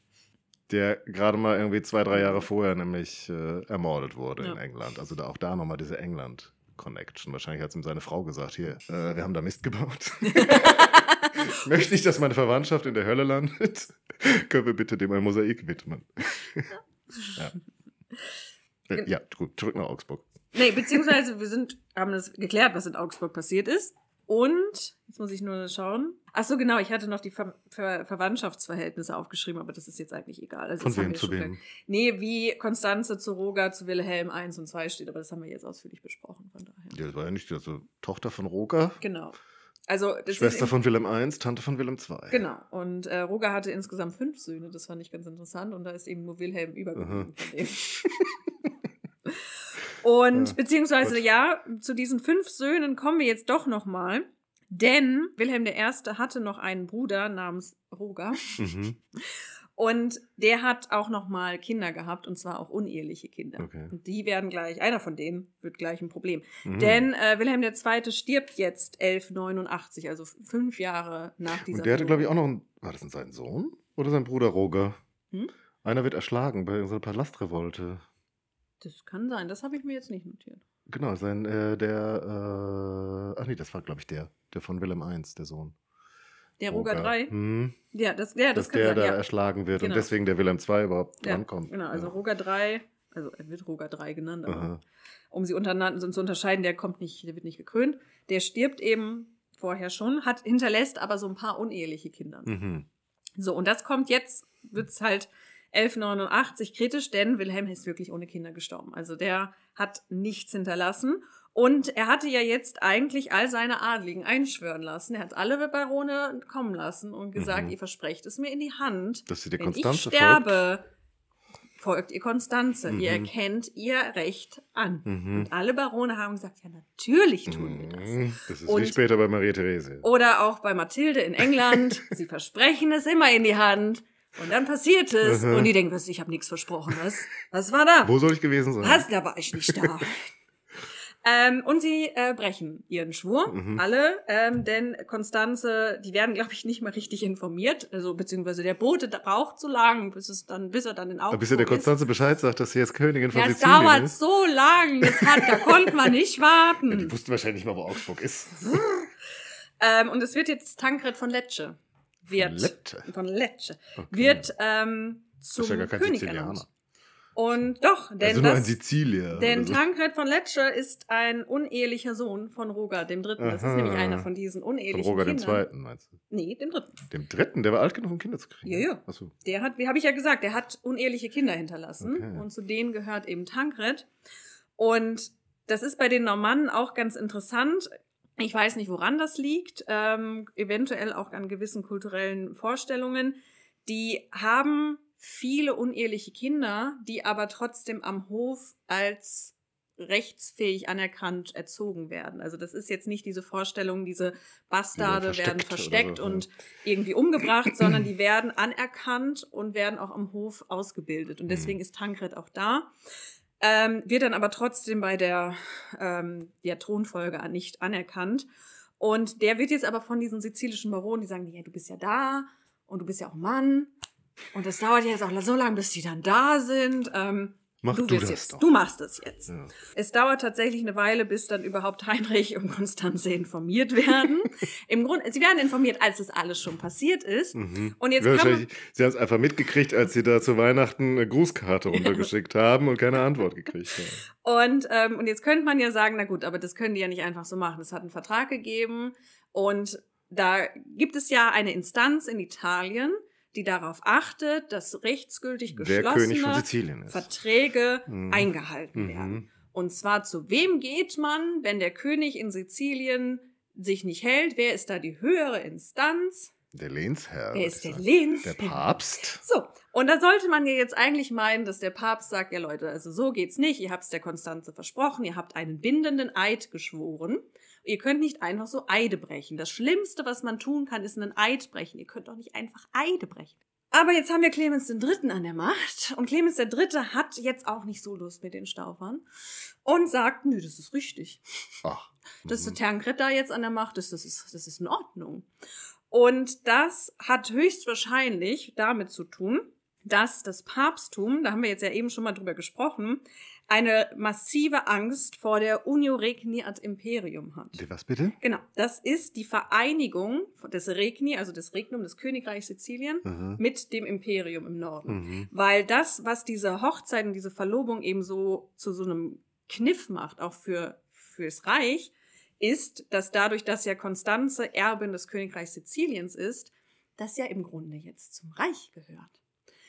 der gerade mal irgendwie zwei, drei Jahre mhm. vorher nämlich äh, ermordet wurde ja. in England. Also da auch da nochmal diese England-Connection. Wahrscheinlich hat es ihm seine Frau gesagt, hier, äh, wir haben da Mist gebaut. möchte ich, dass meine Verwandtschaft in der Hölle landet. Können wir bitte dem ein Mosaik widmen? ja. ja. Äh, ja, gut, zurück nach Augsburg. Nee, beziehungsweise wir sind, haben das geklärt, was in Augsburg passiert ist. Und, jetzt muss ich nur schauen. Ach so, genau, ich hatte noch die Ver Ver Verwandtschaftsverhältnisse aufgeschrieben, aber das ist jetzt eigentlich egal. Also Von wem zu wem? Nee, wie Konstanze zu Roger zu Wilhelm 1 und 2 steht, aber das haben wir jetzt ausführlich besprochen. Von daher. Ja, das war ja nicht also Tochter von Roger. Genau. Also, Schwester von Wilhelm I, Tante von Wilhelm II. Genau. Und äh, Roger hatte insgesamt fünf Söhne, das fand ich ganz interessant. Und da ist eben nur Wilhelm übergeblieben. Und ja. beziehungsweise, Gut. ja, zu diesen fünf Söhnen kommen wir jetzt doch nochmal. Denn Wilhelm I. hatte noch einen Bruder namens Roger. Mhm. Und der hat auch nochmal Kinder gehabt, und zwar auch uneheliche Kinder. Okay. Und die werden gleich, einer von denen wird gleich ein Problem. Mhm. Denn äh, Wilhelm II. stirbt jetzt 1189, also fünf Jahre nach dieser. Und der hatte, glaube ich, auch noch einen, war das denn sein Sohn? Oder sein Bruder Roger? Hm? Einer wird erschlagen bei irgendeiner Palastrevolte. Das kann sein, das habe ich mir jetzt nicht notiert. Genau, sein, äh, der, äh, ach nee, das war, glaube ich, der, der von Willem I, der Sohn. Der Roger, III. Hm. Ja, das, ja, das Dass kann der sein, da ja. erschlagen wird genau. und deswegen der Willem II überhaupt ja, drankommt. Genau, also ja. Roger III, also er wird Roger III genannt, aber Aha. um sie untereinander zu unterscheiden, der kommt nicht, der wird nicht gekrönt. Der stirbt eben vorher schon, hat, hinterlässt aber so ein paar uneheliche Kinder. Mhm. So, und das kommt jetzt, wird es halt 1189 kritisch, denn Wilhelm ist wirklich ohne Kinder gestorben. Also der hat nichts hinterlassen. Und er hatte ja jetzt eigentlich all seine Adligen einschwören lassen. Er hat alle Barone kommen lassen und gesagt, mhm. ihr versprecht es mir in die Hand. Dass sie der Konstanze ich sterbe, folgt. folgt ihr Konstanze. Mhm. Ihr erkennt ihr Recht an. Mhm. Und alle Barone haben gesagt, ja, natürlich tun wir das. Mhm. Das ist und, wie später bei Maria Therese. Oder auch bei Mathilde in England. sie versprechen es immer in die Hand. Und dann passiert es. und die denken, was, ich habe nichts versprochen. Was, was war da? Wo soll ich gewesen sein? Was, da war ich nicht da. ähm, und sie äh, brechen ihren Schwur, mhm. alle. Ähm, denn Konstanze, die werden, glaube ich, nicht mal richtig informiert. Also, beziehungsweise der Bote braucht so lang, bis es dann, bis er dann in Augsburg Bis er der Konstanze Bescheid sagt, dass sie jetzt Königin von ja, Sizilien ist. Das dauert so lang. Das hat, da konnte man nicht warten. Ja, die wussten wahrscheinlich nicht mal, wo Augsburg ist. ähm, und es wird jetzt Tankred von Letsche wird von Lecce, von Lecce okay. wird ähm, zum ja König Und doch, also denn also nur das, Sizilien, denn also. Tancred von Lecce ist ein unehelicher Sohn von Roger dem Dritten. Das ist nämlich einer von diesen unehelichen von Roger Kindern. dem Zweiten meinst du? Nee, dem Dritten. Dem Dritten, der war alt genug, um Kinder zu kriegen. Ja, ja. Ach so. Der hat, wie habe ich ja gesagt, der hat uneheliche Kinder hinterlassen okay. und zu denen gehört eben Tancred. Und das ist bei den Normannen auch ganz interessant. Ich weiß nicht, woran das liegt, ähm, eventuell auch an gewissen kulturellen Vorstellungen. Die haben viele uneheliche Kinder, die aber trotzdem am Hof als rechtsfähig anerkannt erzogen werden. Also das ist jetzt nicht diese Vorstellung, diese Bastarde ja, werden versteckt so, und ja. irgendwie umgebracht, sondern die werden anerkannt und werden auch am Hof ausgebildet. Und mhm. deswegen ist Tankred auch da. Ähm, wird dann aber trotzdem bei der, ähm, der Thronfolge nicht anerkannt. Und der wird jetzt aber von diesen sizilischen Baronen, die sagen, ja, du bist ja da und du bist ja auch Mann. Und das dauert ja jetzt auch so lange, bis die dann da sind. Ähm, Mach du, du das jetzt. Doch. Du machst es jetzt. Ja. Es dauert tatsächlich eine Weile, bis dann überhaupt Heinrich und Konstanze informiert werden. Im Grunde, sie werden informiert, als das alles schon passiert ist. Mhm. Und jetzt Wahrscheinlich, sie haben es einfach mitgekriegt, als sie da zu Weihnachten eine Grußkarte runtergeschickt haben und keine Antwort gekriegt haben. Und, ähm, und jetzt könnte man ja sagen, na gut, aber das können die ja nicht einfach so machen. Es hat einen Vertrag gegeben und da gibt es ja eine Instanz in Italien, die darauf achtet, dass rechtsgültig geschlossene Verträge mhm. eingehalten mhm. werden. Und zwar zu wem geht man, wenn der König in Sizilien sich nicht hält? Wer ist da die höhere Instanz? Der Lehnsherr. Wer ist der Lehnsherr. Der Papst. So, und da sollte man ja jetzt eigentlich meinen, dass der Papst sagt, ja Leute, also so geht's nicht, ihr habt's der Konstanze versprochen, ihr habt einen bindenden Eid geschworen. Ihr könnt nicht einfach so Eide brechen. Das Schlimmste, was man tun kann, ist einen Eid brechen. Ihr könnt doch nicht einfach Eide brechen. Aber jetzt haben wir Clemens III. an der Macht und Clemens III. hat jetzt auch nicht so Lust mit den Staufern und sagt, nö, das ist richtig. Ach. Dass der Tankred da jetzt an der Macht ist, das ist, das ist in Ordnung. Und das hat höchstwahrscheinlich damit zu tun, dass das Papsttum, da haben wir jetzt ja eben schon mal drüber gesprochen, eine massive Angst vor der Unio Regni ad Imperium hat. Was bitte? Genau, das ist die Vereinigung des Regni, also des Regnum des Königreichs Sizilien, mhm. mit dem Imperium im Norden. Mhm. Weil das, was diese Hochzeit und diese Verlobung eben so zu so einem Kniff macht, auch für, fürs Reich, ist, dass dadurch, dass ja Konstanze Erbin des Königreichs Siziliens ist, das ja im Grunde jetzt zum Reich gehört.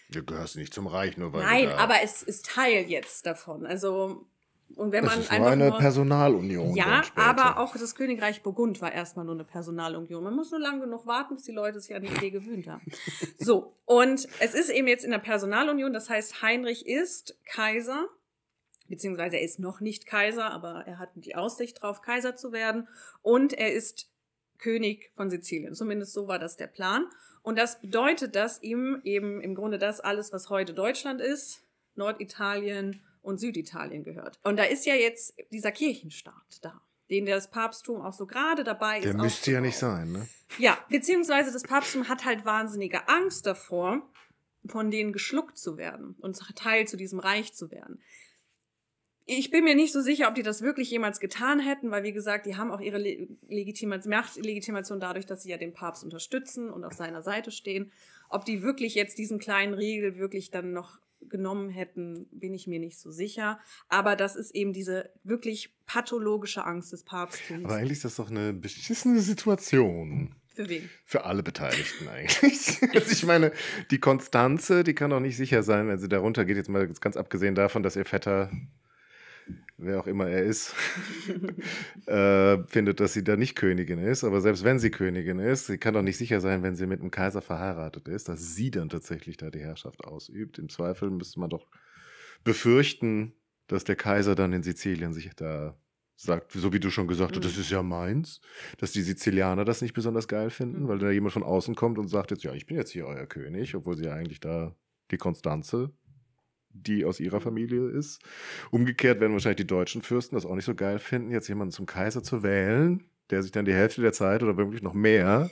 Du gehörst nicht zum Reich, nur weil. Nein, aber es ist Teil jetzt davon. Also, und wenn man. Das ist einfach nur eine nur, Personalunion. Ja, aber auch das Königreich Burgund war erstmal nur eine Personalunion. Man muss nur lang genug warten, bis die Leute sich an die Idee gewöhnt haben. so, und es ist eben jetzt in der Personalunion, das heißt, Heinrich ist Kaiser. Beziehungsweise er ist noch nicht Kaiser, aber er hat die Aussicht drauf, Kaiser zu werden. Und er ist König von Sizilien. Zumindest so war das der Plan. Und das bedeutet, dass ihm eben im Grunde das alles, was heute Deutschland ist, Norditalien und Süditalien gehört. Und da ist ja jetzt dieser Kirchenstaat da den das Papsttum auch so gerade dabei Der ist. Der müsste ja nicht sein, ne? Ja, beziehungsweise das Papsttum hat halt wahnsinnige Angst davor, von denen geschluckt zu werden und Teil zu diesem Reich zu werden ich bin mir nicht so sicher, ob die das wirklich jemals getan hätten, weil wie gesagt, die haben auch ihre Legitimation, dadurch, dass sie ja den Papst unterstützen und auf seiner Seite stehen. Ob die wirklich jetzt diesen kleinen Riegel wirklich dann noch genommen hätten, bin ich mir nicht so sicher. Aber das ist eben diese wirklich pathologische Angst des Papsttums. Aber eigentlich ist das doch eine beschissene Situation. Für wen? Für alle Beteiligten eigentlich. also ich meine, die Konstanze, die kann doch nicht sicher sein, wenn sie darunter geht. Jetzt mal ganz abgesehen davon, dass ihr Vetter wer auch immer er ist, äh, findet, dass sie da nicht Königin ist. Aber selbst wenn sie Königin ist, sie kann doch nicht sicher sein, wenn sie mit einem Kaiser verheiratet ist, dass sie dann tatsächlich da die Herrschaft ausübt. Im Zweifel müsste man doch befürchten, dass der Kaiser dann in Sizilien sich da sagt, so wie du schon gesagt hast, mhm. das ist ja meins, dass die Sizilianer das nicht besonders geil finden, mhm. weil da jemand von außen kommt und sagt jetzt, ja, ich bin jetzt hier euer König, obwohl sie ja eigentlich da die Konstanze die aus ihrer mhm. Familie ist. Umgekehrt werden wahrscheinlich die deutschen Fürsten das auch nicht so geil finden, jetzt jemanden zum Kaiser zu wählen, der sich dann die Hälfte der Zeit oder wirklich noch mehr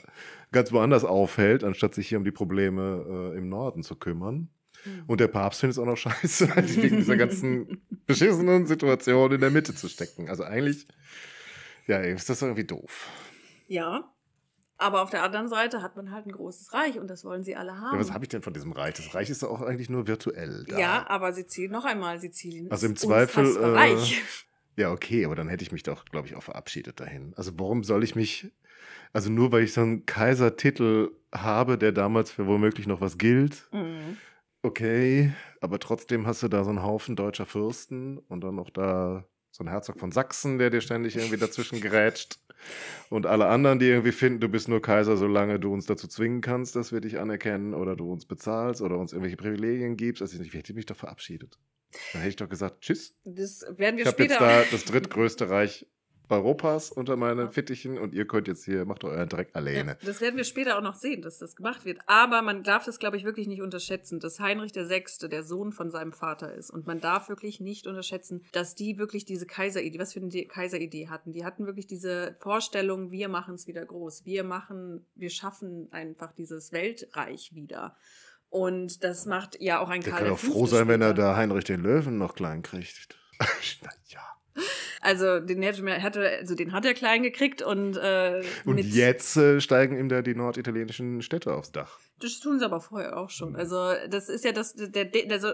ganz woanders aufhält, anstatt sich hier um die Probleme äh, im Norden zu kümmern. Mhm. Und der Papst findet es auch noch scheiße, wegen dieser ganzen beschissenen Situation in der Mitte zu stecken. Also eigentlich, ja, ist das irgendwie doof. Ja, aber auf der anderen Seite hat man halt ein großes Reich und das wollen sie alle haben. Ja, was habe ich denn von diesem Reich? Das Reich ist doch auch eigentlich nur virtuell. Da. Ja, aber Sizilien, noch einmal Sizilien. Also im Zweifel. Äh, reich. Ja, okay, aber dann hätte ich mich doch, glaube ich, auch verabschiedet dahin. Also warum soll ich mich. Also nur weil ich so einen Kaisertitel habe, der damals für womöglich noch was gilt. Mhm. Okay, aber trotzdem hast du da so einen Haufen deutscher Fürsten und dann noch da so einen Herzog von Sachsen, der dir ständig irgendwie dazwischen gerätscht. Und alle anderen, die irgendwie finden, du bist nur Kaiser, solange du uns dazu zwingen kannst, dass wir dich anerkennen oder du uns bezahlst oder uns irgendwelche Privilegien gibst. Also ich hätte mich doch verabschiedet. Dann hätte ich doch gesagt, tschüss. Das werden wir ich später. Ich habe jetzt da das drittgrößte Reich Europas unter meine Fittichen und ihr könnt jetzt hier, macht euren Dreck alleine. Ja, das werden wir später auch noch sehen, dass das gemacht wird. Aber man darf das, glaube ich, wirklich nicht unterschätzen, dass Heinrich VI. der Sohn von seinem Vater ist. Und man darf wirklich nicht unterschätzen, dass die wirklich diese Kaiseridee, was für eine Kaiseridee hatten. Die hatten wirklich diese Vorstellung, wir machen es wieder groß. Wir machen, wir schaffen einfach dieses Weltreich wieder. Und das macht ja auch ein Der Karl kann auch froh sein, später. wenn er da Heinrich den Löwen noch klein kriegt. ja. Also den hätte, also den hat er klein gekriegt und äh, und jetzt äh, steigen ihm da die norditalienischen Städte aufs Dach. Das tun sie aber vorher auch schon. Also das ist ja das der, der also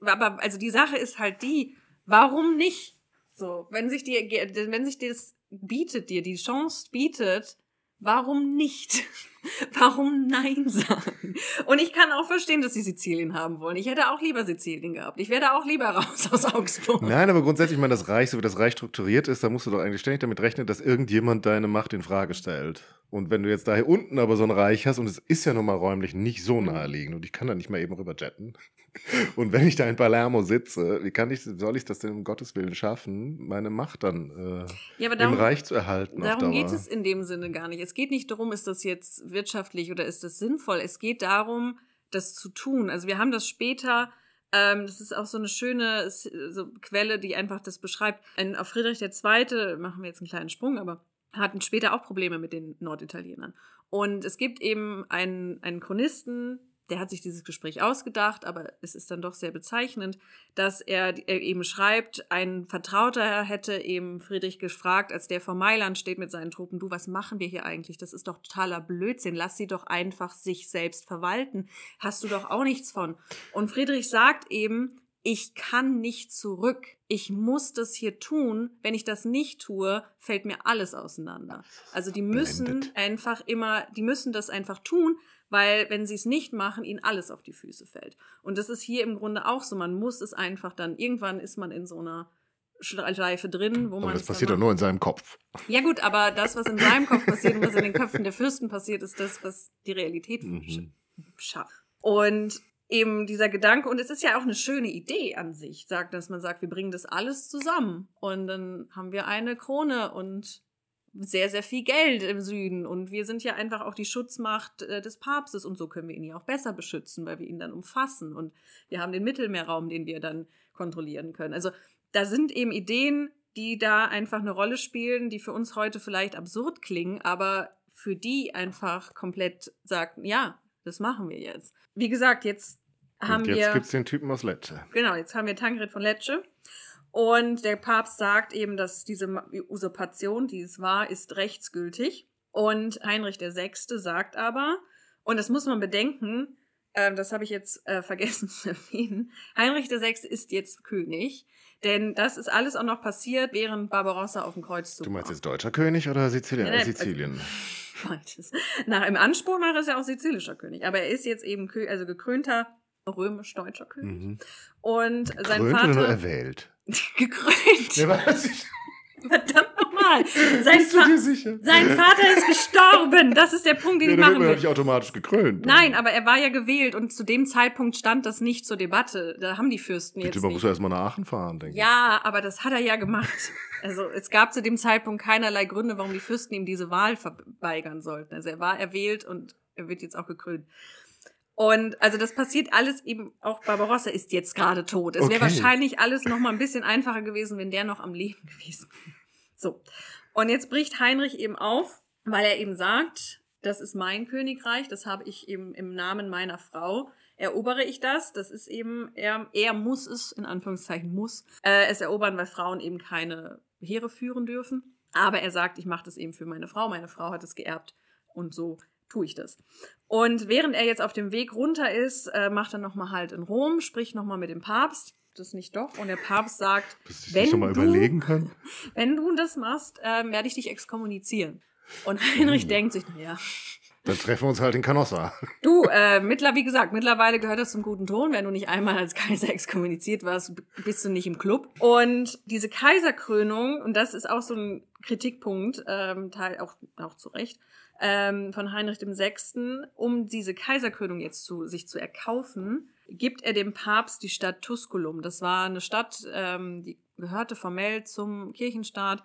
aber also die Sache ist halt die, warum nicht? So, wenn sich die wenn sich das bietet dir die Chance bietet, warum nicht? Warum Nein sagen? Und ich kann auch verstehen, dass sie Sizilien haben wollen. Ich hätte auch lieber Sizilien gehabt. Ich wäre da auch lieber raus aus Augsburg. Nein, aber grundsätzlich, ich meine, das Reich, so wie das Reich strukturiert ist, da musst du doch eigentlich ständig damit rechnen, dass irgendjemand deine Macht in Frage stellt. Und wenn du jetzt da hier unten aber so ein Reich hast, und es ist ja nun mal räumlich nicht so mhm. naheliegend, und ich kann da nicht mal eben rüber jetten. Und wenn ich da in Palermo sitze, wie kann ich, soll ich das denn um Gottes Willen schaffen, meine Macht dann äh, ja, darum, im Reich zu erhalten? Darum geht es in dem Sinne gar nicht. Es geht nicht darum, ist das jetzt, wirtschaftlich oder ist das sinnvoll? Es geht darum, das zu tun. Also wir haben das später ähm, das ist auch so eine schöne so Quelle, die einfach das beschreibt. Ein, auf Friedrich II., machen wir jetzt einen kleinen Sprung, aber hatten später auch Probleme mit den Norditalienern. Und es gibt eben einen, einen Chronisten, der hat sich dieses Gespräch ausgedacht, aber es ist dann doch sehr bezeichnend, dass er, äh, eben schreibt, ein Vertrauter hätte eben Friedrich gefragt, als der vor Mailand steht mit seinen Truppen, du, was machen wir hier eigentlich? Das ist doch totaler Blödsinn. Lass sie doch einfach sich selbst verwalten. Hast du doch auch nichts von. Und Friedrich sagt eben, ich kann nicht zurück. Ich muss das hier tun. Wenn ich das nicht tue, fällt mir alles auseinander. Also die müssen Blendet. einfach immer, die müssen das einfach tun, weil wenn sie es nicht machen, ihnen alles auf die Füße fällt. Und das ist hier im Grunde auch so. Man muss es einfach dann, irgendwann ist man in so einer Schleife drin, wo aber man. Das passiert doch nur in seinem Kopf. Ja, gut, aber das, was in seinem Kopf passiert und was in den Köpfen der Fürsten passiert, ist das, was die Realität mhm. schafft. Und eben dieser Gedanke, und es ist ja auch eine schöne Idee an sich, sagt, dass man sagt, wir bringen das alles zusammen und dann haben wir eine Krone und sehr, sehr viel Geld im Süden und wir sind ja einfach auch die Schutzmacht äh, des Papstes und so können wir ihn ja auch besser beschützen, weil wir ihn dann umfassen und wir haben den Mittelmeerraum, den wir dann kontrollieren können. Also da sind eben Ideen, die da einfach eine Rolle spielen, die für uns heute vielleicht absurd klingen, aber für die einfach komplett sagten, ja, das machen wir jetzt. Wie gesagt, jetzt haben und jetzt wir. Jetzt gibt es den Typen aus Lecce. Genau, jetzt haben wir Tankred von Lecce. Und der Papst sagt eben, dass diese Usurpation, die es war, ist rechtsgültig. Und Heinrich VI. sagt aber, und das muss man bedenken, ähm, das habe ich jetzt äh, vergessen zu erwähnen, Heinrich VI. ist jetzt König, denn das ist alles auch noch passiert, während Barbarossa auf dem Kreuzzug war. Du meinst jetzt deutscher König oder also Sizilien? Ja, nein, Sizilien. Äh, Nach, Im Anspruch nach ist er auch sizilischer König, aber er ist jetzt eben also gekrönter römisch-deutscher König. Mhm. Und Gekrönt sein Vater. Oder erwählt? gekrönt. Ja, weiß ich. Verdammt nochmal. Sein, Bist sein Vater ist gestorben. Das ist der Punkt, den ja, ich machen will. nicht automatisch gekrönt. Ne? Nein, aber er war ja gewählt und zu dem Zeitpunkt stand das nicht zur Debatte. Da haben die Fürsten Bitte, jetzt. Man muss ja erstmal nach Aachen fahren, denke ich. Ja, aber das hat er ja gemacht. Also es gab zu dem Zeitpunkt keinerlei Gründe, warum die Fürsten ihm diese Wahl verweigern sollten. Also er war erwählt und er wird jetzt auch gekrönt. Und also das passiert alles eben, auch Barbarossa ist jetzt gerade tot. Es okay. wäre wahrscheinlich alles noch mal ein bisschen einfacher gewesen, wenn der noch am Leben gewesen wäre. So. Und jetzt bricht Heinrich eben auf, weil er eben sagt, das ist mein Königreich, das habe ich eben im Namen meiner Frau erobere ich das. Das ist eben, er, er muss es, in Anführungszeichen muss, äh, es erobern, weil Frauen eben keine Heere führen dürfen. Aber er sagt, ich mache das eben für meine Frau, meine Frau hat es geerbt und so tue ich das. Und während er jetzt auf dem Weg runter ist, äh, macht er nochmal halt in Rom, spricht nochmal mit dem Papst. Das nicht doch. Und der Papst sagt, wenn, du, wenn du das machst, äh, werde ich dich exkommunizieren. Und hm. Heinrich ja. denkt sich, naja, dann treffen wir uns halt in Canossa. Du, äh, mittler, wie gesagt, mittlerweile gehört das zum guten Ton. Wenn du nicht einmal als Kaiser exkommuniziert warst, bist du nicht im Club. Und diese Kaiserkrönung, und das ist auch so ein Kritikpunkt, ähm, Teil, auch, auch zu Recht, ähm, von Heinrich dem Sechsten, um diese Kaiserkrönung jetzt zu, sich zu erkaufen, gibt er dem Papst die Stadt Tusculum. Das war eine Stadt, ähm, die gehörte formell zum Kirchenstaat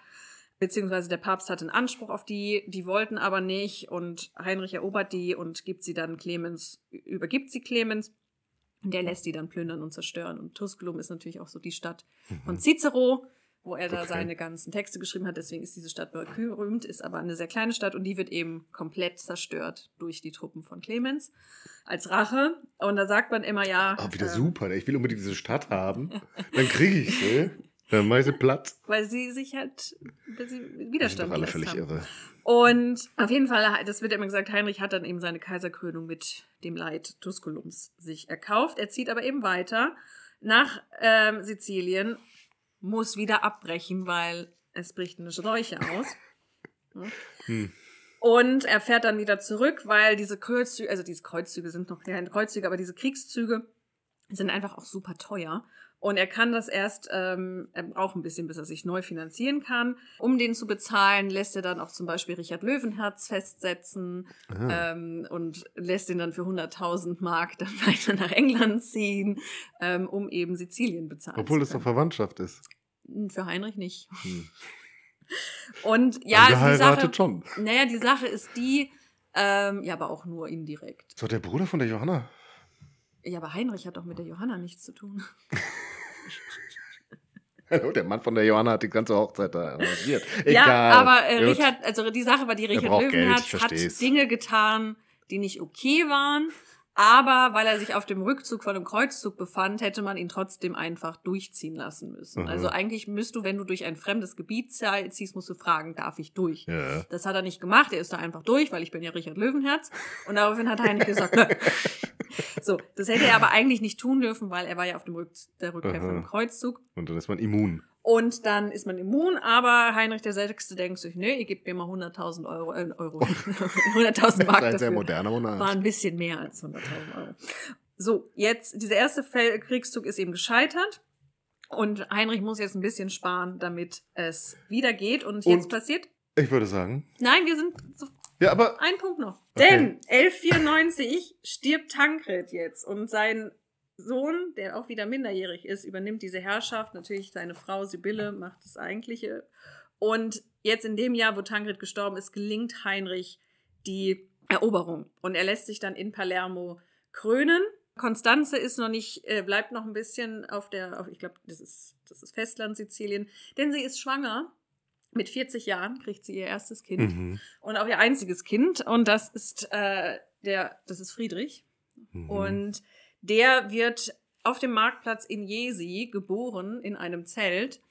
beziehungsweise der Papst hat einen Anspruch auf die, die wollten aber nicht und Heinrich erobert die und gibt sie dann Clemens, übergibt sie Clemens und der lässt die dann plündern und zerstören. Und Tusculum ist natürlich auch so die Stadt mhm. von Cicero, wo er okay. da seine ganzen Texte geschrieben hat, deswegen ist diese Stadt berühmt, ist aber eine sehr kleine Stadt und die wird eben komplett zerstört durch die Truppen von Clemens als Rache. Und da sagt man immer, ja. Oh, wieder äh, super, ne? ich will unbedingt diese Stadt haben, dann kriege ich sie. Dann äh, mache ich sie platt. Weil sie sich halt dass sie Widerstand alle völlig haben. irre. Und auf jeden Fall, das wird immer gesagt, Heinrich hat dann eben seine Kaiserkrönung mit dem Leid Tusculums sich erkauft. Er zieht aber eben weiter nach ähm, Sizilien, muss wieder abbrechen, weil es bricht eine Seuche aus. hm. Und er fährt dann wieder zurück, weil diese Kreuzzüge, also diese Kreuzzüge sind noch keine Kreuzzüge, aber diese Kriegszüge sind einfach auch super teuer. Und er kann das erst, ähm, er braucht ein bisschen, bis er sich neu finanzieren kann. Um den zu bezahlen, lässt er dann auch zum Beispiel Richard Löwenherz festsetzen ah. ähm, und lässt ihn dann für 100.000 Mark dann weiter nach England ziehen, ähm, um eben Sizilien bezahlen Obwohl zu können. es doch Verwandtschaft ist. Hm, für Heinrich nicht. Hm. Und ja, die Sache, schon. Naja, die Sache ist die, ähm, ja, aber auch nur indirekt. So, der Bruder von der Johanna. Ja, aber Heinrich hat doch mit der Johanna nichts zu tun. Hallo, der Mann von der Johanna hat die ganze Hochzeit da arrangiert. Egal. Ja, aber äh, Richard, also die Sache war, die Richard Löwenherz hat Dinge getan, die nicht okay waren. Aber weil er sich auf dem Rückzug von einem Kreuzzug befand, hätte man ihn trotzdem einfach durchziehen lassen müssen. Mhm. Also eigentlich müsst du, wenn du durch ein fremdes Gebiet ziehst, musst du fragen, darf ich durch? Ja. Das hat er nicht gemacht, er ist da einfach durch, weil ich bin ja Richard Löwenherz. Und daraufhin hat Heinrich gesagt, ne. So, das hätte er aber eigentlich nicht tun dürfen, weil er war ja auf dem Rück der Rückkehr Aha. von einem Kreuzzug. Und dann ist man immun. Und dann ist man immun, aber Heinrich der Sechste denkt sich, nee, ihr gebt mir mal 100.000 Euro, äh, Euro, 100.000 Mark dafür. Sehr moderner Monarch. War ein bisschen mehr als 100.000 Euro. So, jetzt, dieser erste Kriegszug ist eben gescheitert. Und Heinrich muss jetzt ein bisschen sparen, damit es wieder geht. Und jetzt und passiert. Ich würde sagen. Nein, wir sind. So ja, aber. Ein Punkt noch. Okay. Denn 1194 stirbt Tankred jetzt und sein Sohn, der auch wieder minderjährig ist, übernimmt diese Herrschaft. Natürlich seine Frau Sibylle macht das Eigentliche. Und jetzt in dem Jahr, wo Tangred gestorben ist, gelingt Heinrich die Eroberung. Und er lässt sich dann in Palermo krönen. Konstanze ist noch nicht, äh, bleibt noch ein bisschen auf der, auf, ich glaube, das ist, das ist Festland Sizilien, denn sie ist schwanger. Mit 40 Jahren kriegt sie ihr erstes Kind mhm. und auch ihr einziges Kind. Und das ist äh, der, das ist Friedrich. Mhm. Und der wird auf dem Marktplatz in Jesi geboren, in einem Zelt,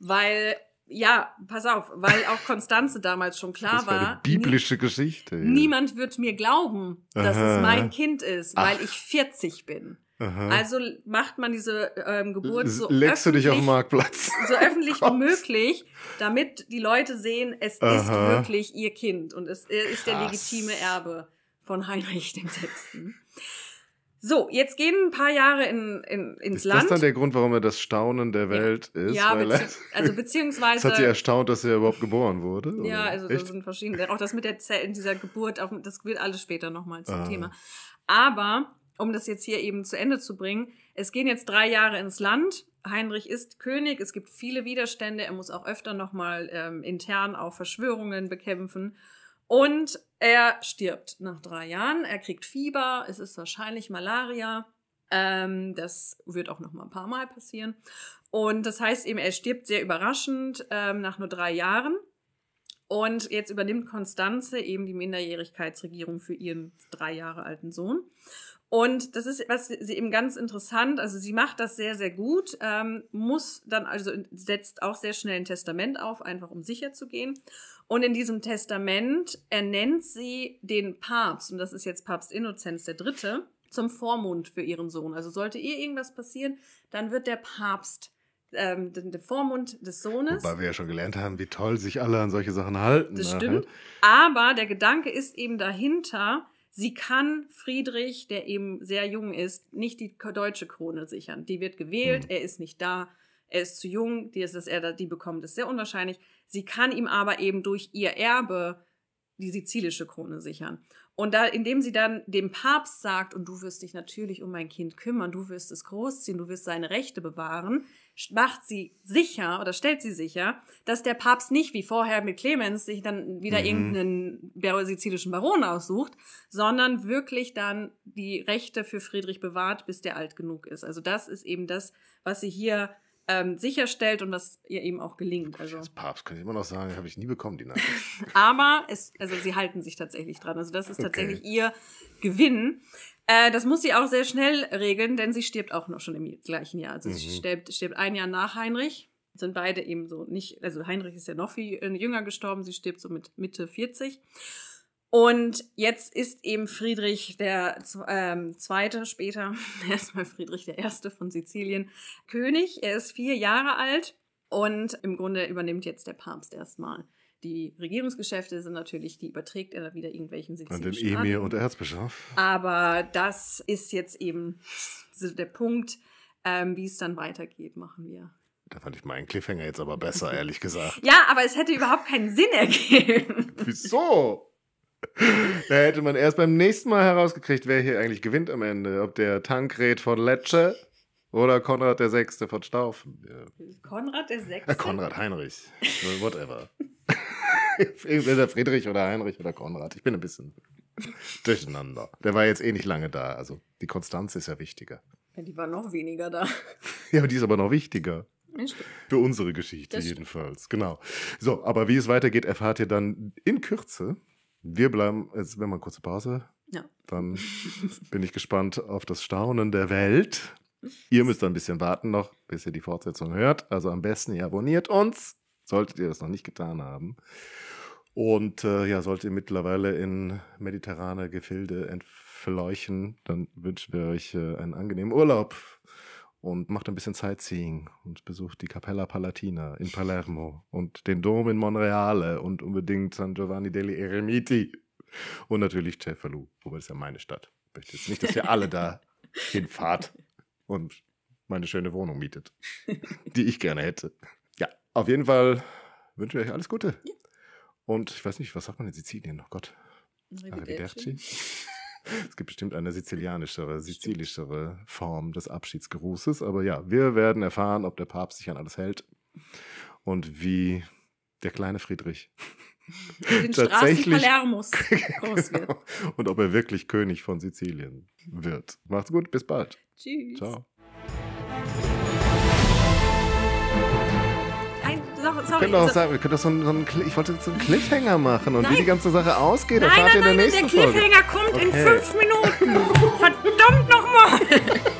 weil ja, pass auf, weil auch Konstanze damals schon klar das war. Eine biblische nie, Geschichte. Ja. Niemand wird mir glauben, dass Aha. es mein Kind ist, weil Ach. ich 40 bin. Aha. Also macht man diese ähm, Geburt so Legst öffentlich, du dich auf Marktplatz. so öffentlich oh wie möglich, damit die Leute sehen, es Aha. ist wirklich ihr Kind und es äh, ist der legitime Erbe von Heinrich dem Sechsten. So, jetzt gehen ein paar Jahre in, in, ins ist Land. Ist das dann der Grund, warum er das Staunen der Welt ja. ist? Ja, bezieh also beziehungsweise. Das hat sie erstaunt, dass er überhaupt geboren wurde? Oder? Ja, also Echt? das sind verschiedene. Auch das mit der Zellen dieser Geburt, das wird alles später nochmal zum ah. Thema. Aber, um das jetzt hier eben zu Ende zu bringen, es gehen jetzt drei Jahre ins Land. Heinrich ist König, es gibt viele Widerstände, er muss auch öfter nochmal ähm, intern auch Verschwörungen bekämpfen. Und er stirbt nach drei Jahren. Er kriegt Fieber, es ist wahrscheinlich Malaria. Ähm, das wird auch noch mal ein paar Mal passieren. Und das heißt eben, er stirbt sehr überraschend ähm, nach nur drei Jahren. Und jetzt übernimmt Konstanze eben die Minderjährigkeitsregierung für ihren drei Jahre alten Sohn. Und das ist, was sie eben ganz interessant, also sie macht das sehr, sehr gut, ähm, muss dann, also setzt auch sehr schnell ein Testament auf, einfach um sicher zu gehen. Und in diesem Testament ernennt sie den Papst, und das ist jetzt Papst Innozenz III., zum Vormund für ihren Sohn. Also sollte ihr irgendwas passieren, dann wird der Papst ähm, der Vormund des Sohnes. Weil wir ja schon gelernt haben, wie toll sich alle an solche Sachen halten. Das stimmt. Aber der Gedanke ist eben dahinter, Sie kann Friedrich, der eben sehr jung ist, nicht die deutsche Krone sichern. Die wird gewählt, mhm. er ist nicht da, er ist zu jung, die, ist, dass er, die bekommt es sehr unwahrscheinlich. Sie kann ihm aber eben durch ihr Erbe die sizilische Krone sichern. Und da, indem sie dann dem Papst sagt, und du wirst dich natürlich um mein Kind kümmern, du wirst es großziehen, du wirst seine Rechte bewahren, macht sie sicher oder stellt sie sicher, dass der Papst nicht wie vorher mit Clemens sich dann wieder mhm. irgendeinen bersizilischen Baron aussucht, sondern wirklich dann die Rechte für Friedrich bewahrt, bis der alt genug ist. Also das ist eben das, was sie hier ähm, sicherstellt und was ihr eben auch gelingt. Also. Als Papst kann ich immer noch sagen, habe ich nie bekommen, die Nachricht. Aber es, also sie halten sich tatsächlich dran. Also das ist tatsächlich okay. ihr Gewinn. Äh, das muss sie auch sehr schnell regeln, denn sie stirbt auch noch schon im gleichen Jahr. Also mhm. sie stirbt, stirbt ein Jahr nach Heinrich. Sind beide eben so nicht, also Heinrich ist ja noch viel äh, jünger gestorben, sie stirbt so mit Mitte 40. Und jetzt ist eben Friedrich der ähm, Zweite, später erstmal Friedrich der Erste von Sizilien König. Er ist vier Jahre alt und im Grunde übernimmt jetzt der Papst erstmal die Regierungsgeschäfte sind natürlich, die überträgt er wieder irgendwelchen Sizilien. An den Emir und der Erzbischof. Aber das ist jetzt eben der Punkt, ähm, wie es dann weitergeht, machen wir. Da fand ich meinen Cliffhanger jetzt aber besser, ehrlich gesagt. ja, aber es hätte überhaupt keinen Sinn ergeben. Wieso? Da hätte man erst beim nächsten Mal herausgekriegt, wer hier eigentlich gewinnt am Ende. Ob der Tankred von Lecce oder Konrad der Sechste von Staufen. Ja. Konrad der Sechste? Ja, Konrad Heinrich. Äh, whatever. Entweder Friedrich oder Heinrich oder Konrad. Ich bin ein bisschen durcheinander. Der war jetzt eh nicht lange da. Also die Konstanz ist ja wichtiger. Ja, die war noch weniger da. Ja, aber die ist aber noch wichtiger. Für unsere Geschichte jedenfalls, genau. So, aber wie es weitergeht, erfahrt ihr dann in Kürze wir bleiben, jetzt machen wir eine kurze Pause. Ja. Dann bin ich gespannt auf das Staunen der Welt. Ihr müsst ein bisschen warten noch, bis ihr die Fortsetzung hört. Also am besten ihr abonniert uns, solltet ihr das noch nicht getan haben. Und äh, ja, solltet ihr mittlerweile in mediterrane Gefilde entfleuchen, dann wünschen wir euch äh, einen angenehmen Urlaub und macht ein bisschen Sightseeing und besucht die Capella Palatina in Palermo und den Dom in Monreale und unbedingt San Giovanni degli Eremiti und natürlich Cefalu, wobei das ist ja meine Stadt. Ich möchte jetzt nicht, dass ihr alle da hinfahrt und meine schöne Wohnung mietet, die ich gerne hätte. Ja, auf jeden Fall wünsche ich euch alles Gute. Ja. Und ich weiß nicht, was sagt man in Sizilien? Oh Gott. Arrivederci. Arrivederci es gibt bestimmt eine sizilianischere, sizilischere Form des Abschiedsgrußes. Aber ja, wir werden erfahren, ob der Papst sich an alles hält und wie der kleine Friedrich in den tatsächlich Palermos genau. groß wird. Und ob er wirklich König von Sizilien wird. Macht's gut, bis bald. Tschüss. Ciao. sorry. Können doch so, sagen, wir können doch so einen, ich wollte so einen Cliffhanger machen und nein. wie die ganze Sache ausgeht, nein, erfahrt nein, ihr in der nächsten Folge. Nein, der Cliffhanger Folge. kommt okay. in fünf Minuten. Verdammt nochmal.